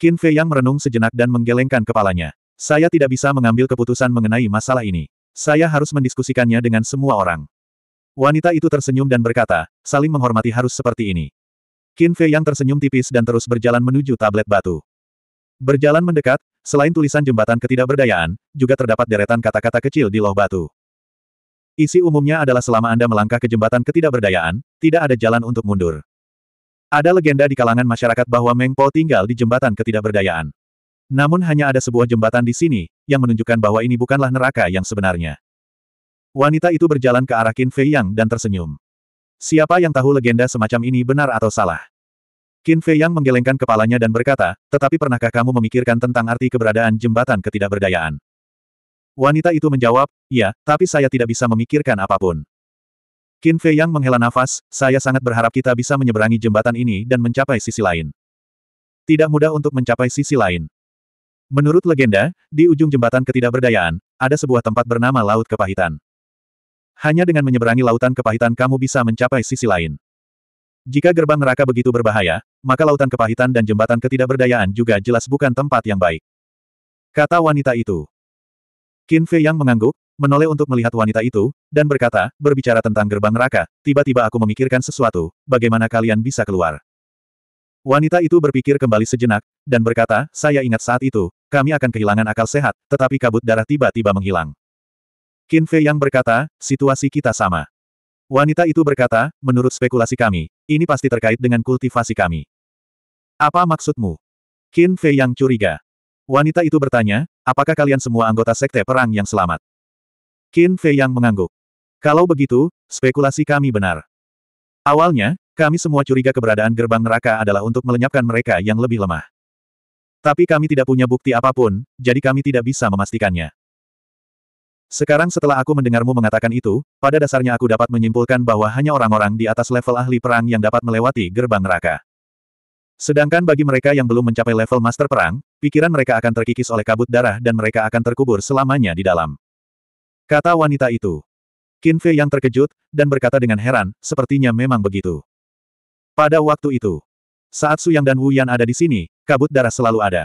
Qin Fei yang merenung sejenak dan menggelengkan kepalanya. Saya tidak bisa mengambil keputusan mengenai masalah ini. Saya harus mendiskusikannya dengan semua orang. Wanita itu tersenyum dan berkata, saling menghormati harus seperti ini. Qin Fei yang tersenyum tipis dan terus berjalan menuju tablet batu. Berjalan mendekat, selain tulisan jembatan ketidakberdayaan, juga terdapat deretan kata-kata kecil di loh batu. Isi umumnya adalah selama Anda melangkah ke jembatan ketidakberdayaan, tidak ada jalan untuk mundur. Ada legenda di kalangan masyarakat bahwa Meng Po tinggal di jembatan ketidakberdayaan. Namun hanya ada sebuah jembatan di sini, yang menunjukkan bahwa ini bukanlah neraka yang sebenarnya. Wanita itu berjalan ke arah Qin Fei Yang dan tersenyum. Siapa yang tahu legenda semacam ini benar atau salah? Qin Fei Yang menggelengkan kepalanya dan berkata, tetapi pernahkah kamu memikirkan tentang arti keberadaan jembatan ketidakberdayaan? Wanita itu menjawab, ya, tapi saya tidak bisa memikirkan apapun. Qin Fei Yang menghela nafas, saya sangat berharap kita bisa menyeberangi jembatan ini dan mencapai sisi lain. Tidak mudah untuk mencapai sisi lain. Menurut legenda, di ujung jembatan ketidakberdayaan, ada sebuah tempat bernama Laut Kepahitan. Hanya dengan menyeberangi lautan kepahitan kamu bisa mencapai sisi lain. Jika gerbang neraka begitu berbahaya, maka lautan kepahitan dan jembatan ketidakberdayaan juga jelas bukan tempat yang baik. Kata wanita itu. Qin Fei Yang mengangguk, menoleh untuk melihat wanita itu, dan berkata, berbicara tentang gerbang neraka, tiba-tiba aku memikirkan sesuatu, bagaimana kalian bisa keluar. Wanita itu berpikir kembali sejenak, dan berkata, saya ingat saat itu, kami akan kehilangan akal sehat, tetapi kabut darah tiba-tiba menghilang. Qin Fei yang berkata, situasi kita sama. Wanita itu berkata, menurut spekulasi kami, ini pasti terkait dengan kultivasi kami. Apa maksudmu? Qin Fei yang curiga. Wanita itu bertanya, apakah kalian semua anggota sekte perang yang selamat? Qin Fei yang mengangguk. Kalau begitu, spekulasi kami benar. Awalnya, kami semua curiga keberadaan gerbang neraka adalah untuk melenyapkan mereka yang lebih lemah. Tapi kami tidak punya bukti apapun, jadi kami tidak bisa memastikannya. Sekarang setelah aku mendengarmu mengatakan itu, pada dasarnya aku dapat menyimpulkan bahwa hanya orang-orang di atas level ahli perang yang dapat melewati gerbang neraka. Sedangkan bagi mereka yang belum mencapai level master perang, pikiran mereka akan terkikis oleh kabut darah dan mereka akan terkubur selamanya di dalam. Kata wanita itu. Qin Fei yang terkejut, dan berkata dengan heran, sepertinya memang begitu. Pada waktu itu, saat Su Yang dan Wu Yan ada di sini, kabut darah selalu ada.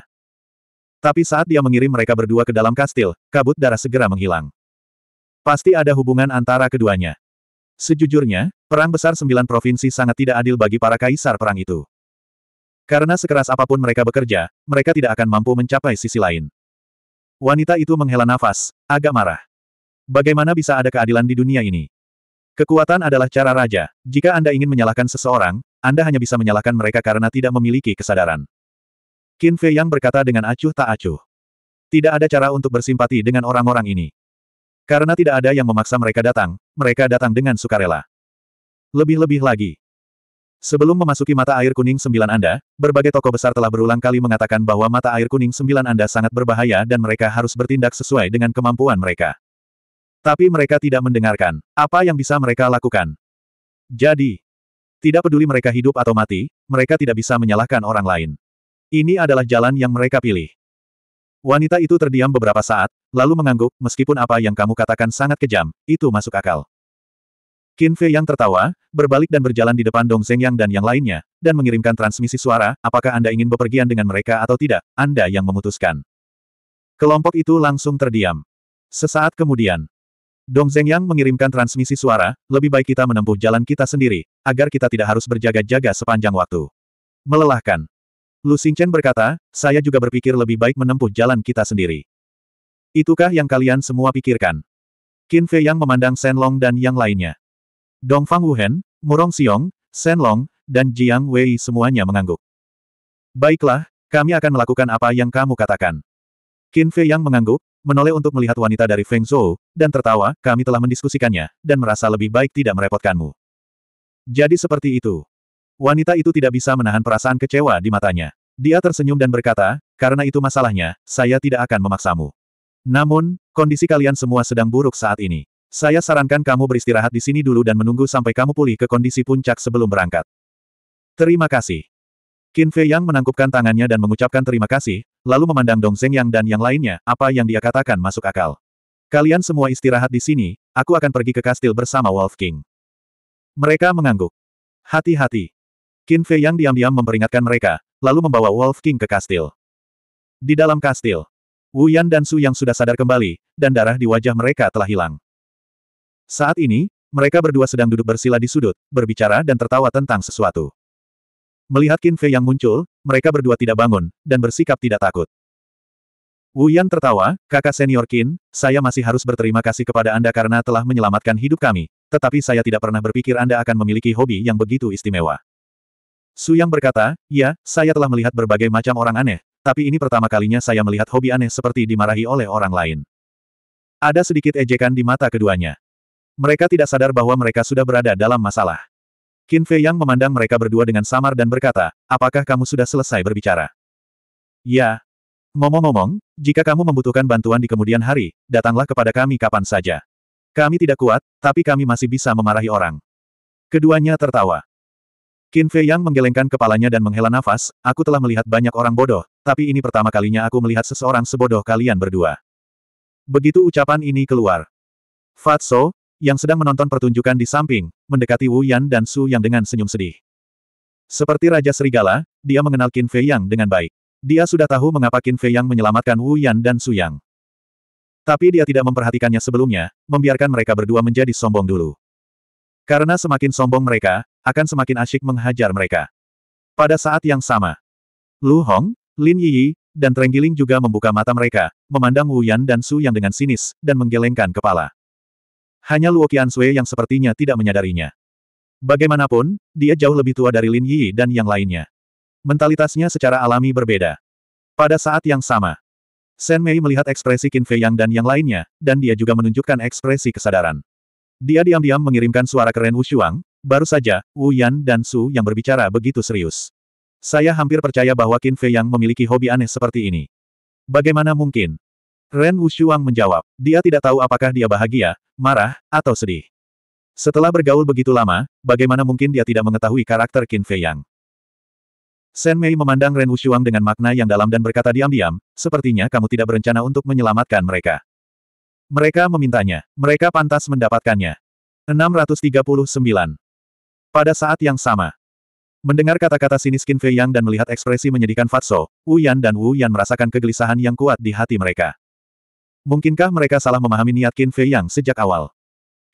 Tapi saat dia mengirim mereka berdua ke dalam kastil, kabut darah segera menghilang. Pasti ada hubungan antara keduanya. Sejujurnya, perang besar sembilan provinsi sangat tidak adil bagi para kaisar perang itu. Karena sekeras apapun mereka bekerja, mereka tidak akan mampu mencapai sisi lain. Wanita itu menghela nafas, agak marah. Bagaimana bisa ada keadilan di dunia ini? Kekuatan adalah cara raja. Jika Anda ingin menyalahkan seseorang, Anda hanya bisa menyalahkan mereka karena tidak memiliki kesadaran. Qin Fei Yang berkata dengan acuh tak acuh. Tidak ada cara untuk bersimpati dengan orang-orang ini. Karena tidak ada yang memaksa mereka datang, mereka datang dengan sukarela. Lebih-lebih lagi. Sebelum memasuki mata air kuning sembilan Anda, berbagai tokoh besar telah berulang kali mengatakan bahwa mata air kuning sembilan Anda sangat berbahaya dan mereka harus bertindak sesuai dengan kemampuan mereka. Tapi mereka tidak mendengarkan. Apa yang bisa mereka lakukan? Jadi, tidak peduli mereka hidup atau mati, mereka tidak bisa menyalahkan orang lain. Ini adalah jalan yang mereka pilih. Wanita itu terdiam beberapa saat, lalu mengangguk, meskipun apa yang kamu katakan sangat kejam, itu masuk akal. Qin Fei yang tertawa, berbalik dan berjalan di depan Dong Zeng Yang dan yang lainnya, dan mengirimkan transmisi suara, apakah Anda ingin bepergian dengan mereka atau tidak, Anda yang memutuskan. Kelompok itu langsung terdiam. Sesaat kemudian, Dong Zhengyang mengirimkan transmisi suara, lebih baik kita menempuh jalan kita sendiri, agar kita tidak harus berjaga-jaga sepanjang waktu. Melelahkan. Lu Xingchen berkata, saya juga berpikir lebih baik menempuh jalan kita sendiri. Itukah yang kalian semua pikirkan? Qin Fei yang memandang Shen Long dan yang lainnya. Dong Fang Wuhen, Murong Xiong, Shen Long, dan Jiang Wei semuanya mengangguk. Baiklah, kami akan melakukan apa yang kamu katakan. Qin Fei yang mengangguk, menoleh untuk melihat wanita dari Feng Zhou, dan tertawa, kami telah mendiskusikannya, dan merasa lebih baik tidak merepotkanmu. Jadi seperti itu. Wanita itu tidak bisa menahan perasaan kecewa di matanya. Dia tersenyum dan berkata, karena itu masalahnya, saya tidak akan memaksamu. Namun, kondisi kalian semua sedang buruk saat ini. Saya sarankan kamu beristirahat di sini dulu dan menunggu sampai kamu pulih ke kondisi puncak sebelum berangkat. Terima kasih. Qin Fei Yang menangkupkan tangannya dan mengucapkan terima kasih, lalu memandang Dong Zeng Yang dan yang lainnya, apa yang dia katakan masuk akal. Kalian semua istirahat di sini, aku akan pergi ke kastil bersama Wolf King. Mereka mengangguk. Hati-hati. Qin Fei Yang diam-diam memperingatkan mereka, lalu membawa Wolf King ke kastil. Di dalam kastil, Wu Yan dan Su Yang sudah sadar kembali, dan darah di wajah mereka telah hilang. Saat ini, mereka berdua sedang duduk bersila di sudut, berbicara dan tertawa tentang sesuatu. Melihat Qin Fei yang muncul, mereka berdua tidak bangun, dan bersikap tidak takut. Wu Yan tertawa, kakak senior Qin, saya masih harus berterima kasih kepada Anda karena telah menyelamatkan hidup kami, tetapi saya tidak pernah berpikir Anda akan memiliki hobi yang begitu istimewa. Su Yang berkata, ya, saya telah melihat berbagai macam orang aneh, tapi ini pertama kalinya saya melihat hobi aneh seperti dimarahi oleh orang lain. Ada sedikit ejekan di mata keduanya. Mereka tidak sadar bahwa mereka sudah berada dalam masalah. Qin Fei Yang memandang mereka berdua dengan samar dan berkata, apakah kamu sudah selesai berbicara? Ya. Ngomong-ngomong, jika kamu membutuhkan bantuan di kemudian hari, datanglah kepada kami kapan saja. Kami tidak kuat, tapi kami masih bisa memarahi orang. Keduanya tertawa. Qin Fei Yang menggelengkan kepalanya dan menghela nafas, aku telah melihat banyak orang bodoh, tapi ini pertama kalinya aku melihat seseorang sebodoh kalian berdua. Begitu ucapan ini keluar. Fatso, yang sedang menonton pertunjukan di samping, mendekati Wu Yan dan Su Yang dengan senyum sedih. Seperti Raja Serigala, dia mengenal Qin Fei Yang dengan baik. Dia sudah tahu mengapa Qin Fei Yang menyelamatkan Wu Yan dan Su Yang. Tapi dia tidak memperhatikannya sebelumnya, membiarkan mereka berdua menjadi sombong dulu. Karena semakin sombong mereka, akan semakin asyik menghajar mereka. Pada saat yang sama, Lu Hong, Lin Yi, Yi, dan Trenggiling juga membuka mata mereka, memandang Wu Yan dan Su Yang dengan sinis, dan menggelengkan kepala. Hanya Luo Qiansui yang sepertinya tidak menyadarinya. Bagaimanapun, dia jauh lebih tua dari Lin Yi dan yang lainnya. Mentalitasnya secara alami berbeda. Pada saat yang sama, Shen Mei melihat ekspresi Qin Fei Yang dan yang lainnya, dan dia juga menunjukkan ekspresi kesadaran. Dia diam-diam mengirimkan suara keren Wu Shuang, baru saja, Wu Yan dan Su yang berbicara begitu serius. Saya hampir percaya bahwa Qin Fei Yang memiliki hobi aneh seperti ini. Bagaimana mungkin? Ren Wushuang menjawab, dia tidak tahu apakah dia bahagia, marah, atau sedih. Setelah bergaul begitu lama, bagaimana mungkin dia tidak mengetahui karakter Qin Fei Yang? Shen Mei memandang Ren Wushuang dengan makna yang dalam dan berkata diam-diam, sepertinya kamu tidak berencana untuk menyelamatkan mereka. Mereka memintanya. Mereka pantas mendapatkannya. 639. Pada saat yang sama. Mendengar kata-kata sinis Qin Fei Yang dan melihat ekspresi menyedihkan Fatso, Wu Yan dan Wu Yan merasakan kegelisahan yang kuat di hati mereka. Mungkinkah mereka salah memahami niat Qin Fei Yang sejak awal?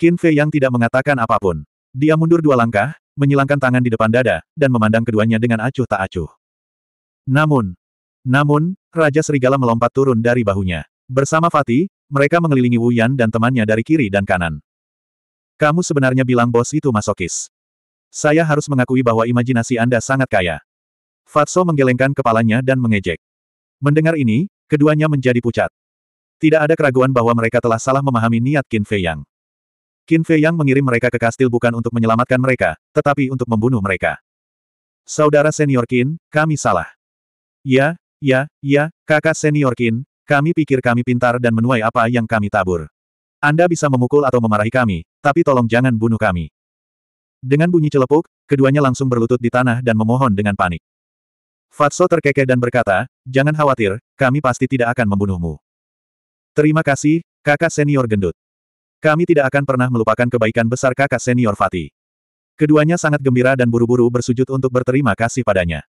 Qin Fei Yang tidak mengatakan apapun. Dia mundur dua langkah, menyilangkan tangan di depan dada, dan memandang keduanya dengan acuh tak acuh. Namun, namun, Raja Serigala melompat turun dari bahunya. Bersama Fatih, mereka mengelilingi Wu Yan dan temannya dari kiri dan kanan. Kamu sebenarnya bilang bos itu masokis. Saya harus mengakui bahwa imajinasi Anda sangat kaya. Fatso menggelengkan kepalanya dan mengejek. Mendengar ini, keduanya menjadi pucat. Tidak ada keraguan bahwa mereka telah salah memahami niat Qin Fei Yang. Qin Fei Yang mengirim mereka ke kastil bukan untuk menyelamatkan mereka, tetapi untuk membunuh mereka. Saudara senior Qin, kami salah. Ya, ya, ya, kakak senior Qin, kami pikir kami pintar dan menuai apa yang kami tabur. Anda bisa memukul atau memarahi kami, tapi tolong jangan bunuh kami. Dengan bunyi celepuk, keduanya langsung berlutut di tanah dan memohon dengan panik. Fatso terkekeh dan berkata, jangan khawatir, kami pasti tidak akan membunuhmu. Terima kasih, kakak senior gendut. Kami tidak akan pernah melupakan kebaikan besar kakak senior Fatih. Keduanya sangat gembira dan buru-buru bersujud untuk berterima kasih padanya.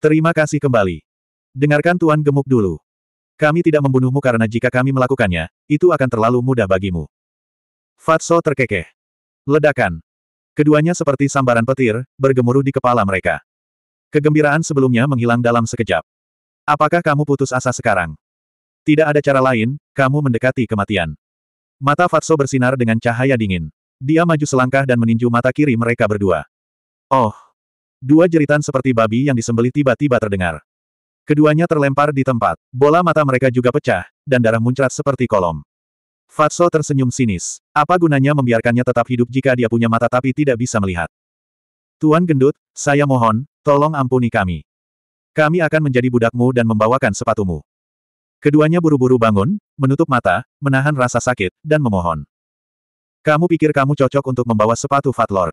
Terima kasih kembali. Dengarkan Tuan Gemuk dulu. Kami tidak membunuhmu karena jika kami melakukannya, itu akan terlalu mudah bagimu. Fatso terkekeh. Ledakan. Keduanya seperti sambaran petir, bergemuruh di kepala mereka. Kegembiraan sebelumnya menghilang dalam sekejap. Apakah kamu putus asa sekarang? Tidak ada cara lain, kamu mendekati kematian. Mata Fatso bersinar dengan cahaya dingin. Dia maju selangkah dan meninju mata kiri mereka berdua. Oh! Dua jeritan seperti babi yang disembelih tiba-tiba terdengar. Keduanya terlempar di tempat. Bola mata mereka juga pecah, dan darah muncrat seperti kolom. Fatso tersenyum sinis. Apa gunanya membiarkannya tetap hidup jika dia punya mata tapi tidak bisa melihat? Tuan Gendut, saya mohon, tolong ampuni kami. Kami akan menjadi budakmu dan membawakan sepatumu. Keduanya buru-buru bangun, menutup mata, menahan rasa sakit, dan memohon. Kamu pikir kamu cocok untuk membawa sepatu Fat Lord?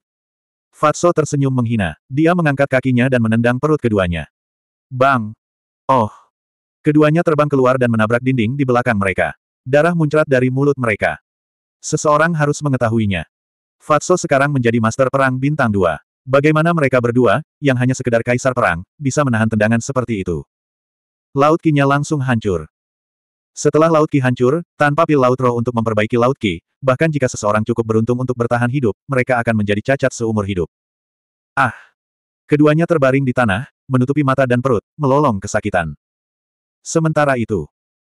Fatso tersenyum menghina. Dia mengangkat kakinya dan menendang perut keduanya. Bang! Oh! Keduanya terbang keluar dan menabrak dinding di belakang mereka. Darah muncrat dari mulut mereka. Seseorang harus mengetahuinya. Fatso sekarang menjadi master perang bintang dua. Bagaimana mereka berdua, yang hanya sekedar kaisar perang, bisa menahan tendangan seperti itu? Laut Kinya langsung hancur. Setelah Laut Ki hancur, tanpa pil Laut Roh untuk memperbaiki Laut Ki, bahkan jika seseorang cukup beruntung untuk bertahan hidup, mereka akan menjadi cacat seumur hidup. Ah! Keduanya terbaring di tanah, menutupi mata dan perut, melolong kesakitan. Sementara itu,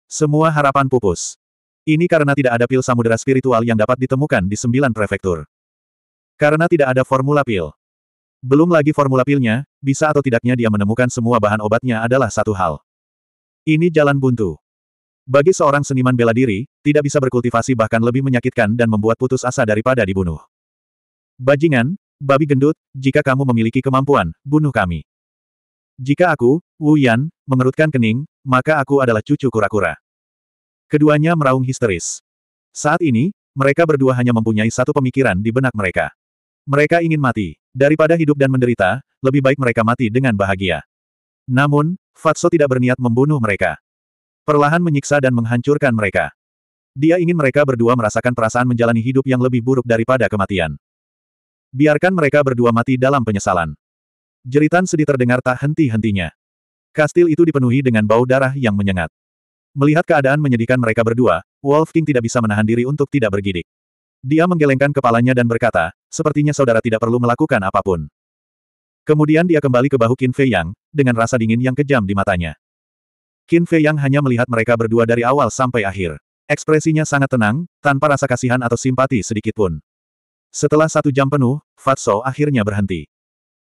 semua harapan pupus. Ini karena tidak ada pil samudera spiritual yang dapat ditemukan di sembilan prefektur. Karena tidak ada formula pil. Belum lagi formula pilnya, bisa atau tidaknya dia menemukan semua bahan obatnya adalah satu hal. Ini jalan buntu. Bagi seorang seniman bela diri, tidak bisa berkultivasi bahkan lebih menyakitkan dan membuat putus asa daripada dibunuh. Bajingan, babi gendut, jika kamu memiliki kemampuan, bunuh kami. Jika aku, Wu Yan, mengerutkan kening, maka aku adalah cucu kura-kura. Keduanya meraung histeris. Saat ini, mereka berdua hanya mempunyai satu pemikiran di benak mereka. Mereka ingin mati. Daripada hidup dan menderita, lebih baik mereka mati dengan bahagia. Namun, Fatso tidak berniat membunuh mereka. Perlahan menyiksa dan menghancurkan mereka. Dia ingin mereka berdua merasakan perasaan menjalani hidup yang lebih buruk daripada kematian. Biarkan mereka berdua mati dalam penyesalan. Jeritan sedih terdengar tak henti-hentinya. Kastil itu dipenuhi dengan bau darah yang menyengat. Melihat keadaan menyedihkan mereka berdua, Wolf King tidak bisa menahan diri untuk tidak bergidik. Dia menggelengkan kepalanya dan berkata, sepertinya saudara tidak perlu melakukan apapun. Kemudian dia kembali ke bahu Qin Fei Yang, dengan rasa dingin yang kejam di matanya. Qin Fei Yang hanya melihat mereka berdua dari awal sampai akhir. Ekspresinya sangat tenang, tanpa rasa kasihan atau simpati sedikitpun. Setelah satu jam penuh, Fatso akhirnya berhenti.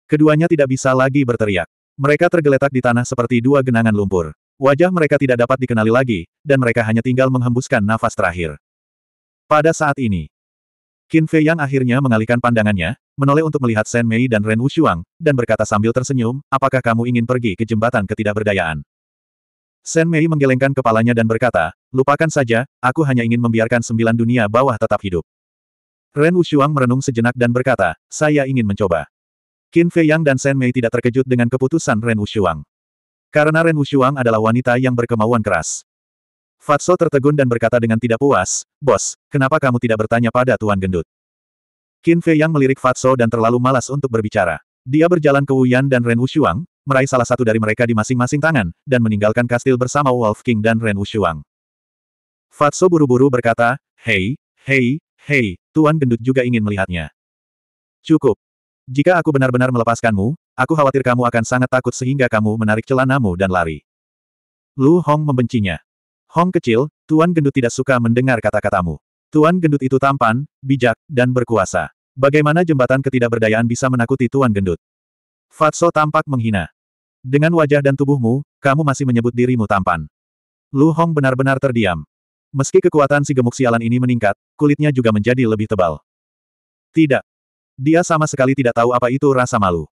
Keduanya tidak bisa lagi berteriak. Mereka tergeletak di tanah seperti dua genangan lumpur. Wajah mereka tidak dapat dikenali lagi, dan mereka hanya tinggal menghembuskan nafas terakhir. Pada saat ini, Qin Fei Yang akhirnya mengalihkan pandangannya, menoleh untuk melihat Shen Mei dan Ren Wushuang, dan berkata sambil tersenyum, apakah kamu ingin pergi ke jembatan ketidakberdayaan? Sen Mei menggelengkan kepalanya dan berkata, lupakan saja, aku hanya ingin membiarkan sembilan dunia bawah tetap hidup. Ren Wushuang merenung sejenak dan berkata, saya ingin mencoba. Qin Fei Yang dan Sen Mei tidak terkejut dengan keputusan Ren Wushuang. Karena Ren Wushuang adalah wanita yang berkemauan keras. Fatso tertegun dan berkata dengan tidak puas, Bos, kenapa kamu tidak bertanya pada Tuan Gendut? Qin Fei Yang melirik Fatso dan terlalu malas untuk berbicara. Dia berjalan ke Wuyan dan Ren Wushuang, meraih salah satu dari mereka di masing-masing tangan, dan meninggalkan kastil bersama Wolf King dan Ren Wushuang. Fatso buru-buru berkata, Hei, hei, hei, Tuan Gendut juga ingin melihatnya. Cukup. Jika aku benar-benar melepaskanmu, aku khawatir kamu akan sangat takut sehingga kamu menarik celanamu dan lari. Lu Hong membencinya. Hong kecil, Tuan Gendut tidak suka mendengar kata-katamu. Tuan Gendut itu tampan, bijak, dan berkuasa. Bagaimana jembatan ketidakberdayaan bisa menakuti Tuan Gendut? Fatso tampak menghina. Dengan wajah dan tubuhmu, kamu masih menyebut dirimu tampan. Lu Hong benar-benar terdiam. Meski kekuatan si gemuk sialan ini meningkat, kulitnya juga menjadi lebih tebal. Tidak. Dia sama sekali tidak tahu apa itu rasa malu.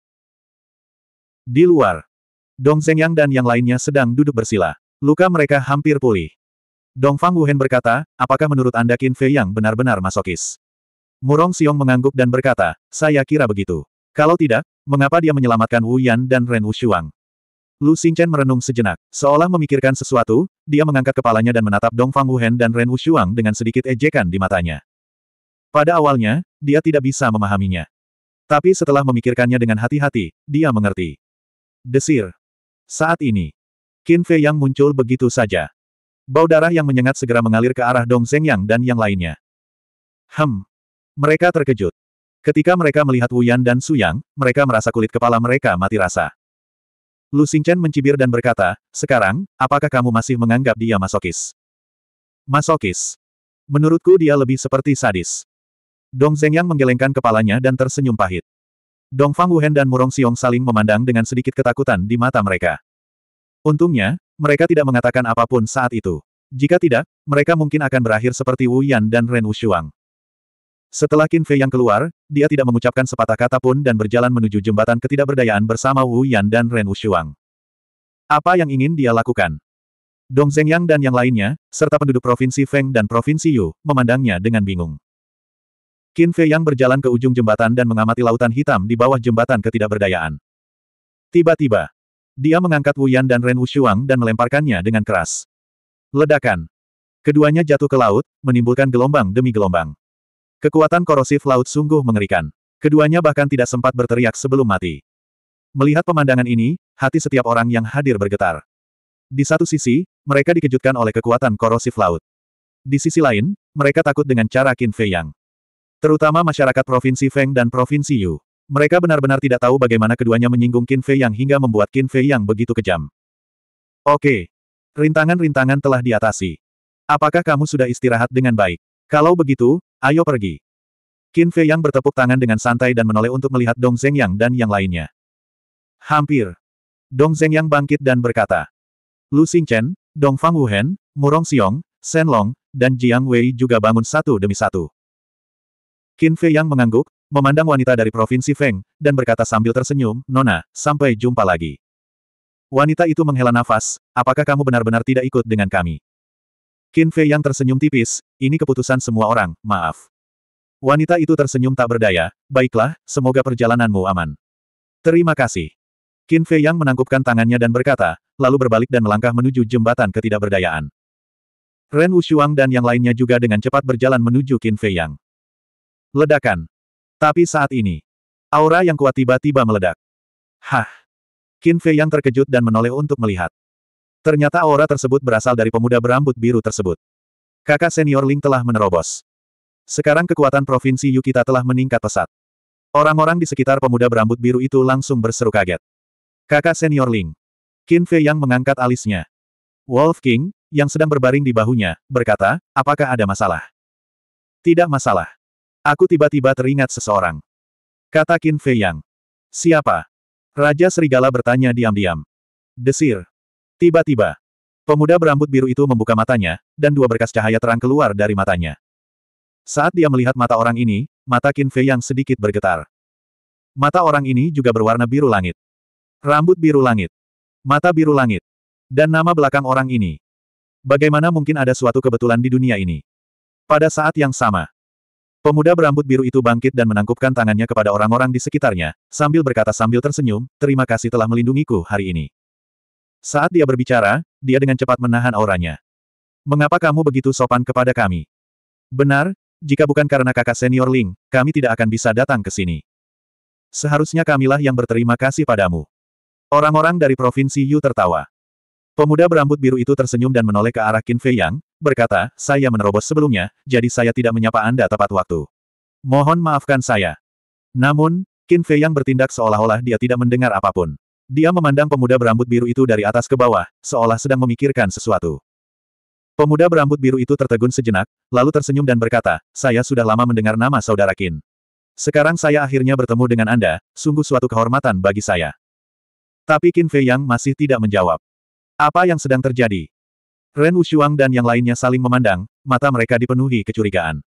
Di luar, Dong Zhengyang dan yang lainnya sedang duduk bersila. Luka mereka hampir pulih. Dong Fang Wuhen berkata, apakah menurut Anda Qin Fei yang benar-benar masokis? Murong Xiong mengangguk dan berkata, saya kira begitu. Kalau tidak, mengapa dia menyelamatkan Wu Yan dan Ren Wushuang? Lu Xingchen merenung sejenak, seolah memikirkan sesuatu, dia mengangkat kepalanya dan menatap Dong Fang Wuhen dan Ren Wushuang dengan sedikit ejekan di matanya. Pada awalnya, dia tidak bisa memahaminya. Tapi setelah memikirkannya dengan hati-hati, dia mengerti. Desir. Saat ini, Qin Fei yang muncul begitu saja. Bau darah yang menyengat segera mengalir ke arah Dong Zhengyang dan yang lainnya. Hem. Mereka terkejut. Ketika mereka melihat Wuyan dan Suyang, mereka merasa kulit kepala mereka mati rasa. Lu Xingchen mencibir dan berkata, sekarang, apakah kamu masih menganggap dia masokis? Masokis. Menurutku dia lebih seperti sadis. Dong Zhengyang menggelengkan kepalanya dan tersenyum pahit. Dong Fang Wuhen dan Murong Xiong saling memandang dengan sedikit ketakutan di mata mereka. Untungnya, mereka tidak mengatakan apapun saat itu. Jika tidak, mereka mungkin akan berakhir seperti Wu Yan dan Ren Wushuang. Setelah Qin Fei yang keluar, dia tidak mengucapkan sepatah kata pun dan berjalan menuju jembatan ketidakberdayaan bersama Wu Yan dan Ren Wushuang. Apa yang ingin dia lakukan? Dong Zhengyang dan yang lainnya, serta penduduk Provinsi Feng dan Provinsi Yu, memandangnya dengan bingung. Qin Fei yang berjalan ke ujung jembatan dan mengamati lautan hitam di bawah jembatan ketidakberdayaan. Tiba-tiba, dia mengangkat Wu Yan dan Ren Wushuang dan melemparkannya dengan keras. Ledakan. Keduanya jatuh ke laut, menimbulkan gelombang demi gelombang. Kekuatan korosif laut sungguh mengerikan. Keduanya bahkan tidak sempat berteriak sebelum mati. Melihat pemandangan ini, hati setiap orang yang hadir bergetar. Di satu sisi, mereka dikejutkan oleh kekuatan korosif laut. Di sisi lain, mereka takut dengan cara Qin Fei Yang. Terutama masyarakat Provinsi Feng dan Provinsi Yu. Mereka benar-benar tidak tahu bagaimana keduanya menyinggung Qin Fei Yang hingga membuat Qin Fei Yang begitu kejam. Oke. Rintangan-rintangan telah diatasi. Apakah kamu sudah istirahat dengan baik? Kalau begitu, ayo pergi. Qin Fei yang bertepuk tangan dengan santai dan menoleh untuk melihat Dong Zeng Yang dan yang lainnya. Hampir. Dong Zeng Yang bangkit dan berkata. Lu Xingchen, Dong Fang Wuhen, Murong Xiong, Shen Long, dan Jiang Wei juga bangun satu demi satu. Qin Fei Yang mengangguk, memandang wanita dari provinsi Feng, dan berkata sambil tersenyum, Nona, sampai jumpa lagi. Wanita itu menghela nafas, apakah kamu benar-benar tidak ikut dengan kami? Qin Fei yang tersenyum tipis, ini keputusan semua orang, maaf. Wanita itu tersenyum tak berdaya, baiklah, semoga perjalananmu aman. Terima kasih. Qin Fei yang menangkupkan tangannya dan berkata, lalu berbalik dan melangkah menuju jembatan ketidakberdayaan. Ren Wushuang dan yang lainnya juga dengan cepat berjalan menuju Qin Fei yang. Ledakan. Tapi saat ini, aura yang kuat tiba-tiba meledak. Hah! Qin Fei yang terkejut dan menoleh untuk melihat. Ternyata aura tersebut berasal dari pemuda berambut biru tersebut. Kakak senior Ling telah menerobos. Sekarang kekuatan Provinsi Yukita telah meningkat pesat. Orang-orang di sekitar pemuda berambut biru itu langsung berseru kaget. Kakak senior Ling. Qin Fei yang mengangkat alisnya. Wolf King, yang sedang berbaring di bahunya, berkata, apakah ada masalah? Tidak masalah. Aku tiba-tiba teringat seseorang. Kata Qin Fei Yang. Siapa? Raja Serigala bertanya diam-diam. Desir, Tiba-tiba, pemuda berambut biru itu membuka matanya, dan dua berkas cahaya terang keluar dari matanya. Saat dia melihat mata orang ini, mata Qin Fei yang sedikit bergetar. Mata orang ini juga berwarna biru langit. Rambut biru langit. Mata biru langit. Dan nama belakang orang ini. Bagaimana mungkin ada suatu kebetulan di dunia ini? Pada saat yang sama, Pemuda berambut biru itu bangkit dan menangkupkan tangannya kepada orang-orang di sekitarnya, sambil berkata sambil tersenyum, terima kasih telah melindungiku hari ini. Saat dia berbicara, dia dengan cepat menahan auranya. Mengapa kamu begitu sopan kepada kami? Benar, jika bukan karena kakak senior Ling, kami tidak akan bisa datang ke sini. Seharusnya kamilah yang berterima kasih padamu. Orang-orang dari Provinsi Yu tertawa. Pemuda berambut biru itu tersenyum dan menoleh ke arah Qin Fei Yang, berkata, saya menerobos sebelumnya, jadi saya tidak menyapa Anda tepat waktu. Mohon maafkan saya. Namun, Qin Fei Yang bertindak seolah-olah dia tidak mendengar apapun. Dia memandang pemuda berambut biru itu dari atas ke bawah, seolah sedang memikirkan sesuatu. Pemuda berambut biru itu tertegun sejenak, lalu tersenyum dan berkata, saya sudah lama mendengar nama saudara Kin. Sekarang saya akhirnya bertemu dengan Anda, sungguh suatu kehormatan bagi saya. Tapi Qin Fei Yang masih tidak menjawab. Apa yang sedang terjadi? Ren Wushuang dan yang lainnya saling memandang, mata mereka dipenuhi kecurigaan.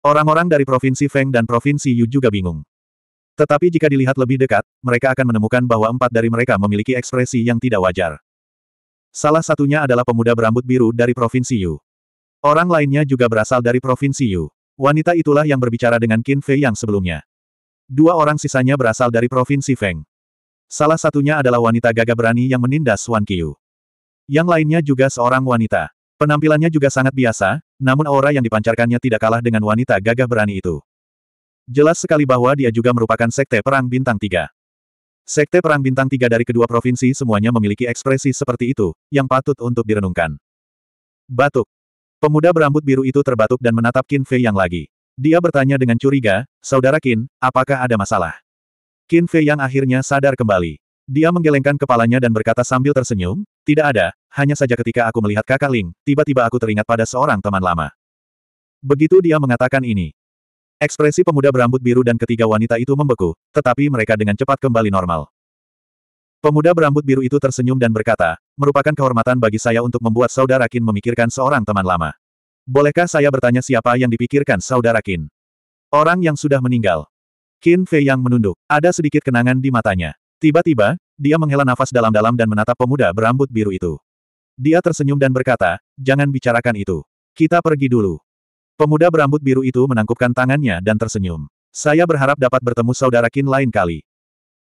Orang-orang dari Provinsi Feng dan Provinsi Yu juga bingung. Tetapi jika dilihat lebih dekat, mereka akan menemukan bahwa empat dari mereka memiliki ekspresi yang tidak wajar. Salah satunya adalah pemuda berambut biru dari Provinsi Yu. Orang lainnya juga berasal dari Provinsi Yu. Wanita itulah yang berbicara dengan Qin Fei yang sebelumnya. Dua orang sisanya berasal dari Provinsi Feng. Salah satunya adalah wanita gagah berani yang menindas Wan Qiu. Yang lainnya juga seorang wanita. Penampilannya juga sangat biasa, namun aura yang dipancarkannya tidak kalah dengan wanita gagah berani itu. Jelas sekali bahwa dia juga merupakan sekte perang bintang tiga. Sekte perang bintang tiga dari kedua provinsi semuanya memiliki ekspresi seperti itu, yang patut untuk direnungkan. Batuk. Pemuda berambut biru itu terbatuk dan menatap Qin Fei yang lagi. Dia bertanya dengan curiga, Saudara Qin, apakah ada masalah? Qin Fei yang akhirnya sadar kembali. Dia menggelengkan kepalanya dan berkata sambil tersenyum, tidak ada, hanya saja ketika aku melihat kakak Ling, tiba-tiba aku teringat pada seorang teman lama. Begitu dia mengatakan ini, Ekspresi pemuda berambut biru dan ketiga wanita itu membeku, tetapi mereka dengan cepat kembali normal. Pemuda berambut biru itu tersenyum dan berkata, merupakan kehormatan bagi saya untuk membuat saudara Kin memikirkan seorang teman lama. Bolehkah saya bertanya siapa yang dipikirkan saudara Kin? Orang yang sudah meninggal. Qin Fei yang menunduk, ada sedikit kenangan di matanya. Tiba-tiba, dia menghela nafas dalam-dalam dan menatap pemuda berambut biru itu. Dia tersenyum dan berkata, jangan bicarakan itu. Kita pergi dulu. Pemuda berambut biru itu menangkupkan tangannya dan tersenyum. Saya berharap dapat bertemu saudara Qin lain kali.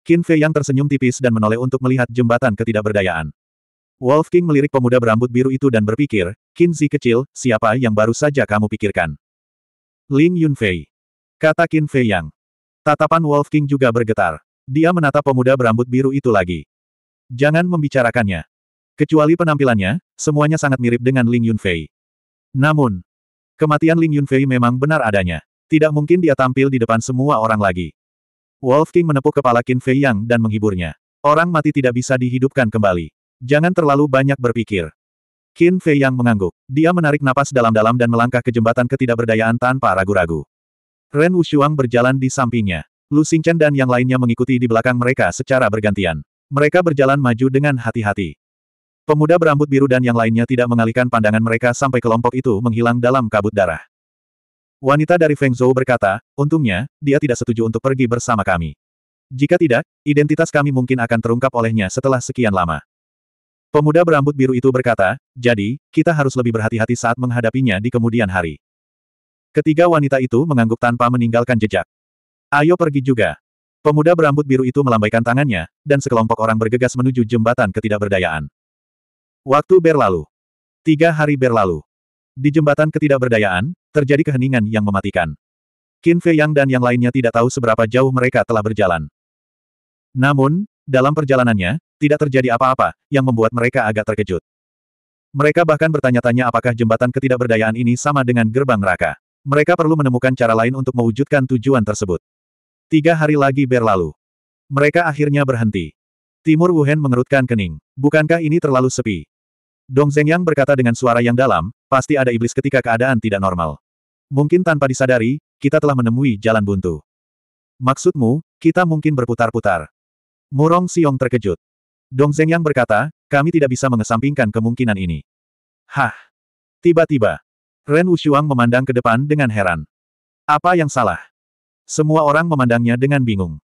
Qin Fei yang tersenyum tipis dan menoleh untuk melihat jembatan ketidakberdayaan. Wolf King melirik pemuda berambut biru itu dan berpikir, Qin Zi kecil, siapa yang baru saja kamu pikirkan? Ling Yunfei. Kata Qin Fei Yang. Tatapan Wolf King juga bergetar. Dia menatap pemuda berambut biru itu lagi. Jangan membicarakannya. Kecuali penampilannya, semuanya sangat mirip dengan Ling Yunfei. Namun, Kematian Ling Yunfei memang benar adanya. Tidak mungkin dia tampil di depan semua orang lagi. Wolf King menepuk kepala Qin Fei Yang dan menghiburnya. Orang mati tidak bisa dihidupkan kembali. Jangan terlalu banyak berpikir. Qin Fei Yang mengangguk. Dia menarik napas dalam-dalam dan melangkah ke jembatan ketidakberdayaan tanpa ragu-ragu. Ren Wushuang berjalan di sampingnya. Lu Xingchen dan yang lainnya mengikuti di belakang mereka secara bergantian. Mereka berjalan maju dengan hati-hati. Pemuda berambut biru dan yang lainnya tidak mengalihkan pandangan mereka sampai kelompok itu menghilang dalam kabut darah. Wanita dari Feng Zhou berkata, untungnya, dia tidak setuju untuk pergi bersama kami. Jika tidak, identitas kami mungkin akan terungkap olehnya setelah sekian lama. Pemuda berambut biru itu berkata, jadi, kita harus lebih berhati-hati saat menghadapinya di kemudian hari. Ketiga wanita itu mengangguk tanpa meninggalkan jejak. Ayo pergi juga. Pemuda berambut biru itu melambaikan tangannya, dan sekelompok orang bergegas menuju jembatan ketidakberdayaan. Waktu berlalu. Tiga hari berlalu. Di jembatan ketidakberdayaan, terjadi keheningan yang mematikan. Qin Fei Yang dan yang lainnya tidak tahu seberapa jauh mereka telah berjalan. Namun, dalam perjalanannya, tidak terjadi apa-apa, yang membuat mereka agak terkejut. Mereka bahkan bertanya-tanya apakah jembatan ketidakberdayaan ini sama dengan gerbang neraka. Mereka perlu menemukan cara lain untuk mewujudkan tujuan tersebut. Tiga hari lagi berlalu. Mereka akhirnya berhenti. Timur Wuhan mengerutkan kening. Bukankah ini terlalu sepi? Dong Zhengyang berkata dengan suara yang dalam, pasti ada iblis ketika keadaan tidak normal. Mungkin tanpa disadari, kita telah menemui jalan buntu. Maksudmu, kita mungkin berputar-putar. Murong Siong terkejut. Dong Zhengyang berkata, kami tidak bisa mengesampingkan kemungkinan ini. Hah! Tiba-tiba, Ren Wushuang memandang ke depan dengan heran. Apa yang salah? Semua orang memandangnya dengan bingung.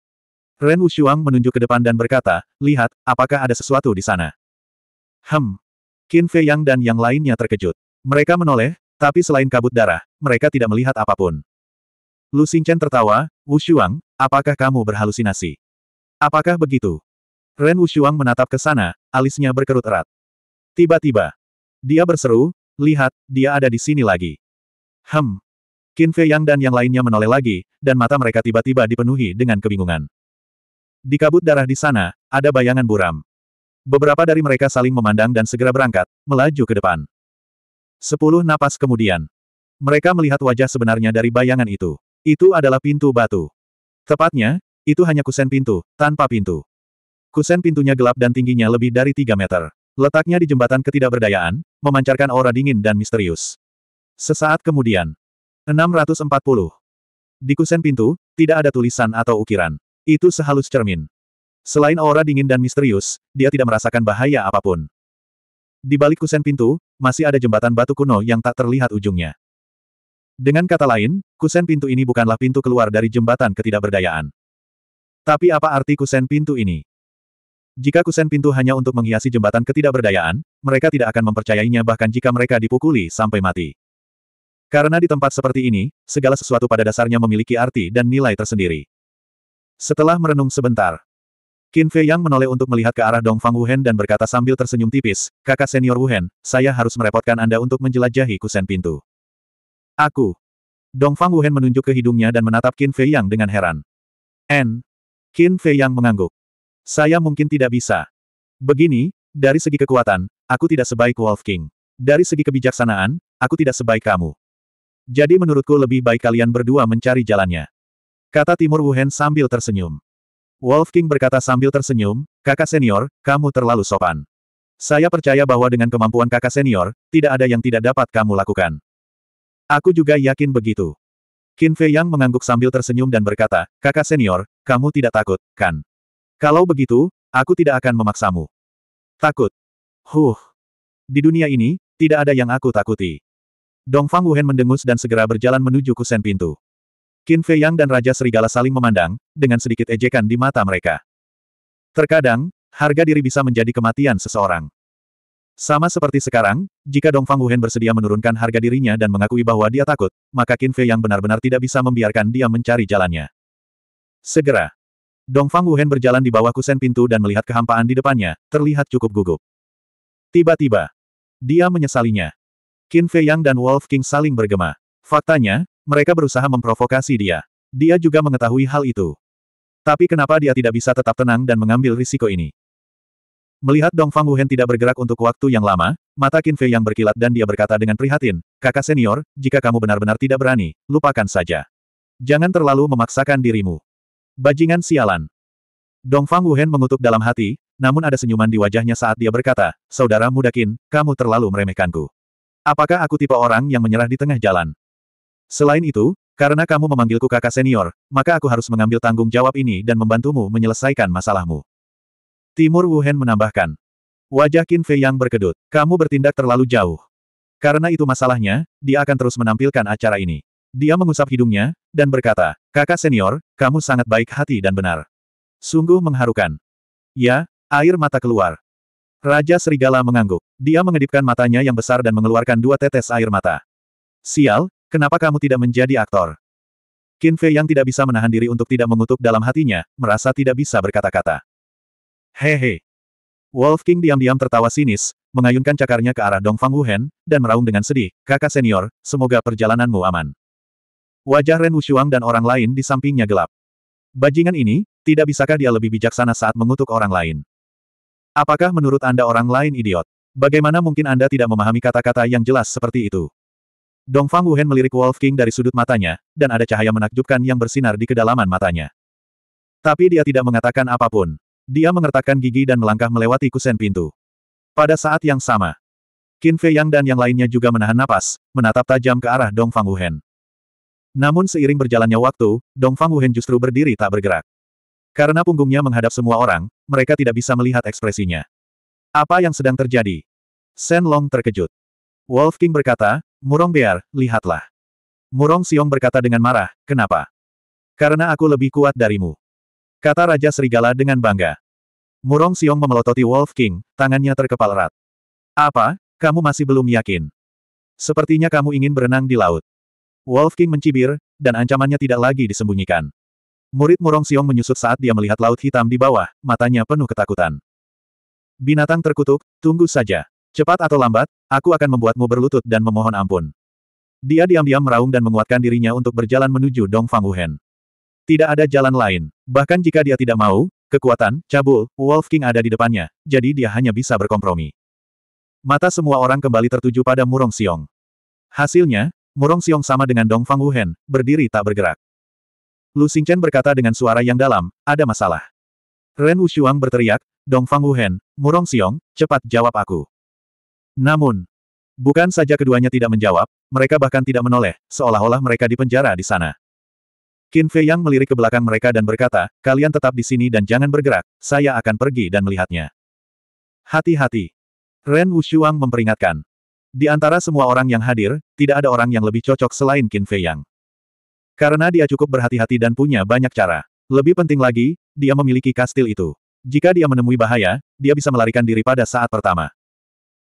Ren Wushuang menunjuk ke depan dan berkata, lihat, apakah ada sesuatu di sana? Hem, Qin Fei Yang dan yang lainnya terkejut. Mereka menoleh, tapi selain kabut darah, mereka tidak melihat apapun. Lu Xingchen tertawa, Wu Xuang, apakah kamu berhalusinasi? Apakah begitu? Ren Wu Xuang menatap ke sana, alisnya berkerut erat. Tiba-tiba, dia berseru, lihat, dia ada di sini lagi. Hem. Qin Fei Yang dan yang lainnya menoleh lagi, dan mata mereka tiba-tiba dipenuhi dengan kebingungan. Di kabut darah di sana, ada bayangan buram. Beberapa dari mereka saling memandang dan segera berangkat, melaju ke depan. Sepuluh napas kemudian. Mereka melihat wajah sebenarnya dari bayangan itu. Itu adalah pintu batu. Tepatnya, itu hanya kusen pintu, tanpa pintu. Kusen pintunya gelap dan tingginya lebih dari tiga meter. Letaknya di jembatan ketidakberdayaan, memancarkan aura dingin dan misterius. Sesaat kemudian. 640. Di kusen pintu, tidak ada tulisan atau ukiran. Itu sehalus cermin. Selain aura dingin dan misterius, dia tidak merasakan bahaya apapun. Di balik kusen pintu, masih ada jembatan batu kuno yang tak terlihat ujungnya. Dengan kata lain, kusen pintu ini bukanlah pintu keluar dari jembatan ketidakberdayaan. Tapi apa arti kusen pintu ini? Jika kusen pintu hanya untuk menghiasi jembatan ketidakberdayaan, mereka tidak akan mempercayainya bahkan jika mereka dipukuli sampai mati. Karena di tempat seperti ini, segala sesuatu pada dasarnya memiliki arti dan nilai tersendiri. Setelah merenung sebentar, Qin Fei Yang menoleh untuk melihat ke arah Dong Dongfang Wuhen dan berkata sambil tersenyum tipis, kakak senior Wuhen, saya harus merepotkan Anda untuk menjelajahi kusen pintu. Aku. Dong Dongfang Wuhen menunjuk ke hidungnya dan menatap Qin Fei Yang dengan heran. N. Qin Fei Yang mengangguk. Saya mungkin tidak bisa. Begini, dari segi kekuatan, aku tidak sebaik Wolf King. Dari segi kebijaksanaan, aku tidak sebaik kamu. Jadi menurutku lebih baik kalian berdua mencari jalannya. Kata Timur Wuhen sambil tersenyum. Wolf King berkata sambil tersenyum, kakak senior, kamu terlalu sopan. Saya percaya bahwa dengan kemampuan kakak senior, tidak ada yang tidak dapat kamu lakukan. Aku juga yakin begitu. Qin Fei Yang mengangguk sambil tersenyum dan berkata, kakak senior, kamu tidak takut, kan? Kalau begitu, aku tidak akan memaksamu. Takut. Huh. Di dunia ini, tidak ada yang aku takuti. Dong Fang Wuhen mendengus dan segera berjalan menuju kusen pintu. Qin Fei Yang dan Raja Serigala saling memandang, dengan sedikit ejekan di mata mereka. Terkadang, harga diri bisa menjadi kematian seseorang. Sama seperti sekarang, jika Dong Fang Wuhen bersedia menurunkan harga dirinya dan mengakui bahwa dia takut, maka Qin Fei Yang benar-benar tidak bisa membiarkan dia mencari jalannya. Segera, Dong Fang Wuhen berjalan di bawah kusen pintu dan melihat kehampaan di depannya, terlihat cukup gugup. Tiba-tiba, dia menyesalinya. Qin Fei Yang dan Wolf King saling bergema. Faktanya, mereka berusaha memprovokasi dia. Dia juga mengetahui hal itu. Tapi kenapa dia tidak bisa tetap tenang dan mengambil risiko ini? Melihat Dong Fang Wuhen tidak bergerak untuk waktu yang lama, mata Qin Fei yang berkilat dan dia berkata dengan prihatin, kakak senior, jika kamu benar-benar tidak berani, lupakan saja. Jangan terlalu memaksakan dirimu. Bajingan sialan. Dong Fang Wuhen mengutuk dalam hati, namun ada senyuman di wajahnya saat dia berkata, saudara muda Qin, kamu terlalu meremehkanku. Apakah aku tipe orang yang menyerah di tengah jalan? Selain itu, karena kamu memanggilku kakak senior, maka aku harus mengambil tanggung jawab ini dan membantumu menyelesaikan masalahmu. Timur Wuhan menambahkan. Wajah Qin Fei yang berkedut. Kamu bertindak terlalu jauh. Karena itu masalahnya, dia akan terus menampilkan acara ini. Dia mengusap hidungnya, dan berkata, Kakak senior, kamu sangat baik hati dan benar. Sungguh mengharukan. Ya, air mata keluar. Raja Serigala mengangguk. Dia mengedipkan matanya yang besar dan mengeluarkan dua tetes air mata. Sial, Kenapa kamu tidak menjadi aktor? Qin Fei yang tidak bisa menahan diri untuk tidak mengutuk dalam hatinya, merasa tidak bisa berkata-kata. Hehe. Wolf King diam-diam tertawa sinis, mengayunkan cakarnya ke arah Dong Fang Wuhen, dan meraung dengan sedih, kakak senior, semoga perjalananmu aman. Wajah Ren Wushuang dan orang lain di sampingnya gelap. Bajingan ini, tidak bisakah dia lebih bijaksana saat mengutuk orang lain? Apakah menurut Anda orang lain idiot? Bagaimana mungkin Anda tidak memahami kata-kata yang jelas seperti itu? Dongfang Wuhen melirik Wolf King dari sudut matanya, dan ada cahaya menakjubkan yang bersinar di kedalaman matanya. Tapi dia tidak mengatakan apapun. Dia mengertakkan gigi dan melangkah melewati kusen pintu. Pada saat yang sama, Qin Fei Yang dan yang lainnya juga menahan napas, menatap tajam ke arah Dongfang Wuhen. Namun seiring berjalannya waktu, Dongfang Wuhen justru berdiri tak bergerak. Karena punggungnya menghadap semua orang, mereka tidak bisa melihat ekspresinya. Apa yang sedang terjadi? Shen Long terkejut. Wolf King berkata, Murong Bear, lihatlah. Murong Siong berkata dengan marah, kenapa? Karena aku lebih kuat darimu. Kata Raja Serigala dengan bangga. Murong Siong memelototi Wolf King, tangannya terkepal erat. Apa? Kamu masih belum yakin? Sepertinya kamu ingin berenang di laut. Wolf King mencibir, dan ancamannya tidak lagi disembunyikan. Murid Murong Siong menyusut saat dia melihat laut hitam di bawah, matanya penuh ketakutan. Binatang terkutuk, tunggu saja. Cepat atau lambat, aku akan membuatmu berlutut dan memohon ampun. Dia diam-diam meraung dan menguatkan dirinya untuk berjalan menuju Dongfang Fang Wuhen. Tidak ada jalan lain. Bahkan jika dia tidak mau, kekuatan, cabul, Wolf King ada di depannya, jadi dia hanya bisa berkompromi. Mata semua orang kembali tertuju pada Murong Xiong. Hasilnya, Murong Xiong sama dengan Dongfang Fang Wuhen, berdiri tak bergerak. Lu Xingchen berkata dengan suara yang dalam, ada masalah. Ren Wushuang berteriak, Dongfang Fang Murong Xiong, cepat jawab aku. Namun, bukan saja keduanya tidak menjawab, mereka bahkan tidak menoleh, seolah-olah mereka dipenjara di sana. Qin Fei Yang melirik ke belakang mereka dan berkata, kalian tetap di sini dan jangan bergerak, saya akan pergi dan melihatnya. Hati-hati. Ren Wushuang memperingatkan. Di antara semua orang yang hadir, tidak ada orang yang lebih cocok selain Qin Fei Yang. Karena dia cukup berhati-hati dan punya banyak cara. Lebih penting lagi, dia memiliki kastil itu. Jika dia menemui bahaya, dia bisa melarikan diri pada saat pertama.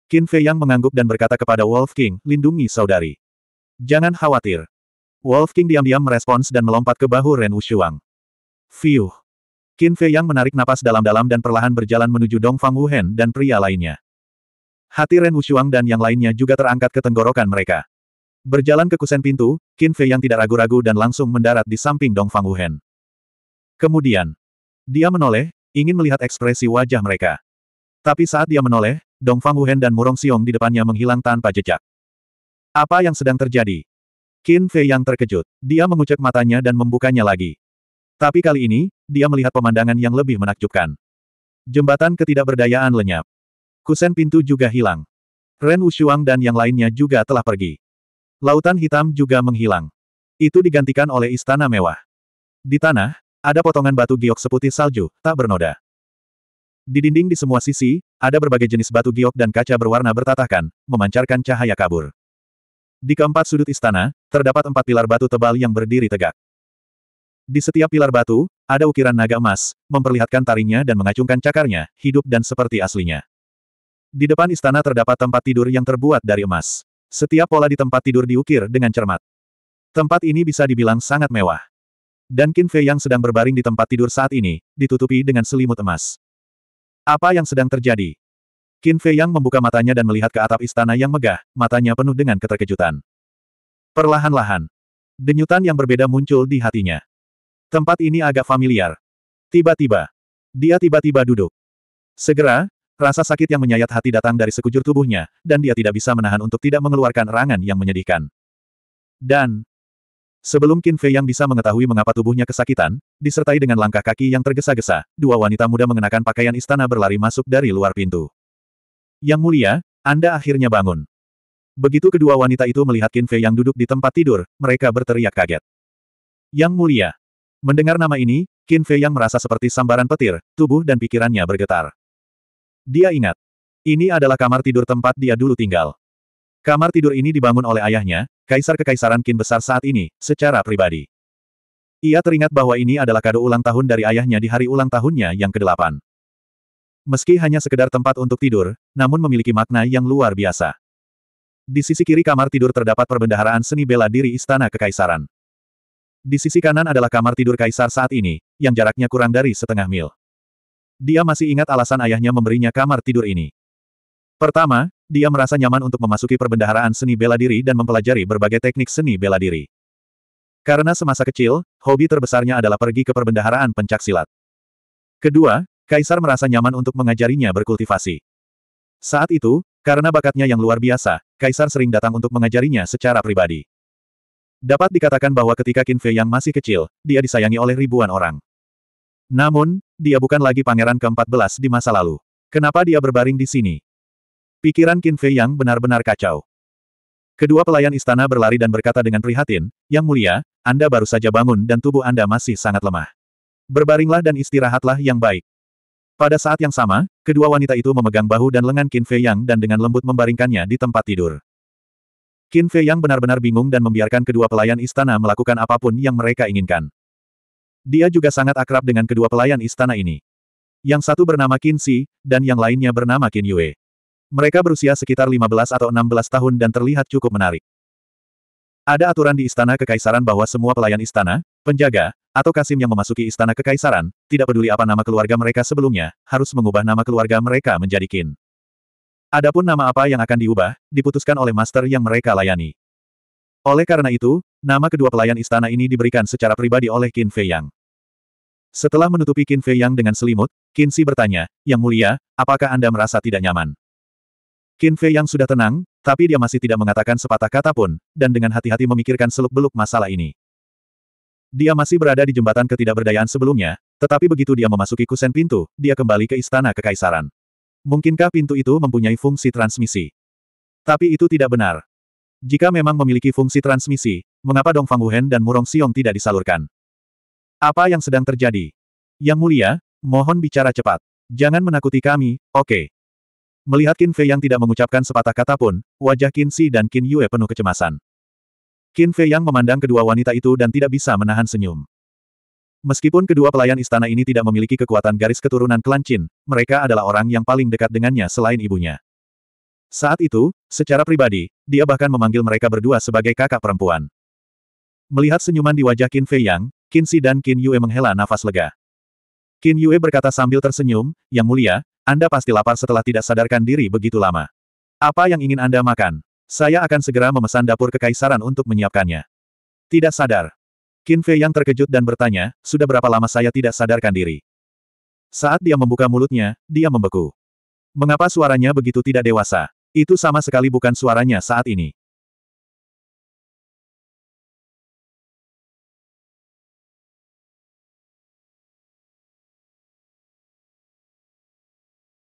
Qin Fei Yang mengangguk dan berkata kepada Wolf King, lindungi saudari. Jangan khawatir. Wolf King diam-diam merespons dan melompat ke bahu Ren Wushuang. Fiuh. Qin Fei Yang menarik napas dalam-dalam dan perlahan berjalan menuju Dong Fang Wuhen dan pria lainnya. Hati Ren Wushuang dan yang lainnya juga terangkat ke tenggorokan mereka. Berjalan ke kusen pintu, Qin Fei Yang tidak ragu-ragu dan langsung mendarat di samping Dong Fang Wuhen. Kemudian, dia menoleh, ingin melihat ekspresi wajah mereka. Tapi saat dia menoleh, Dongfang Wuhen dan Murong Xiong di depannya menghilang tanpa jejak. Apa yang sedang terjadi? Qin Fei yang terkejut. Dia mengucek matanya dan membukanya lagi. Tapi kali ini, dia melihat pemandangan yang lebih menakjubkan. Jembatan ketidakberdayaan lenyap. Kusen pintu juga hilang. Ren Wushuang dan yang lainnya juga telah pergi. Lautan hitam juga menghilang. Itu digantikan oleh istana mewah. Di tanah, ada potongan batu giok seputih salju, tak bernoda. Di dinding di semua sisi, ada berbagai jenis batu giok dan kaca berwarna bertatahkan, memancarkan cahaya kabur. Di keempat sudut istana, terdapat empat pilar batu tebal yang berdiri tegak. Di setiap pilar batu, ada ukiran naga emas, memperlihatkan taringnya dan mengacungkan cakarnya, hidup dan seperti aslinya. Di depan istana terdapat tempat tidur yang terbuat dari emas. Setiap pola di tempat tidur diukir dengan cermat. Tempat ini bisa dibilang sangat mewah. Dan Qin Fei yang sedang berbaring di tempat tidur saat ini, ditutupi dengan selimut emas. Apa yang sedang terjadi? Qin Fei Yang membuka matanya dan melihat ke atap istana yang megah, matanya penuh dengan keterkejutan. Perlahan-lahan. Denyutan yang berbeda muncul di hatinya. Tempat ini agak familiar. Tiba-tiba. Dia tiba-tiba duduk. Segera, rasa sakit yang menyayat hati datang dari sekujur tubuhnya, dan dia tidak bisa menahan untuk tidak mengeluarkan erangan yang menyedihkan. Dan, Sebelum Qin Fei yang bisa mengetahui mengapa tubuhnya kesakitan, disertai dengan langkah kaki yang tergesa-gesa, dua wanita muda mengenakan pakaian istana berlari masuk dari luar pintu. Yang mulia, Anda akhirnya bangun. Begitu kedua wanita itu melihat Qin Fei yang duduk di tempat tidur, mereka berteriak kaget. Yang mulia. Mendengar nama ini, Qin Fei yang merasa seperti sambaran petir, tubuh dan pikirannya bergetar. Dia ingat. Ini adalah kamar tidur tempat dia dulu tinggal. Kamar tidur ini dibangun oleh ayahnya, Kaisar Kekaisaran Qin besar saat ini, secara pribadi. Ia teringat bahwa ini adalah kado ulang tahun dari ayahnya di hari ulang tahunnya yang ke-8. Meski hanya sekedar tempat untuk tidur, namun memiliki makna yang luar biasa. Di sisi kiri kamar tidur terdapat perbendaharaan seni bela diri Istana Kekaisaran. Di sisi kanan adalah kamar tidur kaisar saat ini, yang jaraknya kurang dari setengah mil. Dia masih ingat alasan ayahnya memberinya kamar tidur ini. Pertama, dia merasa nyaman untuk memasuki perbendaharaan seni bela diri dan mempelajari berbagai teknik seni bela diri. Karena semasa kecil, hobi terbesarnya adalah pergi ke perbendaharaan pencaksilat. Kedua, Kaisar merasa nyaman untuk mengajarinya berkultivasi. Saat itu, karena bakatnya yang luar biasa, Kaisar sering datang untuk mengajarinya secara pribadi. Dapat dikatakan bahwa ketika Qin Fei yang masih kecil, dia disayangi oleh ribuan orang. Namun, dia bukan lagi pangeran ke-14 di masa lalu. Kenapa dia berbaring di sini? Pikiran Qin Fei yang benar-benar kacau. Kedua pelayan istana berlari dan berkata dengan prihatin, Yang mulia, Anda baru saja bangun dan tubuh Anda masih sangat lemah. Berbaringlah dan istirahatlah yang baik. Pada saat yang sama, kedua wanita itu memegang bahu dan lengan Qin Fei Yang dan dengan lembut membaringkannya di tempat tidur. Qin Fei Yang benar-benar bingung dan membiarkan kedua pelayan istana melakukan apapun yang mereka inginkan. Dia juga sangat akrab dengan kedua pelayan istana ini. Yang satu bernama Qin Si, dan yang lainnya bernama Qin Yue. Mereka berusia sekitar 15 atau 16 tahun dan terlihat cukup menarik. Ada aturan di Istana Kekaisaran bahwa semua pelayan istana, penjaga, atau kasim yang memasuki Istana Kekaisaran, tidak peduli apa nama keluarga mereka sebelumnya, harus mengubah nama keluarga mereka menjadi Kin. Adapun nama apa yang akan diubah, diputuskan oleh master yang mereka layani. Oleh karena itu, nama kedua pelayan istana ini diberikan secara pribadi oleh Qin Fei Yang. Setelah menutupi Qin Fei Yang dengan selimut, Qin Si bertanya, Yang mulia, apakah Anda merasa tidak nyaman? Qin Fei yang sudah tenang, tapi dia masih tidak mengatakan sepatah kata pun, dan dengan hati-hati memikirkan seluk-beluk masalah ini. Dia masih berada di jembatan ketidakberdayaan sebelumnya, tetapi begitu dia memasuki kusen pintu, dia kembali ke istana kekaisaran. Mungkinkah pintu itu mempunyai fungsi transmisi? Tapi itu tidak benar. Jika memang memiliki fungsi transmisi, mengapa Dong Wuhen dan Murong Xiong tidak disalurkan? Apa yang sedang terjadi? Yang mulia, mohon bicara cepat. Jangan menakuti kami, oke. Okay. Melihat Qin Fei yang tidak mengucapkan sepatah kata pun, wajah Qin Si dan Qin Yue penuh kecemasan. Qin Fei yang memandang kedua wanita itu dan tidak bisa menahan senyum. Meskipun kedua pelayan istana ini tidak memiliki kekuatan garis keturunan klan Qin, mereka adalah orang yang paling dekat dengannya selain ibunya. Saat itu, secara pribadi, dia bahkan memanggil mereka berdua sebagai kakak perempuan. Melihat senyuman di wajah Qin Fei Yang, Qin Si dan Qin Yue menghela nafas lega. Qin Yue berkata sambil tersenyum, Yang mulia, anda pasti lapar setelah tidak sadarkan diri begitu lama. Apa yang ingin Anda makan? Saya akan segera memesan dapur kekaisaran untuk menyiapkannya. Tidak sadar. Qin Fei yang terkejut dan bertanya, sudah berapa lama saya tidak sadarkan diri? Saat dia membuka mulutnya, dia membeku. Mengapa suaranya begitu tidak dewasa? Itu sama sekali bukan suaranya saat ini.